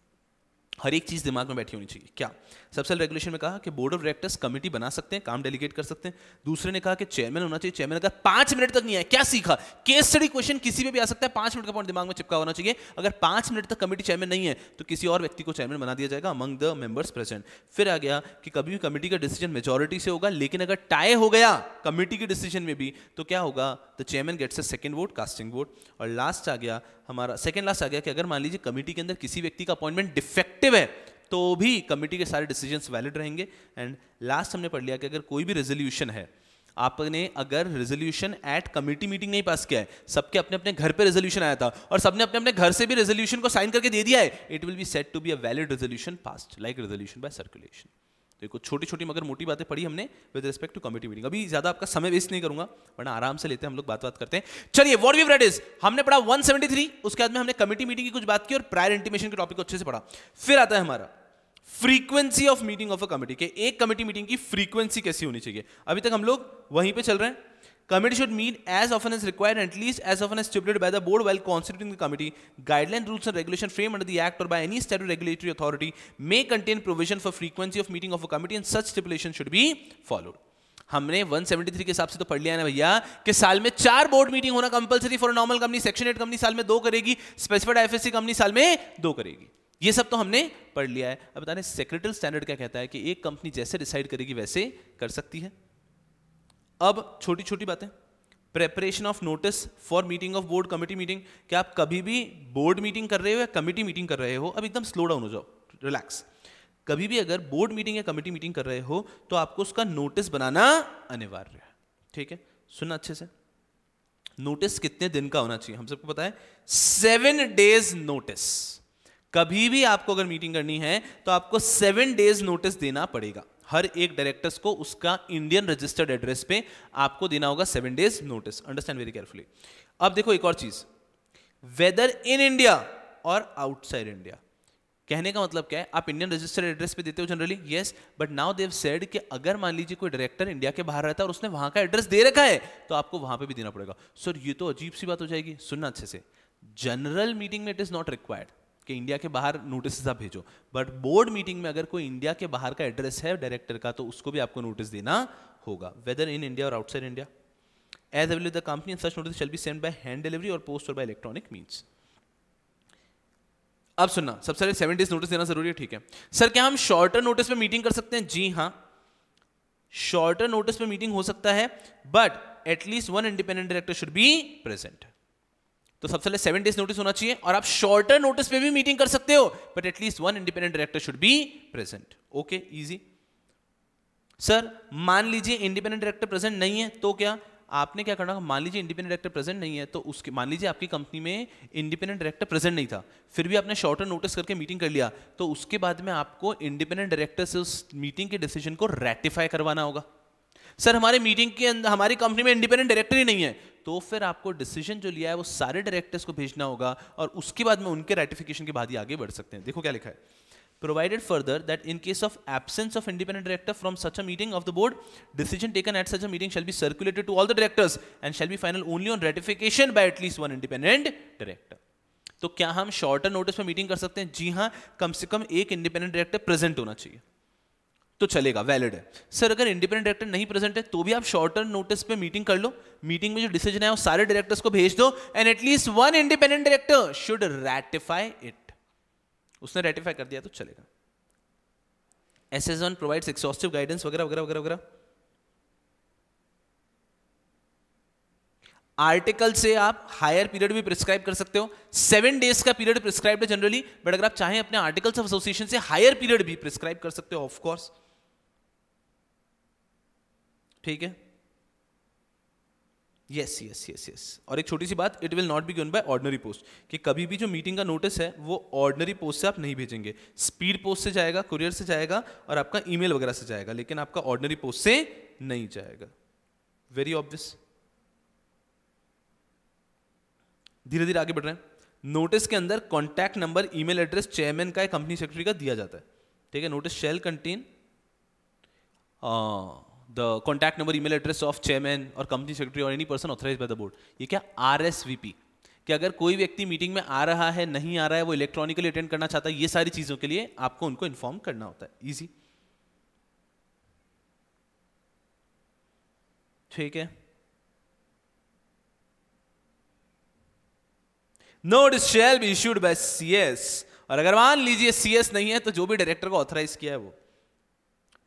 हर एक चीज दिमाग में बैठी होनी चाहिए क्या सब सेल रेगुलेशन में कहा कि बोर्ड ऑफ डायरेक्टर्स कमेटी बना सकते हैं काम डेलीगेट कर सकते हैं दूसरे ने कहा कि चेयरमैन होना चाहिए चेयरमैन का पांच मिनट तक नहीं आया क्या सीखा केस स्टडी क्वेश्चन किसी पे भी आ सकता है पांच मिनट का पॉइंट दिमाग में चिपका होना चाहिए अगर पांच मिनट तक कमेटी चेयरमैन नहीं है तो किसी और व्यक्ति को चेयरमैन बना दिया जाएगा अमंग द मेंबर्स प्रेजेंट फिर आ गया कि कभी भी कमेटी का डिसीजन मेजोरिटी से होगा लेकिन अगर टाई हो गया कमेटी के डिसीजन में भी तो क्या होगा the chairman gets a second vote casting vote और लास्ट आ गया हमारा सेकंड लास्ट आ गया कि अगर मान लीजिए कमेटी के अंदर किसी व्यक्ति का अपॉइंटमेंट डिफेक्टिव है तो भी कमेटी के सारे डिसीजन वैलिड रहेंगे एंड लास्ट हमने पढ़ लिया कि अगर कोई भी रेजोल्यूशन है आपने अगर रेजोल्यूशन एट कमेटी मीटिंग नहीं पास किया है सबके अपने अपने घर पे रेजोल्यूशन आया था और सबने अपने अपने घर से भी रेजोल्यूशन को साइन करके दे दिया है it will be set to be a valid resolution passed like resolution by circulation देखो छोटी छोटी मगर मोटी बातें पढ़ी हमने with respect to committee meeting अभी ज्यादा आपका समय वेस्ट नहीं करूंगा वरना आराम से लेते हैं हम लोग बात बात करते हैं चलिए वॉट वी रेड इज हमने पढ़ा थ्री उसके बाद में हमने कमिटी मीटिंग की कुछ बात की और प्रायर इंटीमेशन के टॉपिक को अच्छे से पढ़ा फिर आता है हमारा frequency of meeting of a committee के एक कमिटी मीटिंग की फ्रीक्वेंसी कैसी होनी चाहिए अभी तक हम लोग वहीं पर चल रहे हैं Committee should meet as often as required and at least as often as stipulated by the board while constituting the committee. Guideline rules and regulation framed under the act or by any statute regulatory authority may contain provision for frequency of meeting of a committee and such stipulation should be followed. हमने 173 के हिसाब से तो पढ़ लिया ना भैया कि साल में चार बोर्ड मीटिंग होना compulsory for normal company section eight company साल में दो करेगी स्पेसिफाइड आईएफएससी कंपनी साल में दो करेगी ये सब तो हमने पढ़ लिया है अब बता रहे सेक्रेटरी स्टैंडर्ड क्या कहता है कि एक कंपनी जैसे डिसाइड करेगी वैसे कर सकती है अब छोटी छोटी बातें preparation of notice for meeting of board committee meeting क्या आप कभी भी बोर्ड मीटिंग कर रहे हो या कमिटी मीटिंग कर रहे हो अब एकदम स्लो डाउन हो जाओ रिलैक्स कभी भी अगर बोर्ड मीटिंग या कमिटी मीटिंग कर रहे हो तो आपको उसका नोटिस बनाना अनिवार्य है ठीक है सुनना अच्छे से नोटिस कितने दिन का होना चाहिए हम सबको पता है सेवन डेज नोटिस कभी भी आपको अगर मीटिंग करनी है तो आपको सेवन डेज नोटिस देना पड़ेगा हर एक डायरेक्टर्स को उसका इंडियन रजिस्टर्ड एड्रेस पे आपको देना होगा seven days notice understand very carefully अब देखो एक और चीज वेदर इन इंडिया और आउटसाइड इंडिया कहने का मतलब क्या है आप इंडियन रजिस्टर्ड एड्रेस पे देते हो generally yes but now they said कि अगर मान लीजिए कोई डायरेक्टर इंडिया के बाहर रहता है और उसने वहां का एड्रेस दे रखा है तो आपको वहां पे भी देना पड़ेगा सर ये तो अजीब सी बात हो जाएगी सुनना अच्छे से जनरल मीटिंग में इट इज नॉट रिक्वायर्ड कि इंडिया के बाहर नोटिस आप भेजो बट बोर्ड मीटिंग में अगर कोई इंडिया के बाहर का एड्रेस है डायरेक्टर का तो उसको भी आपको नोटिस देना होगा वेदर इन इंडिया और outside India as well the company such notice shall be sent by hand delivery और पोस्ट और बाय इलेक्ट्रॉनिक मीन्स अब सुनना सबसे पहले सेवन डेज नोटिस देना जरूरी है ठीक है सर क्या हम शॉर्टर नोटिस पे मीटिंग कर सकते हैं जी हाँ शॉर्टर नोटिस पे मीटिंग हो सकता है but at least one independent director should be present तो सबसे पहले सेवन डेज नोटिस होना चाहिए और आप शॉर्टर नोटिस पे भी मीटिंग कर सकते हो but at least one independent director should be present okay easy sir मान लीजिए इंडिपेंडेंट डायरेक्टर प्रेजेंट नहीं है तो क्या आपने क्या करना मान लीजिए इंडिपेंडेंट डायरेक्टर प्रेजेंट नहीं है तो उसके मान लीजिए आपकी कंपनी में इंडिपेंडेंट डायरेक्टर प्रेजेंट नहीं था फिर भी आपने शॉर्टर नोटिस करके मीटिंग कर लिया तो उसके बाद में आपको इंडिपेंडेंट डायरेक्टर से उस मीटिंग के डिसीजन को रेटिफाई करवाना होगा सर हमारे मीटिंग के अंदर हमारी कंपनी में इंडिपेंडेंट डायरेक्टर ही नहीं है तो फिर आपको डिसीजन जो लिया है वो सारे डायरेक्टर्स को भेजना होगा और उसके बाद में उनके रेटिफिकेशन के बाद ही आगे बढ़ सकते हैं देखो क्या लिखा है provided further that in case of absence of independent director from such a meeting of the board decision taken at such a meeting shall be circulated to all the directors and shall be final only on ratification by at least one independent director तो क्या हम shorter notice में meeting कर सकते हैं जी हाँ कम से कम एक इंडिपेंडेंट डायरेक्टर प्रेजेंट होना चाहिए तो चलेगा वैलिड है सर अगर इंडिपेंडेंट डायरेक्टर नहीं प्रेजेंट है तो भी आप शॉर्ट टर्म नोटिस पे मीटिंग कर लो मीटिंग में जो डिसीजन है वो सारे डायरेक्टर्स को भेज दो and at least one independent director should ratify it उसने रेटिफाई कर दिया तो चलेगा S S one provide exhaustive guidance वगैरह वगैरह वगैरह वगैरह आर्टिकल से आप हायर पीरियड भी प्रिस्क्राइब कर सकते हो सेवन डेज का पीरियड प्रिस्क्राइब है जनरली बट अगर आप चाहें अपने आर्टिकल्स ऑफ एसोसिएशन से हायर पीरियड भी प्रिस्क्राइब कर सकते हो ऑफकोर्स ठीक है यस यस यस यस और एक छोटी सी बात it will not be given by ordinary post कि कभी भी जो मीटिंग का नोटिस है वो ऑर्डनरी पोस्ट से आप नहीं भेजेंगे स्पीड पोस्ट से जाएगा कुरियर से जाएगा और आपका ईमेल वगैरह से जाएगा लेकिन आपका ऑर्डनरी पोस्ट से नहीं जाएगा वेरी ऑब्वियस धीरे धीरे आगे बढ़ रहे हैं नोटिस के अंदर contact number e address chairman का या कंपनी सेक्रेटरी का दिया जाता है ठीक है notice shall contain the contact number, email address of chairman or company secretary or any person authorized by the board. ये क्या RSVP कि अगर कोई व्यक्ति मीटिंग में आ रहा है नहीं आ रहा है वो इलेक्ट्रॉनिकली अटेंड करना चाहता है ये सारी चीज़ों के लिए आपको उनको इन्फॉर्म करना होता है इजी ठीक है note shall be issued by CS और अगर मान लीजिए सीएस नहीं है तो जो भी डायरेक्टर को ऑथराइज किया है वो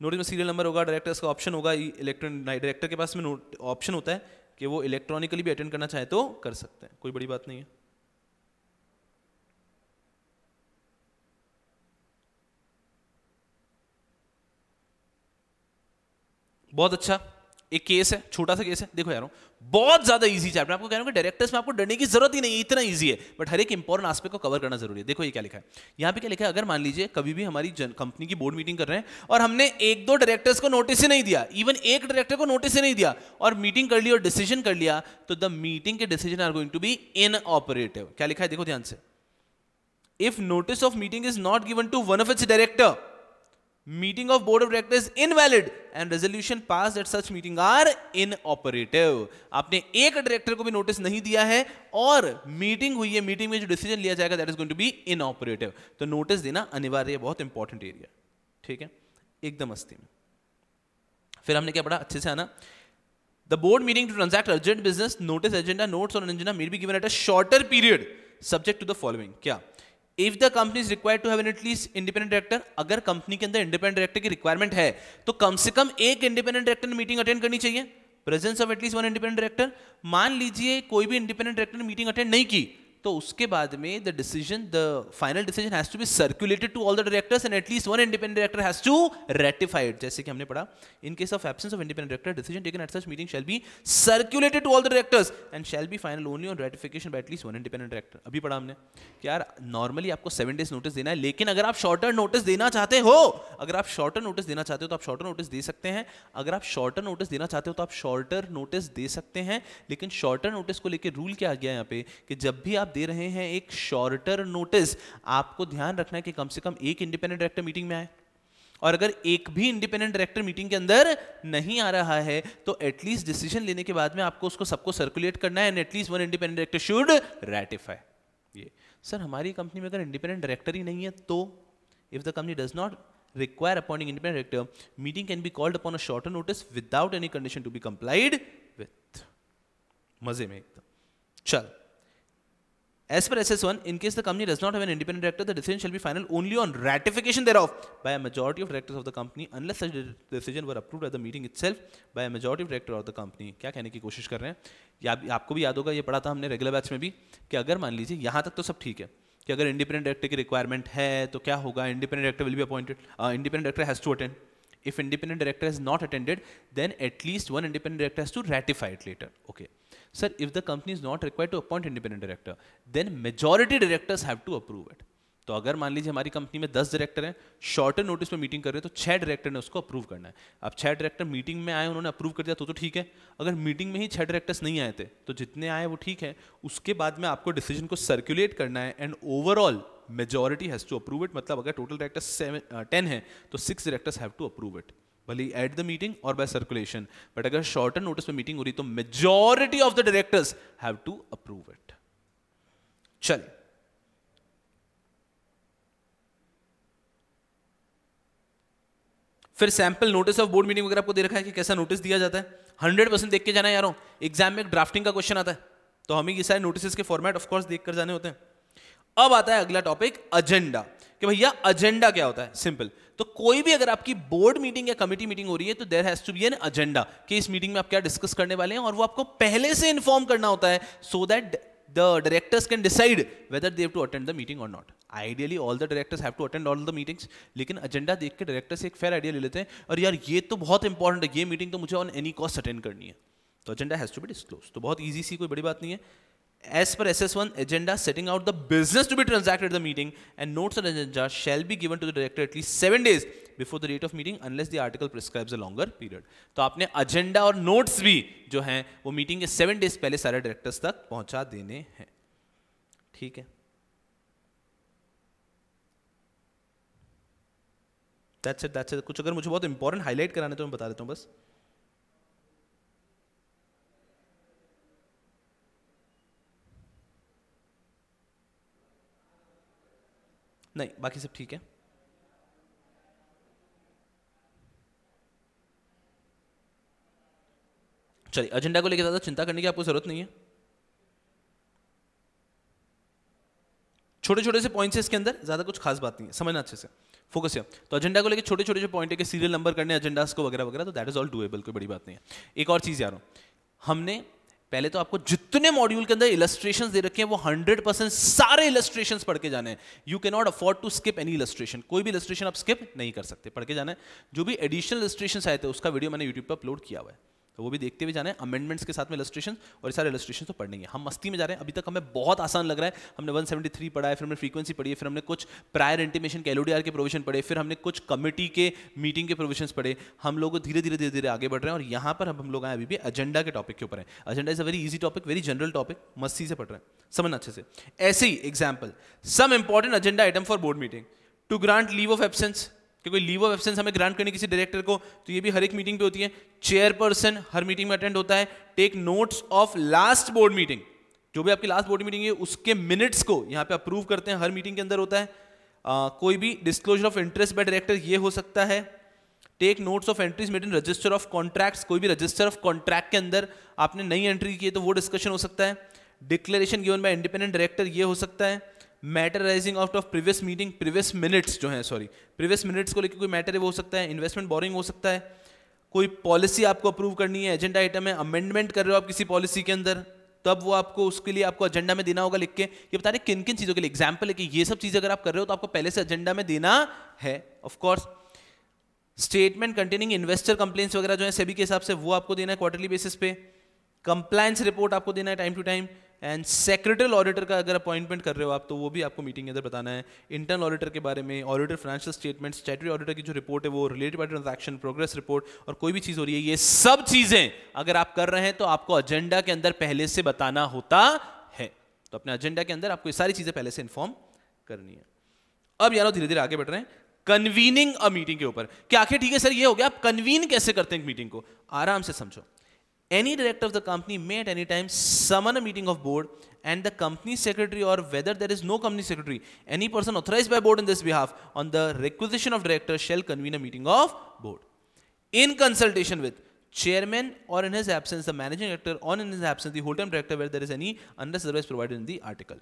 नोटिस में सीरियल नंबर होगा डायरेक्टर का ऑप्शन होगा इलेक्ट्रॉन डायरेक्टर के पास में ऑप्शन होता है कि वो इलेक्ट्रॉनिकली भी अटेंड करना चाहे तो कर सकते हैं कोई बड़ी बात नहीं है बहुत अच्छा एक केस है छोटा सा केस है देखो यारों बहुत ज्यादा इजी चैप्टर आपको कह रहा हूँ डायरेक्टर्स में आपको डरने की जरूरत ही नहीं है इतना ईजी है बट हर एक इंपॉर्टेंट आस्पेक्ट को कवर करना जरूरी है देखो ये क्या लिखा है यहाँ पे क्या लिखा है अगर मान लीजिए कभी भी हमारी कंपनी की बोर्ड मीटिंग कर रहे हैं और हमने एक दो डायरेक्टर्स को नोटिस ही नहीं दिया इवन एक डायरेक्टर को नोटिस ही नहीं दिया और मीटिंग कर ली और डिसीजन कर लिया तो द मीटिंग के decision are going to be inoperative क्या लिखा है देखो ध्यान से if notice of meeting is not given to one of its director meeting of board of directors and resolution pass at such meeting are inoperative आपने एक director को भी नोटिस नहीं दिया है और मीटिंग हुई है मीटिंग में जो डिसीजन लिया जाएगा that is going to be operative तो नोटिस देना अनिवार्य है बहुत इंपॉर्टेंट एरिया ठीक है एकदम अस्थि में फिर हमने क्या पढ़ा अच्छे से आना the board meeting to transact urgent business notice agenda notes और agenda may be given at a shorter period subject to the following क्या if the company is required to have an at least independent director अगर company के अंदर independent director की requirement है तो कम से कम एक इंडिपेंडेंट डायरेक्टर मीटिंग अटेंड करनी चाहिए presence of at least one independent director मान लीजिए कोई भी इंडिपेंडेंट डायरेक्टर मीटिंग अटेंड नहीं की तो उसके बाद में the decision the final decision has to be circulated to all the directors and at least one independent director has to ratified जैसे कि हमने पढ़ा in case of absence of independent director decision taken at such meeting shall be circulated to all the directors and shall be final only on ratification by at least one independent director अभी पढ़ा हमने कि यार normally आपको seven days notice देना है लेकिन अगर आप शॉर्टर नोटिस देना चाहते हो अगर आप शॉर्टर नोटिस देना चाहते हो तो आप शॉर्टर नोटिस दे सकते हैं अगर आप शॉर्टर नोटिस देना चाहते हो तो आप शॉर्टर नोटिस दे सकते हैं लेकिन शॉर्टर नोटिस को लेकर रूल क्या आ गया यहाँ पे कि जब भी आप दे रहे हैं एक शॉर्टर नोटिस आपको ध्यान रखना है कि कम से कम एक इंडिपेंडेंट डायरेक्टर मीटिंग में आए और अगर एक भी इंडिपेंडेंट डायरेक्टर मीटिंग के अंदर नहीं आ रहा है तो एटलीस्ट डिसीजन लेने के बाद में आपको उसको सबको सर्कुलेट करना है and at least one independent director should ratify ये सर हमारी कंपनी में अगर इंडिपेंडेंट डायरेक्टर ही नहीं है तो if the company does not require appointing independent director meeting can be called upon a shorter notice without any condition to be complied with मजे में एकदम चल As per SS1, in case the company does not have an independent director, the decision shall be final only on ratification thereof by a majority of directors of the company, unless such decision were approved at the meeting itself by a majority of director of the company. क्या कहने की कोशिश कर रहे हैं या आपको भी याद होगा ये पढ़ा था हमने रेगुलर बैच में भी कि अगर मान लीजिए यहाँ तक तो सब ठीक है कि अगर इंडिपेंडेंट डायरेक्टर की रिक्वायरमेंट है तो क्या होगा independent director will be appointed independent director has to attend if independent director has not attended then at least one independent director has to ratify it later okay Sir, if the company is not required to appoint independent director, then majority directors have to approve it. तो अगर मान लीजिए हमारी company में दस director हैं shorter notice में meeting कर रहे हैं तो छह डायरेक्टर ने उसको अप्रूव करना है अब छह डायरेक्टर मीटिंग में आए उन्होंने अप्रूव कर दिया तो तो ठीक है अगर मीटिंग में ही छह डायरेक्टर्स नहीं आए थे तो जितने आए वो ठीक है उसके बाद में आपको डिसीजन को सर्कुलेट करना है and overall majority has to approve it मतलब अगर टोटल डायरेक्टर्स टेन है तो six directors have to approve it भले एट द मीटिंग और बाय सर्कुलेशन बट अगर शॉर्ट नोटिस पे मीटिंग हो रही तो majority of the directors have to approve it चल फिर sample notice of board meeting वगैरह आपको दे रखा है कि कैसा नोटिस दिया जाता है हंड्रेड परसेंट देख के जाना है यारों एग्जाम में एक ड्राफ्टिंग का क्वेश्चन आता है तो हमें ये सारे नोटिस के फॉर्मेट ऑफकोर्स देख कर जाने होते हैं अब आता है अगला टॉपिक एजेंडा कि भैया एजेंडा क्या होता है सिंपल तो कोई भी अगर आपकी बोर्ड मीटिंग या कमिटी मीटिंग हो रही है तो there has to be an agenda कि इस मीटिंग में आप क्या डिस्कस करने वाले हैं और वो आपको पहले से इन्फॉर्म करना होता है so that the directors can decide whether they've to attend the meeting or not ideally all the directors have to attend all the meetings लेकिन एजेंडा देख के डायरेक्टर से एक फेयर आइडिया ले लेते हैं और यार ये तो बहुत इंपॉर्टेंट है ये मीटिंग तो मुझे ऑन एनी कॉस्ट अटेंड करनी है तो agenda has to be disclose तो बहुत ईजी सी कोई बड़ी बात नहीं है as per SS1 agenda setting out the business to be transacted at the meeting and notes on agenda shall be given to the director at least seven days before the date of meeting unless the article prescribes a longer period तो आपने agenda और notes भी जो हैं वो meeting के seven days पहले सारे डायरेक्टर्स तक पहुंचा देने हैं ठीक है दैट्स इट दैट्स इट कुछ अगर मुझे बहुत इंपॉर्टेंट हाईलाइट कराने तो मैं बता देता हूँ बस नहीं बाकी सब ठीक है चलिए एजेंडा को लेकर ज़्यादा चिंता करने की आपको ज़रूरत नहीं है छोटे छोटे से पॉइंट्स है इसके अंदर ज़्यादा कुछ खास बात नहीं है समझना अच्छे से फोकस है तो एजेंडा को लेकर छोटे छोटे जो पॉइंट है कि सीरियल नंबर करने एजेंडा को वगैरह वगैरह तो दैट इज़ ऑल डूएबल कोई बड़ी बात नहीं है एक और चीज़ यार हमने पहले तो आपको जितने मॉड्यूल के अंदर इलस्ट्रेशन दे रखे हैं वो हंड्रेड परसेंट सारे इलस्ट्रेशन पढ़ के जाने you can not afford to skip any illustration कोई भी इलस्ट्रेशन आप स्किप नहीं कर सकते पढ़ के जाने जो भी एडिशनल इलस्ट्रेशन आए थे उसका वीडियो मैंने यूट्यूब पर अपलोड किया हुआ है तो वो भी देखते हुए जाना है अमेंडमेंट्स के साथ में इलस्ट्रेशन और सारे इलस्ट्रेशन तो हैं हम मस्ती में जा रहे हैं अभी तक हमें बहुत आसान लग रहा है हमने 173 पढ़ा है फिर हमने फ्रीक्वेंसी पढ़ी है फिर हमने कुछ प्रायर इंटीमेशन के एल के प्रोविजन पढ़े फिर हमने कुछ कमेटी के मीटिंग के प्रोविजन पढ़े हम लोग धीरे धीरे धीरे धीरे आगे बढ़ रहे हैं और यहाँ पर हम लोग आए अभी भी एजेंडा के टॉपिक के ऊपर है agenda is a very easy topic very general topic मस्ती से पढ़ रहे हैं समझना अच्छे से ऐसे ही example some important agenda item for board meeting to grant leave of absence कि कोई लीव ऑफ एब्सेंस हमें ग्रांट करनी किसी डायरेक्टर को तो ये भी हर एक मीटिंग पे होती है चेयरपर्सन हर मीटिंग में अटेंड होता है take notes of last board meeting जो भी आपकी लास्ट बोर्ड मीटिंग है उसके मिनट्स को यहाँ पे अप्रूव करते हैं हर मीटिंग के अंदर होता है आ, कोई भी disclosure of interest by director ये हो सकता है take notes of entries made in register of contracts कोई भी रजिस्टर ऑफ कॉन्ट्रैक्ट के अंदर आपने नई एंट्री की है तो वो डिस्कशन हो सकता है declaration given by independent director ये हो सकता है matter rising out of previous meeting previous minutes जो है सॉरी प्रीवियस मिनट्स को लेकर कोई मैटर है वो हो सकता है इन्वेस्टमेंट बोरिंग हो सकता है कोई पॉलिसी आपको अप्रूव करनी है एजेंडा आइटम है अमेंडमेंट कर रहे हो आप किसी पॉलिसी के अंदर तब वो आपको उसके लिए आपको एजेंडा में देना होगा लिख के ये बता रहे किन किन चीज़ों के लिए एग्जाम्पल है कि ये सब चीज़ अगर आप कर रहे हो तो आपको पहले से एजेंडा में देना है of course statement containing investor complain वगैरह जो है सभी के हिसाब से वो आपको देना है क्वार्टरली बेसिस पे कंप्लायंस रिपोर्ट आपको देना है time to time and secretary auditor का अगर अपॉइंटमेंट कर रहे हो आप तो वो भी आपको मीटिंग के अंदर बताना है इंटरनल ऑडिटर के बारे में auditor financial statement statutory auditor की जो रिपोर्ट है वो related by transaction progress report और कोई भी चीज़ हो रही है ये सब चीज़ें अगर आप कर रहे हैं तो आपको एजेंडा के अंदर पहले से बताना होता है तो अपने एजेंडा के अंदर आपको ये सारी चीज़ें पहले से इन्फॉर्म करनी है अब यार धीरे धीरे आगे बढ़ रहे हैं कन्वीनिंग अ मीटिंग के ऊपर क्या आखिर ठीक है सर ये हो गया आप कन्वीन कैसे करते हैं मीटिंग को आराम से समझो any director of the company may at any time summon a meeting of board and the company secretary or whether there is no company secretary any person authorized by board in this behalf on the requisition of director shall convene a meeting of board in consultation with chairman or in his absence the managing director or in his absence the whole time director where there is any unless otherwise provided in the article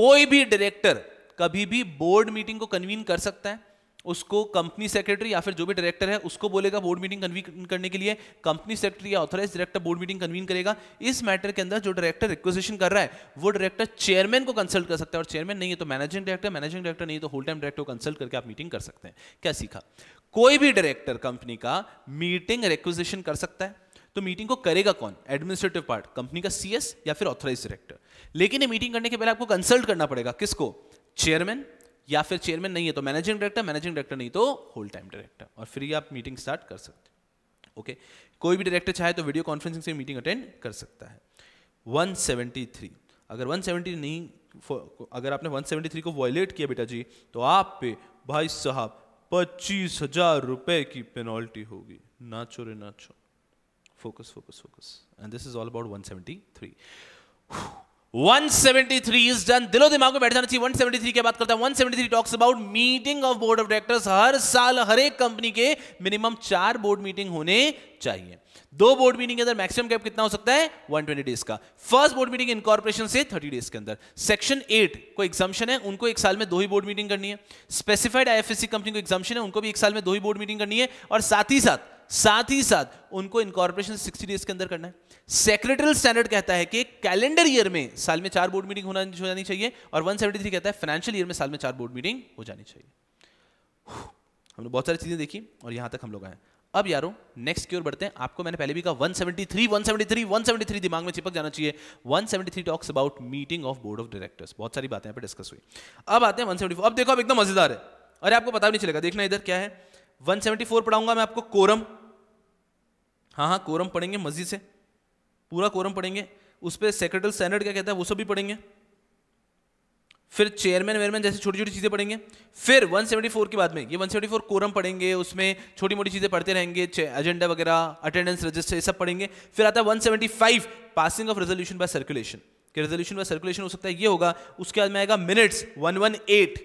koi bhi director कभी भी board meeting को convene कर सकता है उसको company secretary या फिर जो भी डायरेक्टर है उसको बोलेगा बोर्ड मीटिंग कन्वीन करने के लिए कंपनी सेक्रेटरी या authorise director board meeting convene करेगा इस मैटर के अंदर जो डायरेक्टर रिक्वेजेशन कर रहा है वो डायरेक्टर चेयरमैन को कंसल्ट कर सकता है और चेयरमैन नहीं है तो मैनेजिंग डायरेक्टर मैनेजिंग डायरेक्टर नहीं तो होल टाइम डायरेक्टर को कंसल्ट करके आप मीटिंग कर सकते हैं क्या सीखा कोई भी डायरेक्टर कंपनी का मीटिंग रिक्वेजेशन कर सकता है तो मीटिंग को करेगा कौन एडमिनिस्ट्रेटिव पार्ट कंपनी का सीएस या फिर ऑथराइज डायरेक्टर लेकिन ये मीटिंग करने के पहले आपको कंसल्ट करना पड़ेगा किसको चेयरमैन या फिर चेयरमैन नहीं है तो मैनेजिंग डायरेक्टर मैनेजिंग डायरेक्टर नहीं तो होल टाइम डायरेक्टर और फिर आप मीटिंग स्टार्ट कर सकते ओके कोई भी डायरेक्टर चाहे तो वीडियो कॉन्फ्रेंसिंग से मीटिंग अटेंड कर सकता है 173 अगर 170 नहीं अगर आपने 173 को वॉयलेट किया बेटा जी तो आप पे भाई साहब पच्चीस हजार रुपए की पेनल्टी होगी नाचो रे नाचो focus focus focus and this is all about 173 173 is done दिलो दिमाग में बैठ जाना चाहिए 173 की बात करता है 173 talks about meeting of board of directors हर साल हर एक कंपनी के मिनिमम चार बोर्ड मीटिंग होने चाहिए दो बोर्ड मीटिंग के अंदर मैक्सिमम कैप कितना हो सकता है 120 डेज का फर्स्ट बोर्ड मीटिंग इनकॉर्पोरेशन से 30 डेज के अंदर सेक्शन 8 को एग्जाम्शन है उनको एक साल में दो ही बोर्ड मीटिंग करनी है स्पेसिफाइड आईएफएससी कंपनी को एग्जाम्शन है उनको भी एक साल में दो ही बोर्ड मीटिंग करनी है और साथ ही साथ साथ ही साथ उनको इनकॉर्पोरेशन 60 डेज के अंदर करना है सेक्रेटरियल स्टैंडर्ड कहता है कि कैलेंडर ईयर में साल में चार बोर्ड मीटिंग होना हो जानी चाहिए और 173 कहता है फाइनेंशियल ईयर में साल में चार बोर्ड मीटिंग हो जानी चाहिए हमने बहुत सारी चीज़ें देखी और यहां तक हम लोग आए अब यारो नेक्स्ट की ओर बढ़ते हैं आपको मैंने पहले भी कहा 173 173 173 दिमाग में चिपक जाना चाहिए 173 talks about meeting of board of directors बहुत सारी बातें यहाँ पे डिस्कस हुई अब आते हैं 174 अब देखो अब एकदम मजेदार है अरे आपको पता भी नहीं चलेगा देखना इधर क्या है 174 पढ़ाऊंगा मैं आपको कोरम हाँ हाँ कोरम पढ़ेंगे मस्जिद से पूरा कोरम पढ़ेंगे उस पर सेक्रेटरी स्टैंडर्ड क्या कहता है वो सब भी पढ़ेंगे फिर चेयरमैन वेयरमैन जैसे छोटी छोटी चीज़ें पढ़ेंगे फिर 174 के बाद में ये 174 कोरम पढ़ेंगे उसमें छोटी मोटी चीज़ें पढ़ते रहेंगे एजेंडा वगैरह अटेंडेंस रजिस्टर ये सब पढ़ेंगे फिर आता है 175 passing of resolution by circulation कि रेजोल्यूशन बाय सर्कुलेशन हो सकता है ये होगा उसके बाद में आएगा minutes one one eight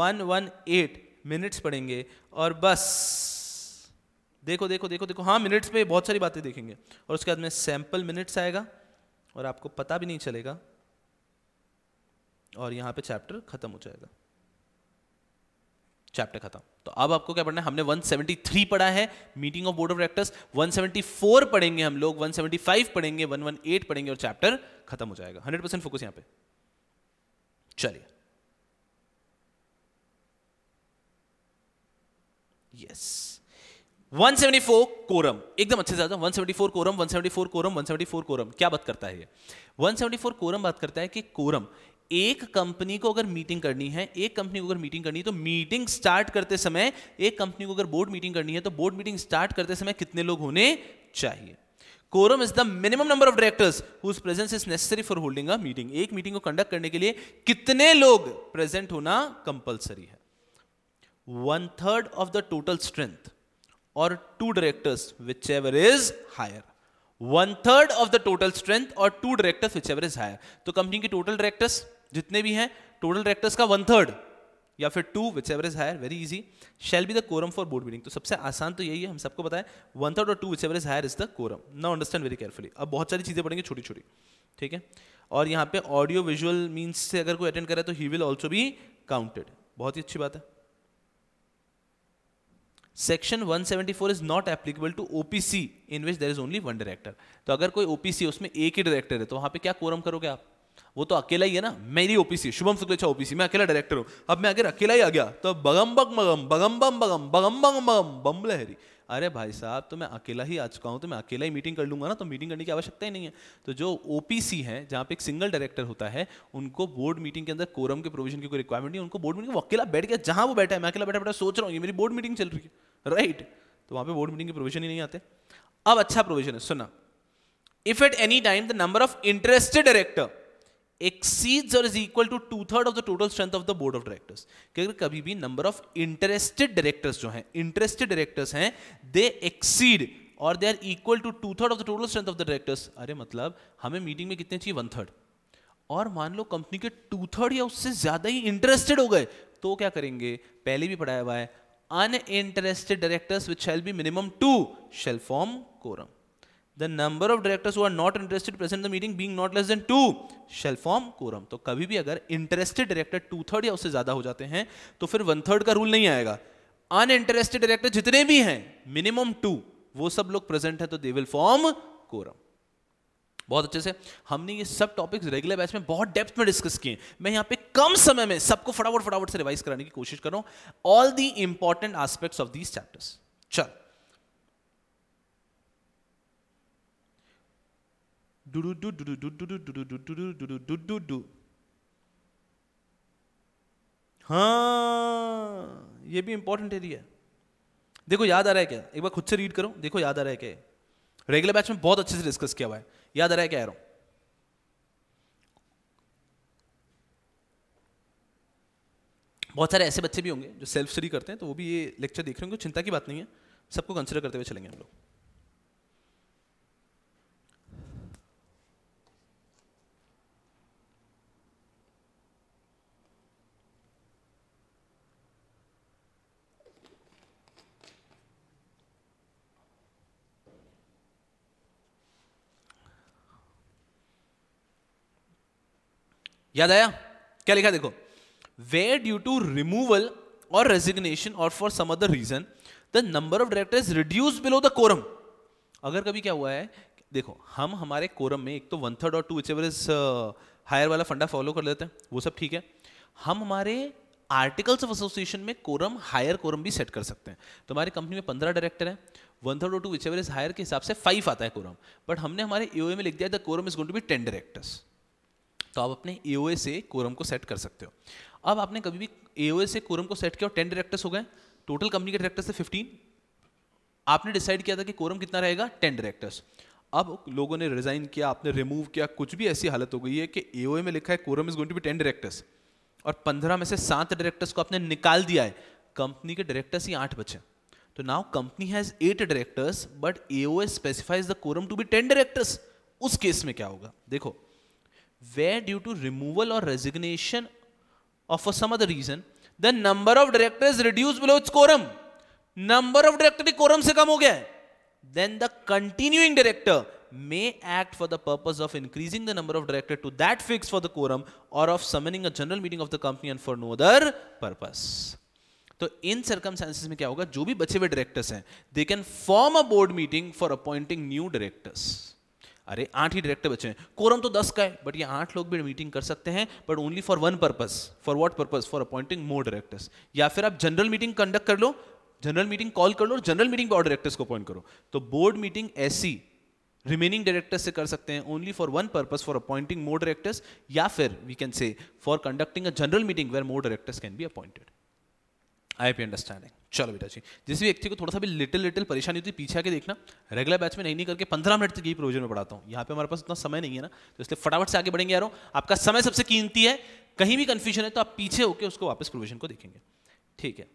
one one eight minutes पढ़ेंगे और बस देखो देखो देखो देखो हाँ मिनट्स पे बहुत सारी बातें देखेंगे और उसके बाद में सैंपल मिनट्स आएगा और आपको पता भी नहीं चलेगा और यहाँ पे चैप्टर खत्म हो जाएगा चैप्टर खत्म तो अब आपको क्या पढ़ना है हमने 173 पढ़ा है meeting of board of directors 174 पढ़ेंगे हम लोग 175 पढ़ेंगे 118 पढ़ेंगे और चैप्टर खत्म हो जाएगा 100 परसेंट फोकस यहां पे चलिए यस yes. 174 कोरम एकदम अच्छे से 174 कोरम 174 कोरम 174 कोरम क्या बात करता है ये 174 कोरम बात करता है कि कोरम एक कंपनी को अगर मीटिंग करनी है एक कंपनी को अगर मीटिंग करनी है तो मीटिंग स्टार्ट करते समय एक कंपनी को अगर बोर्ड मीटिंग करनी है तो बोर्ड मीटिंग स्टार्ट करते समय कितने लोग होने चाहिए quorum is the minimum number of directors whose presence is necessary for holding a meeting एक मीटिंग को कंडक्ट करने के लिए कितने लोग प्रेजेंट होना कंपलसरी है one third of the total strength or two directors, whichever is higher. One third of the total strength or two directors whichever is higher तो कंपनी के टोटल डायरेक्टर्स जितने भी हैं टोटल डायरेक्टर्स का one third या फिर two whichever is higher very easy shall be the quorum for board meeting तो सबसे आसान तो यही है हम सबको बताएं वन थर्ड और two whichever is higher is the quorum now understand very carefully अब बहुत सारी चीज़ें पड़ेंगी छोटी छोटी ठीक है और यहाँ पे ऑडियो विजुअल मीन्स से अगर कोई अटेंड करे तो he will also be counted बहुत ही अच्छी बात है section 174 is not applicable to OPC in which there is only one director तो अगर कोई ओपीसी उसमें एक ही डायरेक्टर है तो वहां पे क्या कोरम करोगे आप वो तो अकेला ही है ना मेरी ओपीसी शुभम शुक्लेचा ओपीसी मैं अकेला डायरेक्टर हूँ अब मैं अगर अकेला ही आ गया तो बगम बग मगम बगम बम बगम बगम बग मगम बम लहरी अरे भाई साहब तो मैं अकेला ही आ चुका हूँ तो मैं अकेला ही मीटिंग कर लूंगा ना तो मीटिंग करने की आवश्यकता ही नहीं है तो जो ओपीसी है जहाँ पे एक सिंगल डायरेक्टर होता है उनको बोर्ड मीटिंग के अंदर कोरम के प्रोविजन की कोई रिक्वायरमेंट नहीं उनको बोर्ड मीटिंग अकेला बैठ गया जहाँ वो बैठा है मैं अकेला बैठा बैठा सोच रहा हूँ ये मेरी बोर्ड मीटिंग चल रही है राइट तो वहाँ पे बोर्ड मीटिंग के प्रोविजन ही नहीं आते अब अच्छा प्रोविजन है सुना if at any time the number of interested director exceeds or is equal to two third of the total strength of the board of directors क्योंकि कभी भी नंबर ऑफ इंटरेस्टेड डायरेक्टर्स जो हैं इंटरेस्टेड डायरेक्टर्स हैं they exceed or they are equal to two third of the total strength of the directors अरे मतलब हमें meeting में कितने चाहिए वन थर्ड और मान लो कंपनी के टू थर्ड या उससे ज्यादा ही इंटरेस्टेड हो गए तो क्या करेंगे पहले भी पढ़ाया हुआ है uninterested directors which shall be minimum two shall form quorum the number of directors who are not interested present in the meeting being not less than two shall form quorum. तो कभी भी अगर interested director to third या उससे ज्यादा हो जाते हैं तो फिर वन थर्ड का रूल नहीं आएगा अनइंटरेस्टेड डायरेक्टर जितने भी हैं मिनिमम टू वो सब लोग प्रेजेंट है तो दे विल फॉर्म कोरम बहुत अच्छे से हमने ये सब टॉपिक्स रेगुलर बैच में बहुत डेप्थ में डिस्कस किए मैं यहां पे कम समय में सबको फटाफट फटाफट से रिवाइज कराने की कोशिश कर रहा हूं all the important aspects of these chapters चल हाँ ये भी इंपॉर्टेंट एरिया है देखो याद आ रहा है क्या एक बार खुद से रीड करो देखो याद आ रहा है क्या रेगुलर बैच में बहुत अच्छे से डिस्कस किया हुआ है याद आ रहा है क्या एरो बहुत सारे ऐसे बच्चे भी होंगे जो सेल्फ स्टडी करते हैं तो वो भी ये लेक्चर देख रहे होंगे चिंता की बात नहीं है सबको कंसिडर करते हुए चलेंगे हम लोग याद आया क्या लिखा देखो where due to removal or resignation or for some other reason the number of directors reduce below the quorum अगर कभी क्या हुआ है देखो हम हमारे कोरम में एक तो वन थर्ड और two whichever is higher वाला फंडा फॉलो कर लेते हैं वो सब ठीक है हम हमारे आर्टिकल्स ऑफ एसोसिएशन में कोरम हायर कोरम भी सेट कर सकते हैं तो हमारी कंपनी में पंद्रह डायरेक्टर हैं वन थर्ड और two whichever is higher के हिसाब से फाइव आता है कोरम बट हमने हमारे ए में लिख दिया the quorum is going to be ten directors तो आप अपने ए से कोरम को सेट कर सकते हो अब आपने कभी भी ए से कोरम को सेट किया और टेन डायरेक्टर्स हो गए टोटल कंपनी के डायरेक्टर्स थे फिफ्टीन आपने डिसाइड किया था कि कोरम कितना रहेगा टेन डायरेक्टर्स अब लोगों ने रिजाइन किया आपने रिमूव किया कुछ भी ऐसी हालत हो गई है कि ए में लिखा है quorum is going to be ten directors और पंद्रह में से सात डायरेक्टर्स को आपने निकाल दिया है कंपनी के डायरेक्टर्स ही आठ बचे तो now company has eight directors but A specifies the quorum to be ten directors उस केस में क्या होगा देखो where due to removal or resignation or for some other reason the number of directors reduced below its quorum number of director quorum se kam ho gaya then the continuing director may act for the purpose of increasing the number of director to that fixed for the quorum or of summoning a general meeting of the company and for no other purpose तो इन circumstances में क्या होगा जो भी बचे हुए directors हैं they can form a board meeting for appointing new directors अरे आठ ही डायरेक्टर बचे हैं कोरम तो दस का है बट ये आठ लोग भी मीटिंग कर सकते हैं but only for one purpose for what purpose for appointing more directors या फिर आप जनरल मीटिंग कंडक्ट कर लो जनरल मीटिंग कॉल कर लो और जनरल मीटिंग पर और डायरेक्टर्स को अपॉइंट करो तो बोर्ड मीटिंग ऐसी रिमेनिंग डायरेक्टर्स से कर सकते हैं only for one purpose for appointing more directors या फिर we can say for conducting a general meeting where more directors can be appointed I P understanding चलो बेटा जी जिस भी व्यक्ति को थोड़ा सा भी लिटिल लिटिल परेशानी होती है पीछे आके देखना रेगुलर बैच में नहीं नहीं करके पंद्रह मिनट तक यही प्रोविजन में पढ़ाता हूँ यहाँ पे हमारे पास उतना समय नहीं है ना तो इसलिए फटाफट से आगे बढ़ेंगे यारों आपका समय सबसे कीमती है कहीं भी कन्फ्यूजन है तो आप पीछे होकर उसको वापस प्रोविजन को देखेंगे ठीक है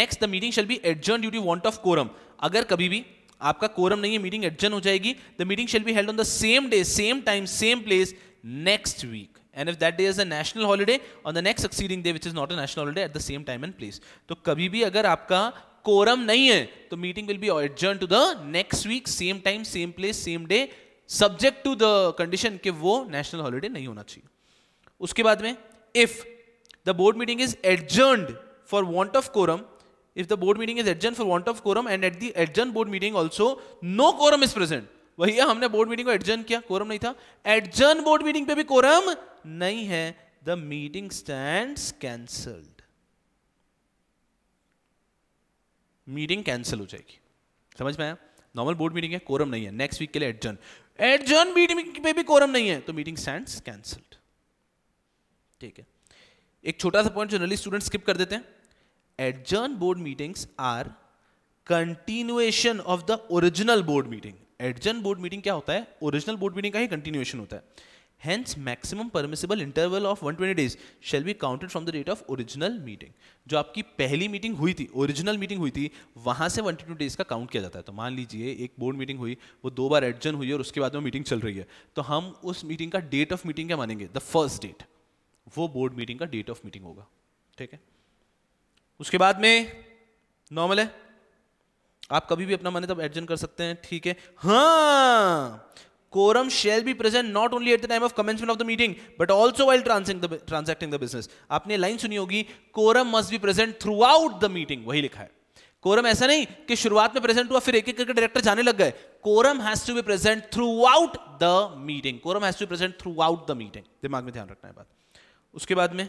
next the meeting shall be adjourn due to want of quorum अगर कभी भी आपका कोरम नहीं है मीटिंग एडजर्न हो जाएगी the meeting shall be held on the same day same time same place next week and if that day is a national holiday on the next succeeding day which is not a national holiday at the same time and place तो कभी भी अगर आपका quorum नहीं है तो meeting will be adjourn to the next week same time same place same day subject to the condition कि वो नेशनल हॉलीडे नहीं होना चाहिए उसके बाद में if the board meeting is adjourn for want of quorum if the board meeting is adjourn for want of quorum and at the adjourn board meeting also no quorum is present वही हमने board meeting को adjourn किया quorum नहीं था adjourn board meeting पे भी quorum नहीं है the meeting stand cancelled meeting cancel हो जाएगी समझ में आया नॉर्मल बोर्ड मीटिंग है कोरम नहीं है नेक्स्ट वीक के लिए एडजर्न एडजर्न मीटिंग पे भी कोरम नहीं है तो मीटिंग स्टैंड कैंसल्ड ठीक है एक छोटा सा पॉइंट जनरली स्टूडेंट स्किप कर देते हैं adjourn board meetings are continuation of the original board meeting adjourn board meeting क्या होता है ओरिजिनल बोर्ड मीटिंग का ही कंटिन्यूएशन होता है hence maximum permissible interval of 120 days shall be counted from the date of original meeting जो आपकी पहली meeting हुई थी ओरिजिनल मीटिंग हुई थी वहां से 120 डेज का काउंट किया जाता है तो मान लीजिए एक बोर्ड मीटिंग हुई वो दो बार एडजन हुई और उसके बाद में मीटिंग चल रही है तो हम उस मीटिंग का डेट ऑफ मीटिंग क्या मानेंगे द फर्स्ट डेट वो बोर्ड मीटिंग का डेट ऑफ मीटिंग होगा ठीक है उसके बाद में नॉर्मल है आप कभी भी अपना मान्यता एडजन कर सकते हैं ठीक है हाँ quorum shall be present not only at the time of commencement of the meeting but also while transacting the business आपने लाइन सुनी होगी quorum must be present throughout the meeting वही लिखा है कोरम ऐसा नहीं कि शुरुआत में प्रेजेंट हुआ फिर एक एक करके डायरेक्टर जाने लग गए quorum has to be present throughout the meeting quorum has to be present throughout the meeting दिमाग में ध्यान रखना है बात उसके बाद में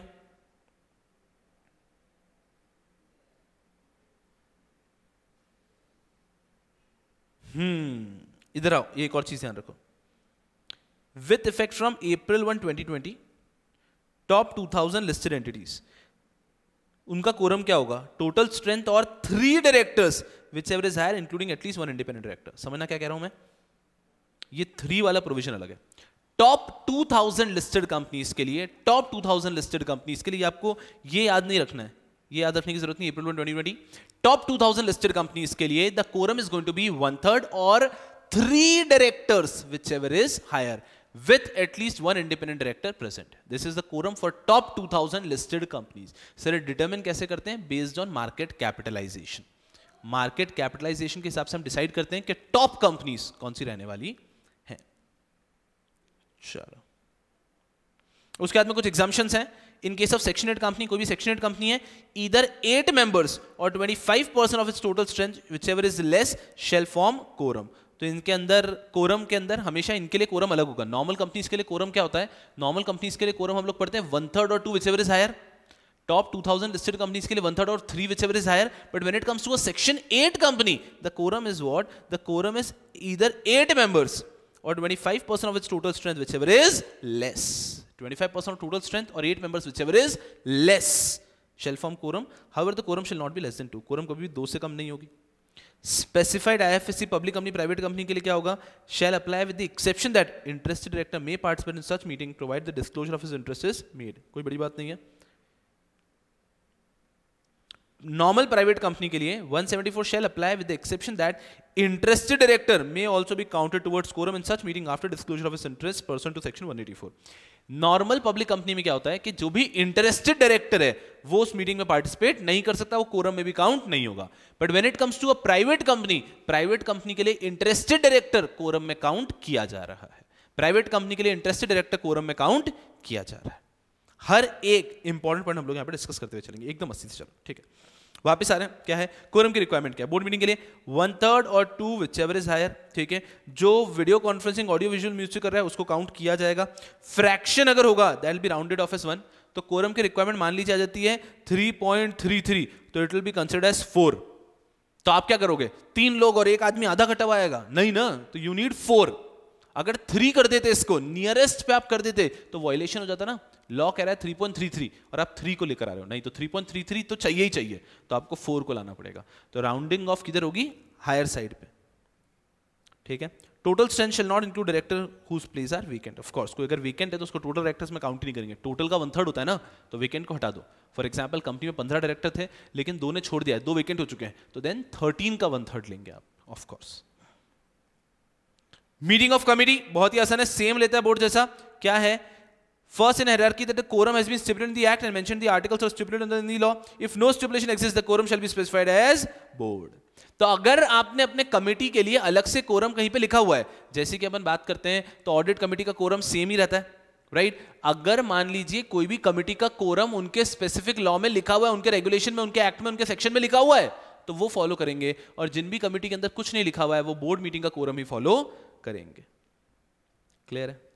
हम्म इधर आओ एक और चीज ध्यान रखो with effect from April one twenty twenty top two thousand listed entities उनका कोरम क्या होगा टोटल स्ट्रेंथ और three directors which average higher including at least one independent director समझना क्या कह रहा हूं मैं ये थ्री वाला प्रोविजन अलग है टॉप 2000 लिस्टेड कंपनीज के लिए टॉप 2000 लिस्टेड कंपनीज के लिए आपको ये याद नहीं रखना है ये याद रखने की जरूरत नहीं April twenty twenty top two thousand listed companies के लिए the quorum is going to be one third और three directors whichever is higher with at least one independent director present this is the quorum for top 2000 listed companies sir determine कैसे करते हैं based on market capitalization market capitalization के हिसाब से हम decide करते हैं कि टॉप कंपनीज कौन सी रहने वाली हैं चलो उसके बाद में कुछ एग्जाम्पन्स हैं in case of section eight company कोई भी सेक्शन एट कंपनी है इधर एट मेंबर्स और twenty five percent of its total strength whichever is less shall form quorum तो इनके अंदर कोरम के अंदर हमेशा इनके लिए कोरम अलग होगा नॉर्मल कंपनीज के लिए कोरम क्या होता है नॉर्मल कंपनीज के लिए कोरम हम लोग पढ़ते हैं वन थर्ड और two whichever is higher top two thousand listed companies के लिए वन थर्ड और three whichever is higher but when it comes to a section eight company the quorum is what the quorum is इधर eight members और twenty five percent of of total strength whichever is less 25% of total strength or 8 members whichever is less shall form quorum however the quorum shall not be less than 2 quorum कभी भी 2 से कम नहीं होगी specified IFSC public company private company के लिए क्या होगा shall apply with the exception that interested director may participate in such meeting provide the disclosure of his interest is made कोई बड़ी बात नहीं है नॉर्मल प्राइवेट कंपनी के लिए 174 shall apply with the exception that interested director may also be counted towards quorum in such meeting after disclosure of his interest person to section 184 normal public company में क्या होता है कि जो भी interested director है वो उस मीटिंग में पार्टिसिपेट नहीं कर सकता वो कोरम में भी काउंट नहीं होगा but when it comes to a private company private company के लिए इंटरेस्टेड डायरेक्टर कोरम में काउंट किया जा रहा है प्राइवेट कंपनी के लिए इंटरेस्टेड डायरेक्टर कोरम में काउंट किया जा रहा है हर एक इंपॉर्टेंट पॉइंट हम लोग यहां पर डिस्कस करते हुए चलेंगे एकदम अस्सी से चलो ठीक है वापस आ रहे हैं क्या है कोरम की रिक्वायरमेंट क्या है बोर्ड मीटिंग के लिए वन थर्ड और two whichever is higher ठीक है जो video conferencing audio visual music कर रहा है उसको काउंट किया जाएगा फ्रैक्शन अगर होगा that will be rounded off as one तो कोरम की रिक्वायरमेंट मान लीजिए आ जाती है थ्री तो it will be consider as four तो आप क्या करोगे तीन लोग और एक आदमी आधा घटा हुआ आएगा नहीं ना तो यू नीड फोर अगर थ्री कर देते इसको नियरेस्ट पे आप कर देते तो वॉयलेशन हो जाता ना लॉ कह रहा है थ्री थ्री पॉइंट थ्री और आप थ्री को लेकर आ रहे हो नहीं तो थ्री थ्री पॉइंट थ्री तो चाहिए ही चाहिए तो आपको फोर को लाना पड़ेगा तो राउंडिंग ऑफ किधर होगी हायर साइड पे ठीक है total strength shall not include director whose place are vacant of course कोई अगर वीकेंड है तो उसको टोटल डायरेक्टर्स में काउंट नहीं करेंगे टोटल का वन थर्ड होता है ना तो वीकेंड को हटा दो फॉर एग्जाम्पल कंपनी में पंद्रह डायरेक्टर थे लेकिन दो ने छोड़ दिया है दो वीकेंड हो चुके हैं तो देन थर्टीन का वन थर्ड लेंगे आप ऑफकोर्स मीटिंग ऑफ कमेटी बहुत ही आसान है सेम लेता है बोर्ड जैसा क्या है First in hierarchy that the quorum has been stipulated in the act and mentioned the articles are stipulated under the law. If no stipulation exists, the quorum shall be specified as board. तो अगर आपने अपने committee के लिए अलग से quorum कहीं पे लिखा हुआ है जैसे कि अपन बात करते हैं तो ऑडिट कमेटी का कोरम सेम ही रहता है राइट right? अगर मान लीजिए कोई भी कमेटी का कोरम उनके स्पेसिफिक लॉ में लिखा हुआ है उनके रेगुलेशन में उनके एक्ट में उनके सेक्शन में लिखा हुआ है तो वो फॉलो करेंगे और जिन भी कमेटी के अंदर कुछ नहीं लिखा हुआ है वो बोर्ड मीटिंग का कोरम ही फॉलो करेंगे क्लियर है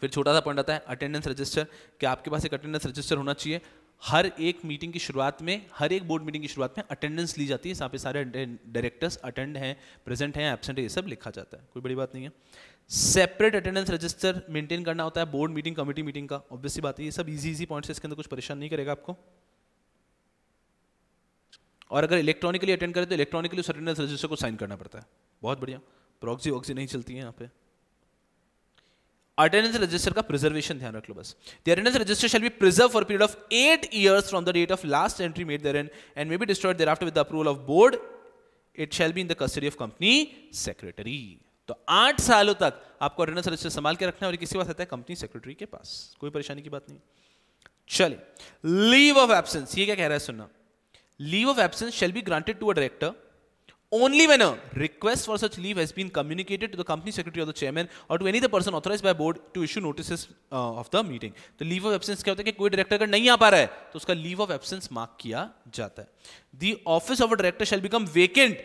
फिर छोटा सा पॉइंट आता है अटेंडेंस रजिस्टर कि आपके पास एक अटेंडेंस रजिस्टर होना चाहिए हर एक मीटिंग की शुरुआत में हर एक बोर्ड मीटिंग की शुरुआत में अटेंडेंस ली जाती है जहाँ पे सारे डायरेक्टर्स अटेंड हैं प्रेजेंट हैं एबसेंट है ये सब लिखा जाता है कोई बड़ी बात नहीं है सेपरेट अटेंडेंस रजिस्टर मेंटेन करना होता है बोर्ड मीटिंग कमेटी मीटिंग का ऑब्वियसली बात है ये सब इजी इजी पॉइंट्स इसके अंदर कुछ परेशान नहीं करेगा आपको और अगर इलेक्ट्रॉनिकली अटेंड करें तो इलेक्ट्रॉनिकली उस अटेंडेंस रजिस्टर को साइन करना पड़ता है बहुत बढ़िया प्रॉक्सी वॉक्सी नहीं चलती है यहाँ पे अटेंडेंस रजिस्टर का प्रिजर्वेशन ध्यान रख लो बस the attendance register shall be preserve for period of eight years from the date of last entry made there and and may be destroyed thereafter with approval of board it shall be in the custody of company secretary तो आठ सालों तक आपको attendance register संभाल के रखना है और किसी बात आता है कंपनी सेक्रेटरी के पास कोई परेशानी की बात नहीं चले लीव ऑफ एब्सेंस ये क्या कह रहा है सुनना leave of absence shall be granted to a director only when a request for such leave has been communicated to the company secretary or the chairman or to any other person authorized by board to issue notices uh, of the meeting the leave of absence kya hota hai ki koi director agar nahi aa pa raha hai to uska leave of absence mark kiya jata hai the office of a director shall become vacant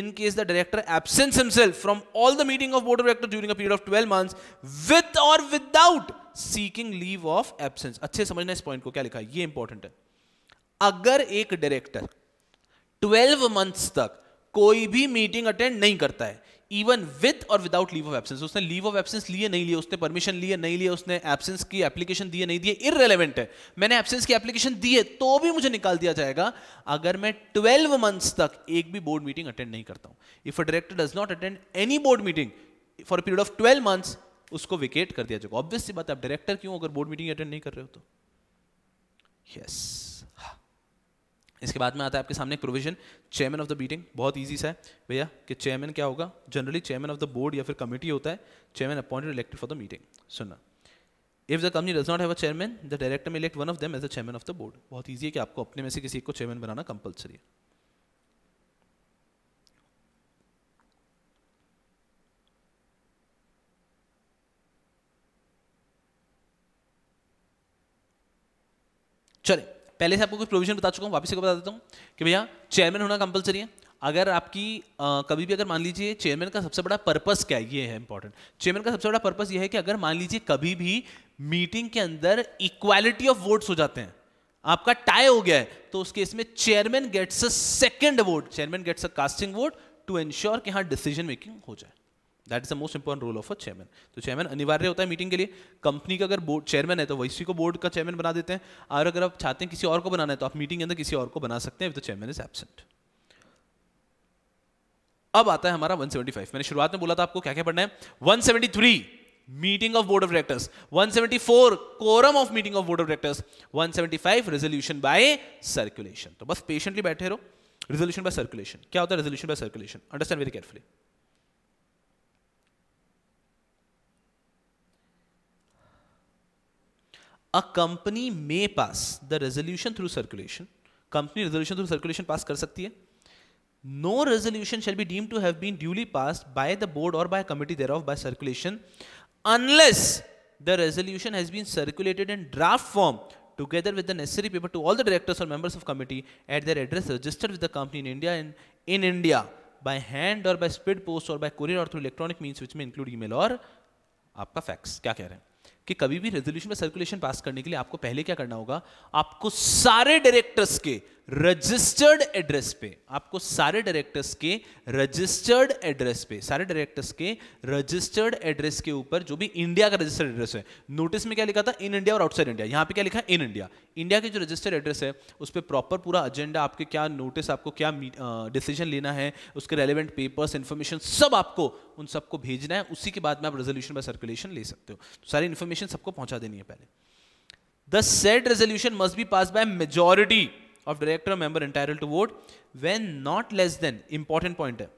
in case the director absents himself from all the meeting of board of director during a period of 12 months with or without seeking leave of absence acche samajhna is point ko kya likha hai ye important hai agar ek director 12 months tak कोई भी meeting attend नहीं करता है even with और without leave of absence उसने leave of absence लिए नहीं लिए उसने परमिशन लिए नहीं लिए उसने एब्सेंस की एप्लीकेशन दिए नहीं दिए इरेलीवेंट है मैंने एब्सेंस की एप्लीकेशन दी है तो भी मुझे निकाल दिया जाएगा अगर मैं ट्वेल्व मंथ्स तक एक भी बोर्ड मीटिंग अटेंड नहीं करता हूं if a director does not attend any board meeting for period of twelve months उसको विकेट कर दिया जाएगा ऑब्वियसली बात है आप डायरेक्टर क्यों अगर बोर्ड मीटिंग अटेंड नहीं कर रहे हो तो यस yes. इसके बाद में आता है आपके सामने provision chairman of the meeting बहुत ईजी सा है भैया कि चेयरमैन क्या होगा generally chairman of the board या फिर कमेटी होता है chairman appointed elected for the meeting सुनना if the company does not have a chairman the director may elect one of them as the chairman of the board बहुत easy है कि आपको अपने में से किसी को चेयरमैन बनाना कंपलसरी है चले पहले से आपको कुछ प्रोविजन बता चुका हूँ वापस से बता देता हूँ कि भैया चेयरमैन होना कंपलसरी है अगर आपकी आ, कभी भी अगर मान लीजिए चेयरमैन का सबसे बड़ा पर्पस क्या है ये है इंपॉर्टेंट चेयरमैन का सबसे बड़ा पर्पस ये है कि अगर मान लीजिए कभी भी मीटिंग के अंदर इक्वालिटी ऑफ वोट्स हो जाते हैं आपका टाई हो गया है तो उस केस में chairman gets a second vote chairman gets a casting vote to ensure कि हाँ डिसीजन मेकिंग हो जाए that is the most important role of a chairman तो चेयरमैन अनिवार्य होता है मीटिंग के लिए कंपनी का अगर बोर्ड चेयरमैन है तो वैसी को बोर्ड का चेयरमैन बना देते हैं और अगर आप चाहते हैं किसी और को बनाना है तो आप मीटिंग के अंदर किसी और को बना सकते हैं if the chairman is absent अब आता है हमारा 175 मैंने शुरुआत में बोला था आपको क्या क्या पढ़ना है 173 meeting of board of directors 174 quorum of meeting of board of directors 175 resolution by circulation तो बस पेशेंटली बैठे रहो रेजोल्यूशन बाय सर्कुलेशन क्या होता है resolution by circulation understand very carefully a company may pass the resolution through circulation company resolution through circulation pass कर सकती है no resolution shall be deem to have been duly pass by the board और by committee there of by circulation unless the resolution has been circulated in draft form together with the necessary paper to all the directors और members of committee at there address registered with the company in India in in India by hand और by speed post और by courier और through electronic means which may include E mail और आपका fax क्या कह रहे हैं कि कभी भी रेजोल्यूशन में सर्कुलेशन पास करने के लिए आपको पहले क्या करना होगा आपको सारे डायरेक्टर्स के रजिस्टर्ड एड्रेस पे आपको सारे डायरेक्टर्स के रजिस्टर्ड एड्रेस पे सारे डायरेक्टर्स के रजिस्टर्ड एड्रेस के ऊपर जो भी इंडिया का रजिस्टर्ड एड्रेस है नोटिस में क्या लिखा था इन इंडिया और आउटसाइड इंडिया यहां पे क्या लिखा है इन इंडिया इंडिया के जो रजिस्टर्ड एड्रेस है उस पर प्रॉपर पूरा एजेंडा आपके क्या नोटिस आपको क्या डिसीजन लेना है उसके रेलिवेंट पेपर्स इन्फॉर्मेशन सब आपको उन सबको भेजना है उसी के बाद में आप रेजोल्यूशन बाय सर्कुलेशन ले सकते हो तो सारी इन्फॉर्मेशन सबको पहुंचा देनी है पहले the said resolution must be pass by majority of director or member entitled to vote when not less than important point है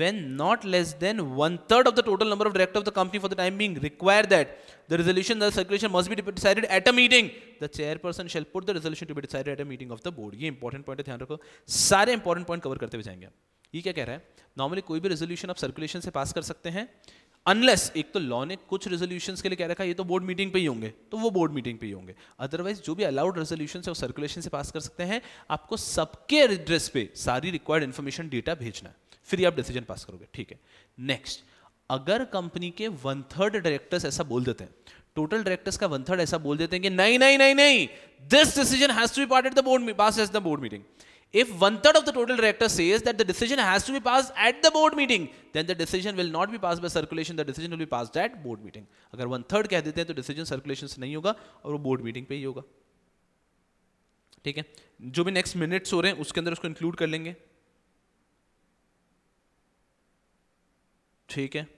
when not less than one third of the total number of directors of the company for the time being require that the resolution the circulation must be decided at a meeting the chairperson shall put the resolution to be decided at a meeting of the board ये important point है ध्यान रखो सारे important point cover karte हुए जाएंगे ये क्या कह रहा है नॉर्मली कोई भी रेजोल्यूशन आप सर्कुलेशन से पास कर सकते हैं अनलेस एक तो लॉ ने कुछ रेजोल्यूशन के लिए कह रखा है ये तो बोर्ड मीटिंग पे ही होंगे तो वो बोर्ड मीटिंग पे ही होंगे अदरवाइज जो भी अलाउड रेजोल्यूशन है वो सर्कुलेशन से पास कर सकते हैं आपको सबके एड्रेस पे सारी रिक्वायर्ड इन्फॉर्मेशन डेटा भेजना है फिर आप डिसीजन पास करोगे ठीक है नेक्स्ट अगर कंपनी के वन थर्ड डायरेक्टर्स ऐसा बोल देते हैं टोटल डायरेक्टर्स का वन थर्ड ऐसा बोल देते हैं कि नहीं नहीं नहीं नहीं this decision has to be part at the board pass as the board meeting If one third of the total director says that the decision has to be passed at the board meeting, then the decision will not be passed by circulation. The decision will be passed at board meeting. अगर one third कह देते हैं तो decision circulation से नहीं होगा और वो board meeting पे ही होगा ठीक है जो भी next minutes हो रहे हैं उसके अंदर उसको include कर लेंगे ठीक है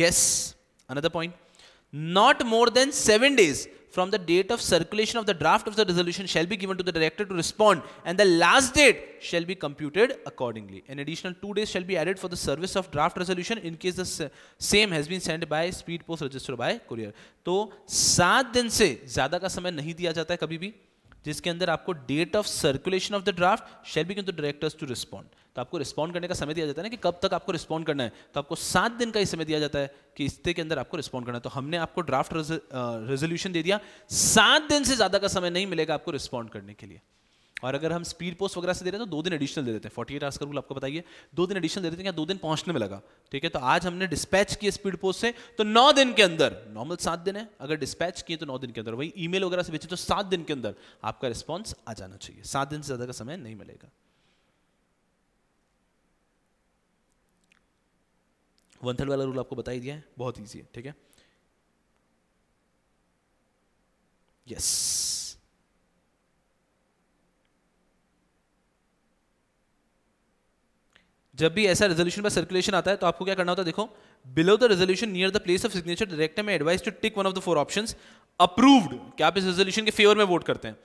yes another point not more than 7 days from the date of circulation of the draft of the resolution shall be given to the director to respond and the last date shall be computed accordingly an additional 2 days shall be added for the service of draft resolution in case the same has been sent by speed post register by courier तो 7 दिन से ज्यादा का समय नहीं दिया जाता है कभी भी जिसके अंदर आपको date of circulation of the draft shall be given to directors to respond तो आपको रिस्पॉन्ड करने का समय दिया जाता है ना कि कब तक आपको रिस्पॉन्ड करना है तो आपको सात दिन का ही समय दिया जाता है कि इस्ते के अंदर आपको रिस्पॉन्ड करना है तो हमने आपको ड्राफ्ट रेजोल्यूशन दे दिया सात दिन से ज़्यादा का समय नहीं मिलेगा आपको रिस्पॉन्ड करने के लिए और अगर हम स्पीड पोस्ट वगैरह से दे रहे हैं तो दो दिन एडिशनल दे देते हैं फोर्टी एट आवर्स का रूल आपको बताइए दो दिन एडिशनल दे देते हैं या दो दिन पहुंचने में लगा ठीक है तो आज हमने डिस्पैच किए स्पीड पोस्ट से तो नौ दिन के अंदर नॉर्मल सात दिन है अगर डिस्पैच किए तो नौ दिन के अंदर वही ईमेल वगैरह से भेजे तो सात दिन के अंदर आपका रिस्पॉन्स आ जाना चाहिए सात दिन से ज़्यादा का समय नहीं मिलेगा वन थर्ड वाला रूल आपको बता ही दिया है बहुत ईजी है ठीक है यस जब भी ऐसा रेजोल्यूशन पर सर्कुलेशन आता है तो आपको क्या करना होता है देखो below the resolution near the place of signature director may advice to tick one of the four option approved क्या आप इस रेजोल्यूशन के फेवर में वोट करते हैं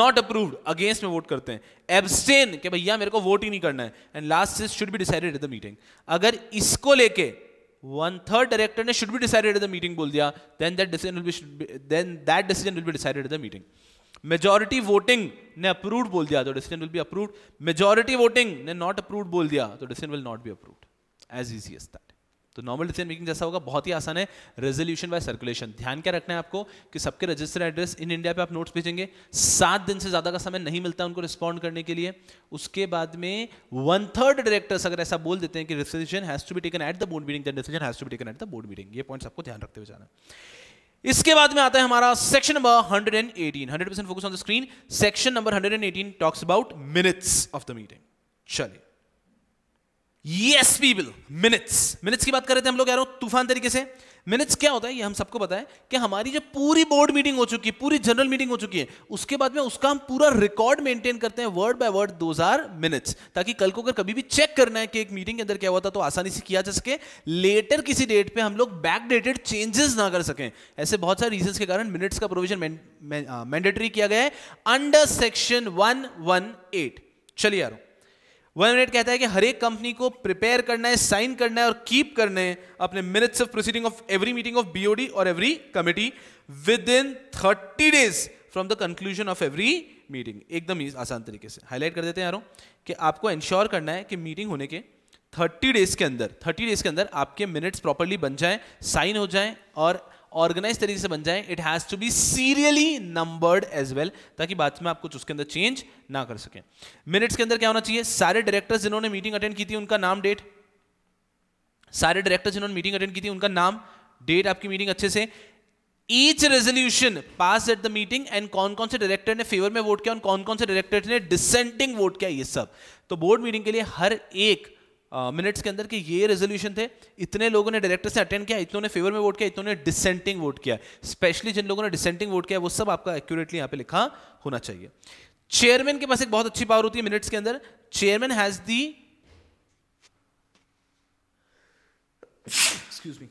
नॉट अप्रूव्ड अगेंस्ट में वोट करते हैं एबस्टेन के भैया मेरे को वोट ही नहीं करना है and last this should be decided at the meeting अगर इसको लेके वन थर्ड डायरेक्टर ने शुड भी डिसाइडेड एट द मीटिंग बोल दिया then that decision will be then that decision will be decided at the meeting majority voting ने approved बोल दिया तो decision will be approved majority voting ने not approved बोल दिया तो decision will not be approved as easy as that तो normal decision making जैसा होगा बहुत ही आसान है रेजोल्यूशन बाय सर्कुलेशन ध्यान क्या रखना है आपको कि सबके रजिस्टर एड्रेस इन इंडिया पे आप नोट्स भेजेंगे सात दिन से ज़्यादा का समय नहीं मिलता उनको रिस्पॉन्ड करने के लिए उसके बाद में वन थर्ड डायरेक्टर्स अगर ऐसा बोल देते हैं कि decision has to be taken at the board meeting decision has to be taken at the board meeting ये पॉइंट्स आपको ध्यान रखते हुए जाना इसके बाद में आता है हमारा section number 118 100% focus on the screen section number 118 talks about minutes of the meeting चलिए यस पीपल मिनट्स मिनट्स की बात कर रहे थे हम लोग यारों तूफान तरीके से मिनट्स क्या होता है ये हम सबको पता है कि हमारी जो पूरी बोर्ड मीटिंग हो चुकी है पूरी जनरल मीटिंग हो चुकी है उसके बाद में उसका हम पूरा रिकॉर्ड मेंटेन करते हैं वर्ड बाय वर्ड दो हजार मिनट्स ताकि कल को अगर कभी भी चेक करना है कि एक मीटिंग के अंदर क्या हुआ था तो आसानी से किया जा सके लेटर किसी डेट पर हम लोग बैक डेटेड चेंजेस ना कर सकें ऐसे बहुत सारे रीजन के कारण मिनट्स का प्रोविजन मैंडेटरी किया गया है अंडर सेक्शन वन चलिए यारों वन मिनट कहता है कि हर एक कंपनी को प्रिपेयर करना है साइन करना है और कीप करना है अपने minutes of proceeding of every meeting of BOD और every committee within thirty days from the conclusion of every meeting एकदम आसान तरीके से हाईलाइट कर देते हैं यारों कि आपको इंश्योर करना है कि मीटिंग होने के थर्टी डेज के अंदर थर्टी डेज के अंदर आपके मिनट्स प्रॉपरली बन जाएं साइन हो जाएं और ऑर्गेनाइज तरीके से बन जाए it has to be serially numbered as well ताकि बाद में आप कुछ उसके अंदर चेंज ना कर सकें मिनट्स के अंदर क्या होना चाहिए सारे डायरेक्टर्स जिन्होंने मीटिंग अटेंड की थी उनका नाम डेट सारे डायरेक्टर्स जिन्होंने मीटिंग अटेंड की थी उनका नाम डेट आपकी मीटिंग अच्छे से each resolution pass at the meeting and कौन कौन से डायरेक्टर ने फेवर में वोट किया और कौन कौन से डायरेक्टर ने डिसेंटिंग वोट किया ये सब तो बोर्ड मीटिंग के लिए हर एक मिनट्स के अंदर कि ये रेजोल्यूशन थे इतने लोगों ने डायरेक्टर से अटेंड किया इतनों ने फेवर में वोट किया इतनों ने डिसेंटिंग वोट किया स्पेशली जिन लोगों ने डिसेंटिंग वोट किया वो सब आपका एक्यूरेटली यहाँ पे लिखा होना चाहिए चेयरमैन के पास एक बहुत अच्छी पावर होती है मिनट्स के अंदर chairman has the excuse me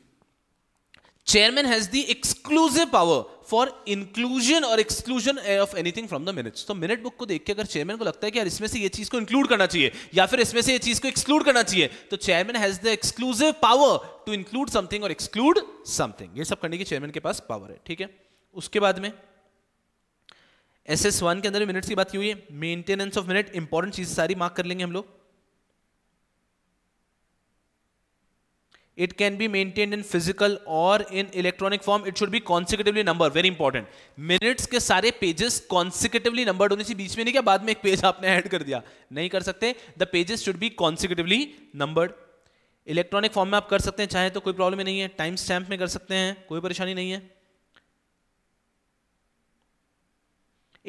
chairman has the exclusive power for inclusion और exclusion of anything from the minutes तो मिनट बुक को देख के अगर चेयरमैन को लगता है कि यार इसमें से ये चीज को इंक्लूड करना चाहिए या फिर इसमें से ये चीज को एक्सक्लूड करना चाहिए तो chairman has the exclusive power to include something और एक्सक्लूड समथिंग ये सब करने की चेयरमैन के पास पावर है ठीक है उसके बाद में एस एस वन के अंदर मिनट्स की बात की हुई है मेंटेनेंस ऑफ मिनट इंपॉर्टेंट चीज सारी मार्क कर लेंगे हम लोग it can be maintain in physical और in electronic form it should be consecutively number very important minutes के सारे पेजेस कॉन्सिक्यूटिवली नंबर्ड होने से बीच में नहीं क्या बाद में एक पेज आपने ऐड कर दिया नहीं कर सकते the pages should be consecutively numbered electronic form में आप कर सकते हैं चाहे तो कोई प्रॉब्लम नहीं है टाइम स्टैम्प में कर सकते हैं कोई परेशानी नहीं है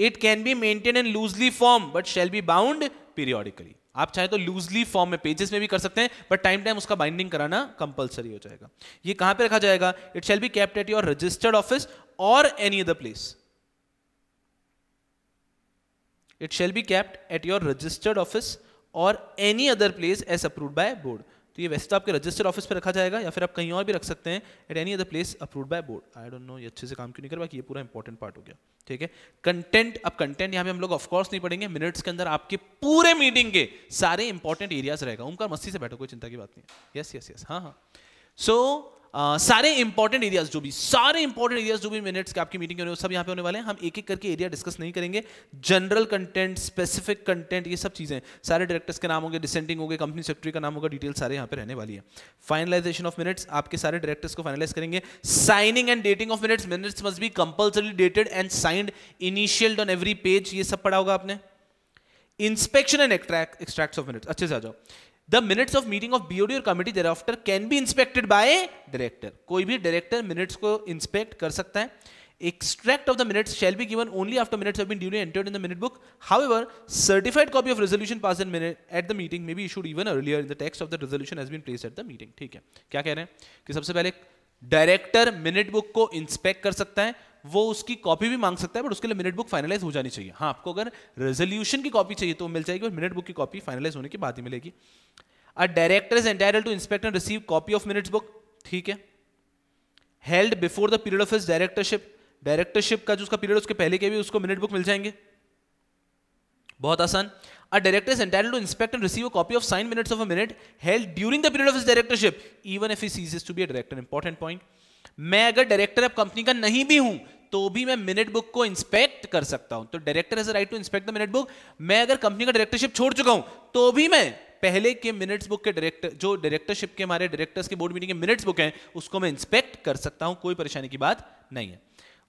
it can be maintain in loosely form but shall be bound periodically आप चाहे तो लूजली फॉर्म में पेजेस में भी कर सकते हैं बट टाइम टाइम उसका बाइंडिंग कराना कंपलसरी हो जाएगा ये कहां पे रखा जाएगा it shall be kept at your registered office or any other place it shall be kept at your registered office or any other place as approve by board तो ये वैसे तो आपके रजिस्टर ऑफिस पर रखा जाएगा या फिर आप कहीं और भी रख सकते हैं at any other place approve by board I don't know ये अच्छे से काम क्यों नहीं कर बाकी ये पूरा इंपॉर्टेंट पार्ट हो गया ठीक है कंटेंट अब कंटेंट यहाँ पे हम लोग ऑफकोर्स नहीं पढ़ेंगे मिनट्स के अंदर आपके पूरे मीटिंग के सारे इंपॉर्टेंट एरियाज रहेगा उनका मस्ती से बैठो कोई चिंता की बात नहीं है यस यस यस हाँ हाँ सो so, सारे इंपॉर्टेंट एरियाज जो भी सारे इंपॉर्टेंट एरियाज जो भी मिनट्स की आपकी मीटिंग होने सब यहाँ पे होने वाले हैं हम एक एक करके एरिया डिस्कस नहीं करेंगे जनरल कंटेंट स्पेसिफिक कंटेंट ये सब चीज़ें सारे डायरेक्टर्स के नाम होंगे डिसेंटिंग होंगे कंपनी सेक्रेटरी का नाम होगा डिटेल सारे यहाँ पे रहने वाली है फाइनलाइजेशन ऑफ मिनट्स आपके सारे डायरेक्टर्स को फाइनलाइज करेंगे signing and dating of minutes minutes must be compulsory dated and signed initial on every page ये सब पढ़ा होगा आपने inspection and extract extract of minutes अच्छे से आ जाओ the minutes of meeting of BOD or committee thereafter can be inspected by director कोई भी डायरेक्टर मिनट्स को इंस्पेक्ट कर सकता है extract of the minutes shall be given only after minutes have been duly entered in the minute book. However, certified copy of resolution passed in minute at the meeting may be issued even earlier in the text of the resolution has been placed at the meeting. ठीक है क्या कह रहे हैं कि सबसे पहले director minute book को इंस्पेक्ट कर सकता है वो उसकी कॉपी भी मांग सकता है बट उसके लिए मिनट बुक फाइनलाइज हो जानी चाहिए हाँ आपको अगर रेजोल्यूशन की कॉपी चाहिए तो मिल जाएगी और मिनट बुक की कॉपी फाइनलाइज होने के बाद ही मिलेगी a director is entitle to inspect and receive copy of minutes book ठीक है held before the period of is directorship directorship का जो उसका पीरियड उसके पहले के भी उसको मिनट बुक मिल जाएंगे बहुत आसान a director is entitled to inspect and receive a copy of signed minutes of a minute held during the period of his directorship, even if he ceases to be a director. Important point. मैं अगर director of company का नहीं भी हूं तो भी मैं minute book को इंस्पेक्ट कर सकता हूं तो director right to inspect the minute book मैं अगर कंपनी का डायरेक्टरशिप छोड़ चुका हूं तो भी मैं पहले के मिनट्स बुक के डायरेक्टर जो डायरेक्टरशिप के हमारे डायरेक्टर्स के बोर्ड मीटिंग के मिनट्स बुक हैं उसको मैं इंस्पेक्ट कर सकता हूं कोई परेशानी की बात नहीं है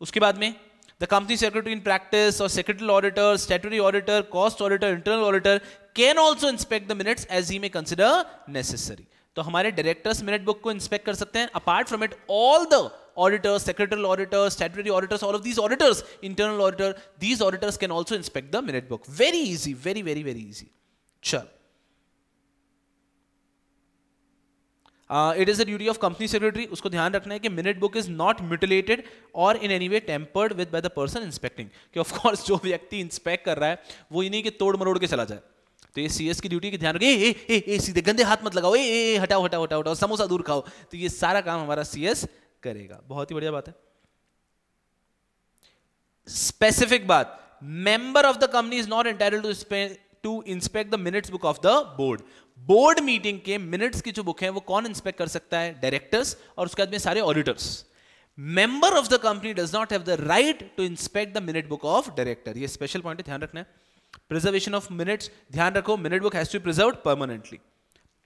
उसके बाद में the company secretary in practice or secretary auditor statutory auditor cost auditor internal auditor can also inspect the minutes as he may consider necessary तो हमारे डायरेक्टर्स मिनट बुक को इंस्पेक्ट कर सकते हैं apart from it all the auditors secretary auditors statutory auditors all of these auditors internal auditor these auditors can also inspect the minute book very easy very very very easy चल it is the duty of company secretary उसको ध्यान रखना है कि minute book is not mutilated or in any way tampered with by the person inspecting कि of course जो व्यक्ति inspect कर रहा है वो इन्हीं के तोड़ मरोड़ के चला जाए तो ये सीएस की ड्यूटी की ध्यान रखें ए, ए, ए सीधे गंदे हाथ मत लगाओ ए, ए, ए हटाओ हटाओ हटाओ हटाओ समोसा दूर खाओ तो ये सारा काम हमारा सीएस करेगा बहुत ही बढ़िया बात है स्पेसिफिक बात member of the company is not entitle to to inspect the minutes book of the board board meeting के मिनट्स की जो बुक है वो कौन इंस्पेक्ट कर सकता है डायरेक्टर्स और उसके बाद में सारे auditors member of the company does not have the right to inspect the minute book of director ये स्पेशल पॉइंट ध्यान रखना है प्रिजर्वेशन ऑफ मिनट्स ध्यान रखो minute book has to preserve permanently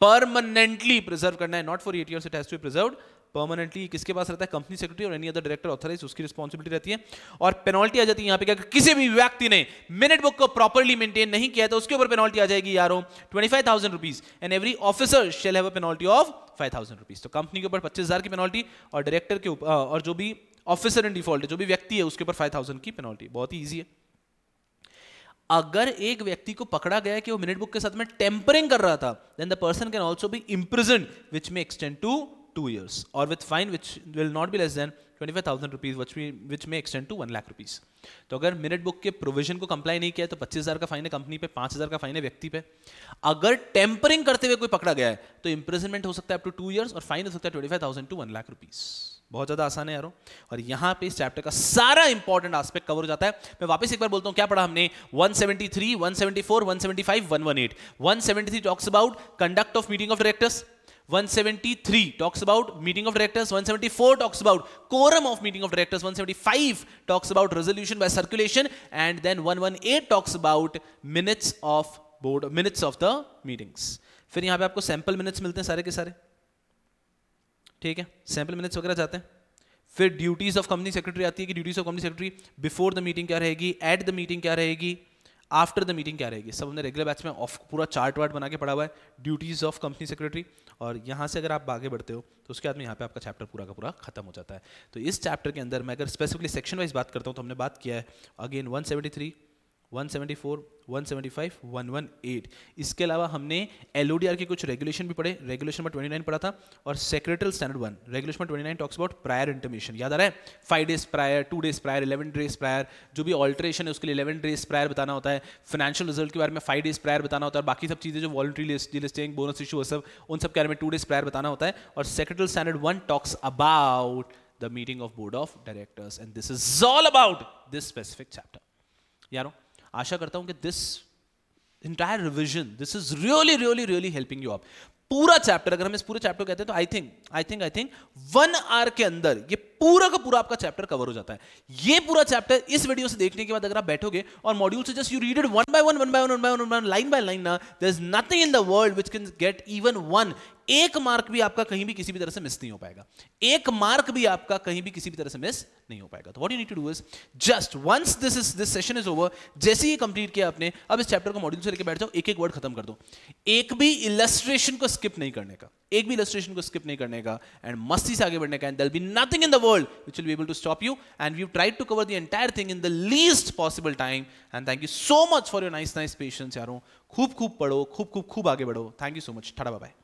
permanently preserve करना है not for eight years it has preserve permanently किसके पास रहता है company secretary or any other director authorize उसकी रिस्पॉन्सिबिलिटी रहती है और पेनल्टी आ जाती है यहाँ पे क्या किसी भी व्यक्ति ने मिनट बुक को प्रॉपरली मेंटेन नहीं किया तो उसके ऊपर पेनल्टी आ जाएगी यारो twenty five thousand rupees and every officer shall have a penalty of five thousand rupees तो कंपनी के ऊपर पच्चीस हजार की पेनल्टी और डायरेक्टर के ऊपर और जो भी ऑफिसर इन डिफॉल्ट है जो भी व्यक्ति है उसके ऊपर फाइव थाउजेंड की पेनल्टी बहुत ही ईजी है अगर एक व्यक्ति को पकड़ा गया कि वो मिनट बुक के साथ में टेम्परिंग कर रहा था then the person can also be imprisoned which may extend to two years or with fine which will not be less than twenty five thousand rupees which may which may extend to one lakh rupees तो अगर minute book के provision को comply नहीं किया तो पच्चीस हज़ार का फाइन है कंपनी पे पाँच हज़ार का फाइन है व्यक्ति पे अगर टेम्परिंग करते हुए कोई पकड़ा गया है तो इंप्रेजनमेंट हो सकता है अप टू टू ईयर्स और फाइन हो सकता है twenty five thousand to one lakh rupees बहुत ज़्यादा आसान है यारो और यहां पे इस चैप्टर का सारा इंपॉर्टेंट आस्पेक्ट कवर हो जाता है मैं वापस एक बार बोलता हूं क्या पढ़ा हमने 173, 174, 175, 118. 173 talks about conduct of meeting of directors 173 talks about meeting of directors 174 talks about quorum of meeting of directors 175 talks about resolution by circulation and then 118 talks about minutes of board minutes of the meetings फिर यहाँ पे आपको sample minutes मिलते हैं सारे के सारे ठीक है सैंपल मिनट्स वगैरह जाते हैं फिर ड्यूटीज ऑफ कंपनी सेक्रेटरी आती है कि duties of company secretary before the meeting क्या रहेगी एट द मीटिंग क्या रहेगी आफ्टर द मीटिंग क्या रहेगी सब हमने रेगुलर बैच में ऑफ पूरा चार्ट वार्ट बना के पढ़ा हुआ है ड्यूटीज़ ऑफ कंपनी सेक्रेटरी और यहाँ से अगर आप आगे बढ़ते हो तो उसके बाद में यहाँ पे आपका चैप्टर पूरा का पूरा खत्म हो जाता है तो इस चैप्टर के अंदर मैं अगर स्पेसिफिकली सेक्शन वाइज बात करता हूँ तो हमने बात किया है अगेन थ्री 174, 175, 118 इसके अलावा हमने एल के कुछ रेगुलेशन भी पढ़े रेगुलेशन नंबर 29 पढ़ा था और secretary standard one regulation number 29 talks about prior intimation याद आ रहा है five days prior two days prior eleven days prior जो भी ऑल्ट्रेशन है उसके लिए इलेवन डेज प्रायर बताना होता है फाइनेंशियल रिजल्ट के बारे में फाइव डेज प्रायर बताना होता है बाकी सब चीज़ें जो वॉलंट्री लिस्टिंग बोनस इशू है सब उन सब के बारे में टू डेज प्रायर बताना होता है और secretary standard one talks about the meeting of board of directors and this is all about this specific chapter यारों आशा करता हूं कि this entire revision this is really really really helping you आप पूरा चैप्टर अगर हम इस पूरे चैप्टर कहते हैं तो I think I think I think one hour के अंदर ये पूरा का पूरा आपका चैप्टर कवर हो जाता है ये पूरा चैप्टर इस वीडियो से देखने के बाद अगर आप बैठोगे और मॉड्यूल से just you read it one by one one by one by one by line by line ना there is nothing in the world which can get even one एक मार्क भी आपका कहीं भी किसी भी तरह से मिस नहीं हो पाएगा एक मार्क भी आपका कहीं भी किसी भी तरह से मिस नहीं हो पाएगा तो what you need to do is just once this is this session is over जैसे ही कंप्लीट किया आपने अब इस चैप्टर को मॉड्यूल से लेकर बैठ जाओ एक एक वर्ड खत्म कर दो एक भी इलस्ट्रेशन को स्किप नहीं करने का एक भी इलस्ट्रेशन को स्किप नहीं करने का एंड मस्ती से आगे बढ़ने का and there'll be nothing in the world world which will be able to stop you. And we've tried to cover the entire thing in the least possible time. And thank you so much for your nice, nice patience, yaro. khub padho, khub khub khub aage आगे Thank you so much. Much bye bye.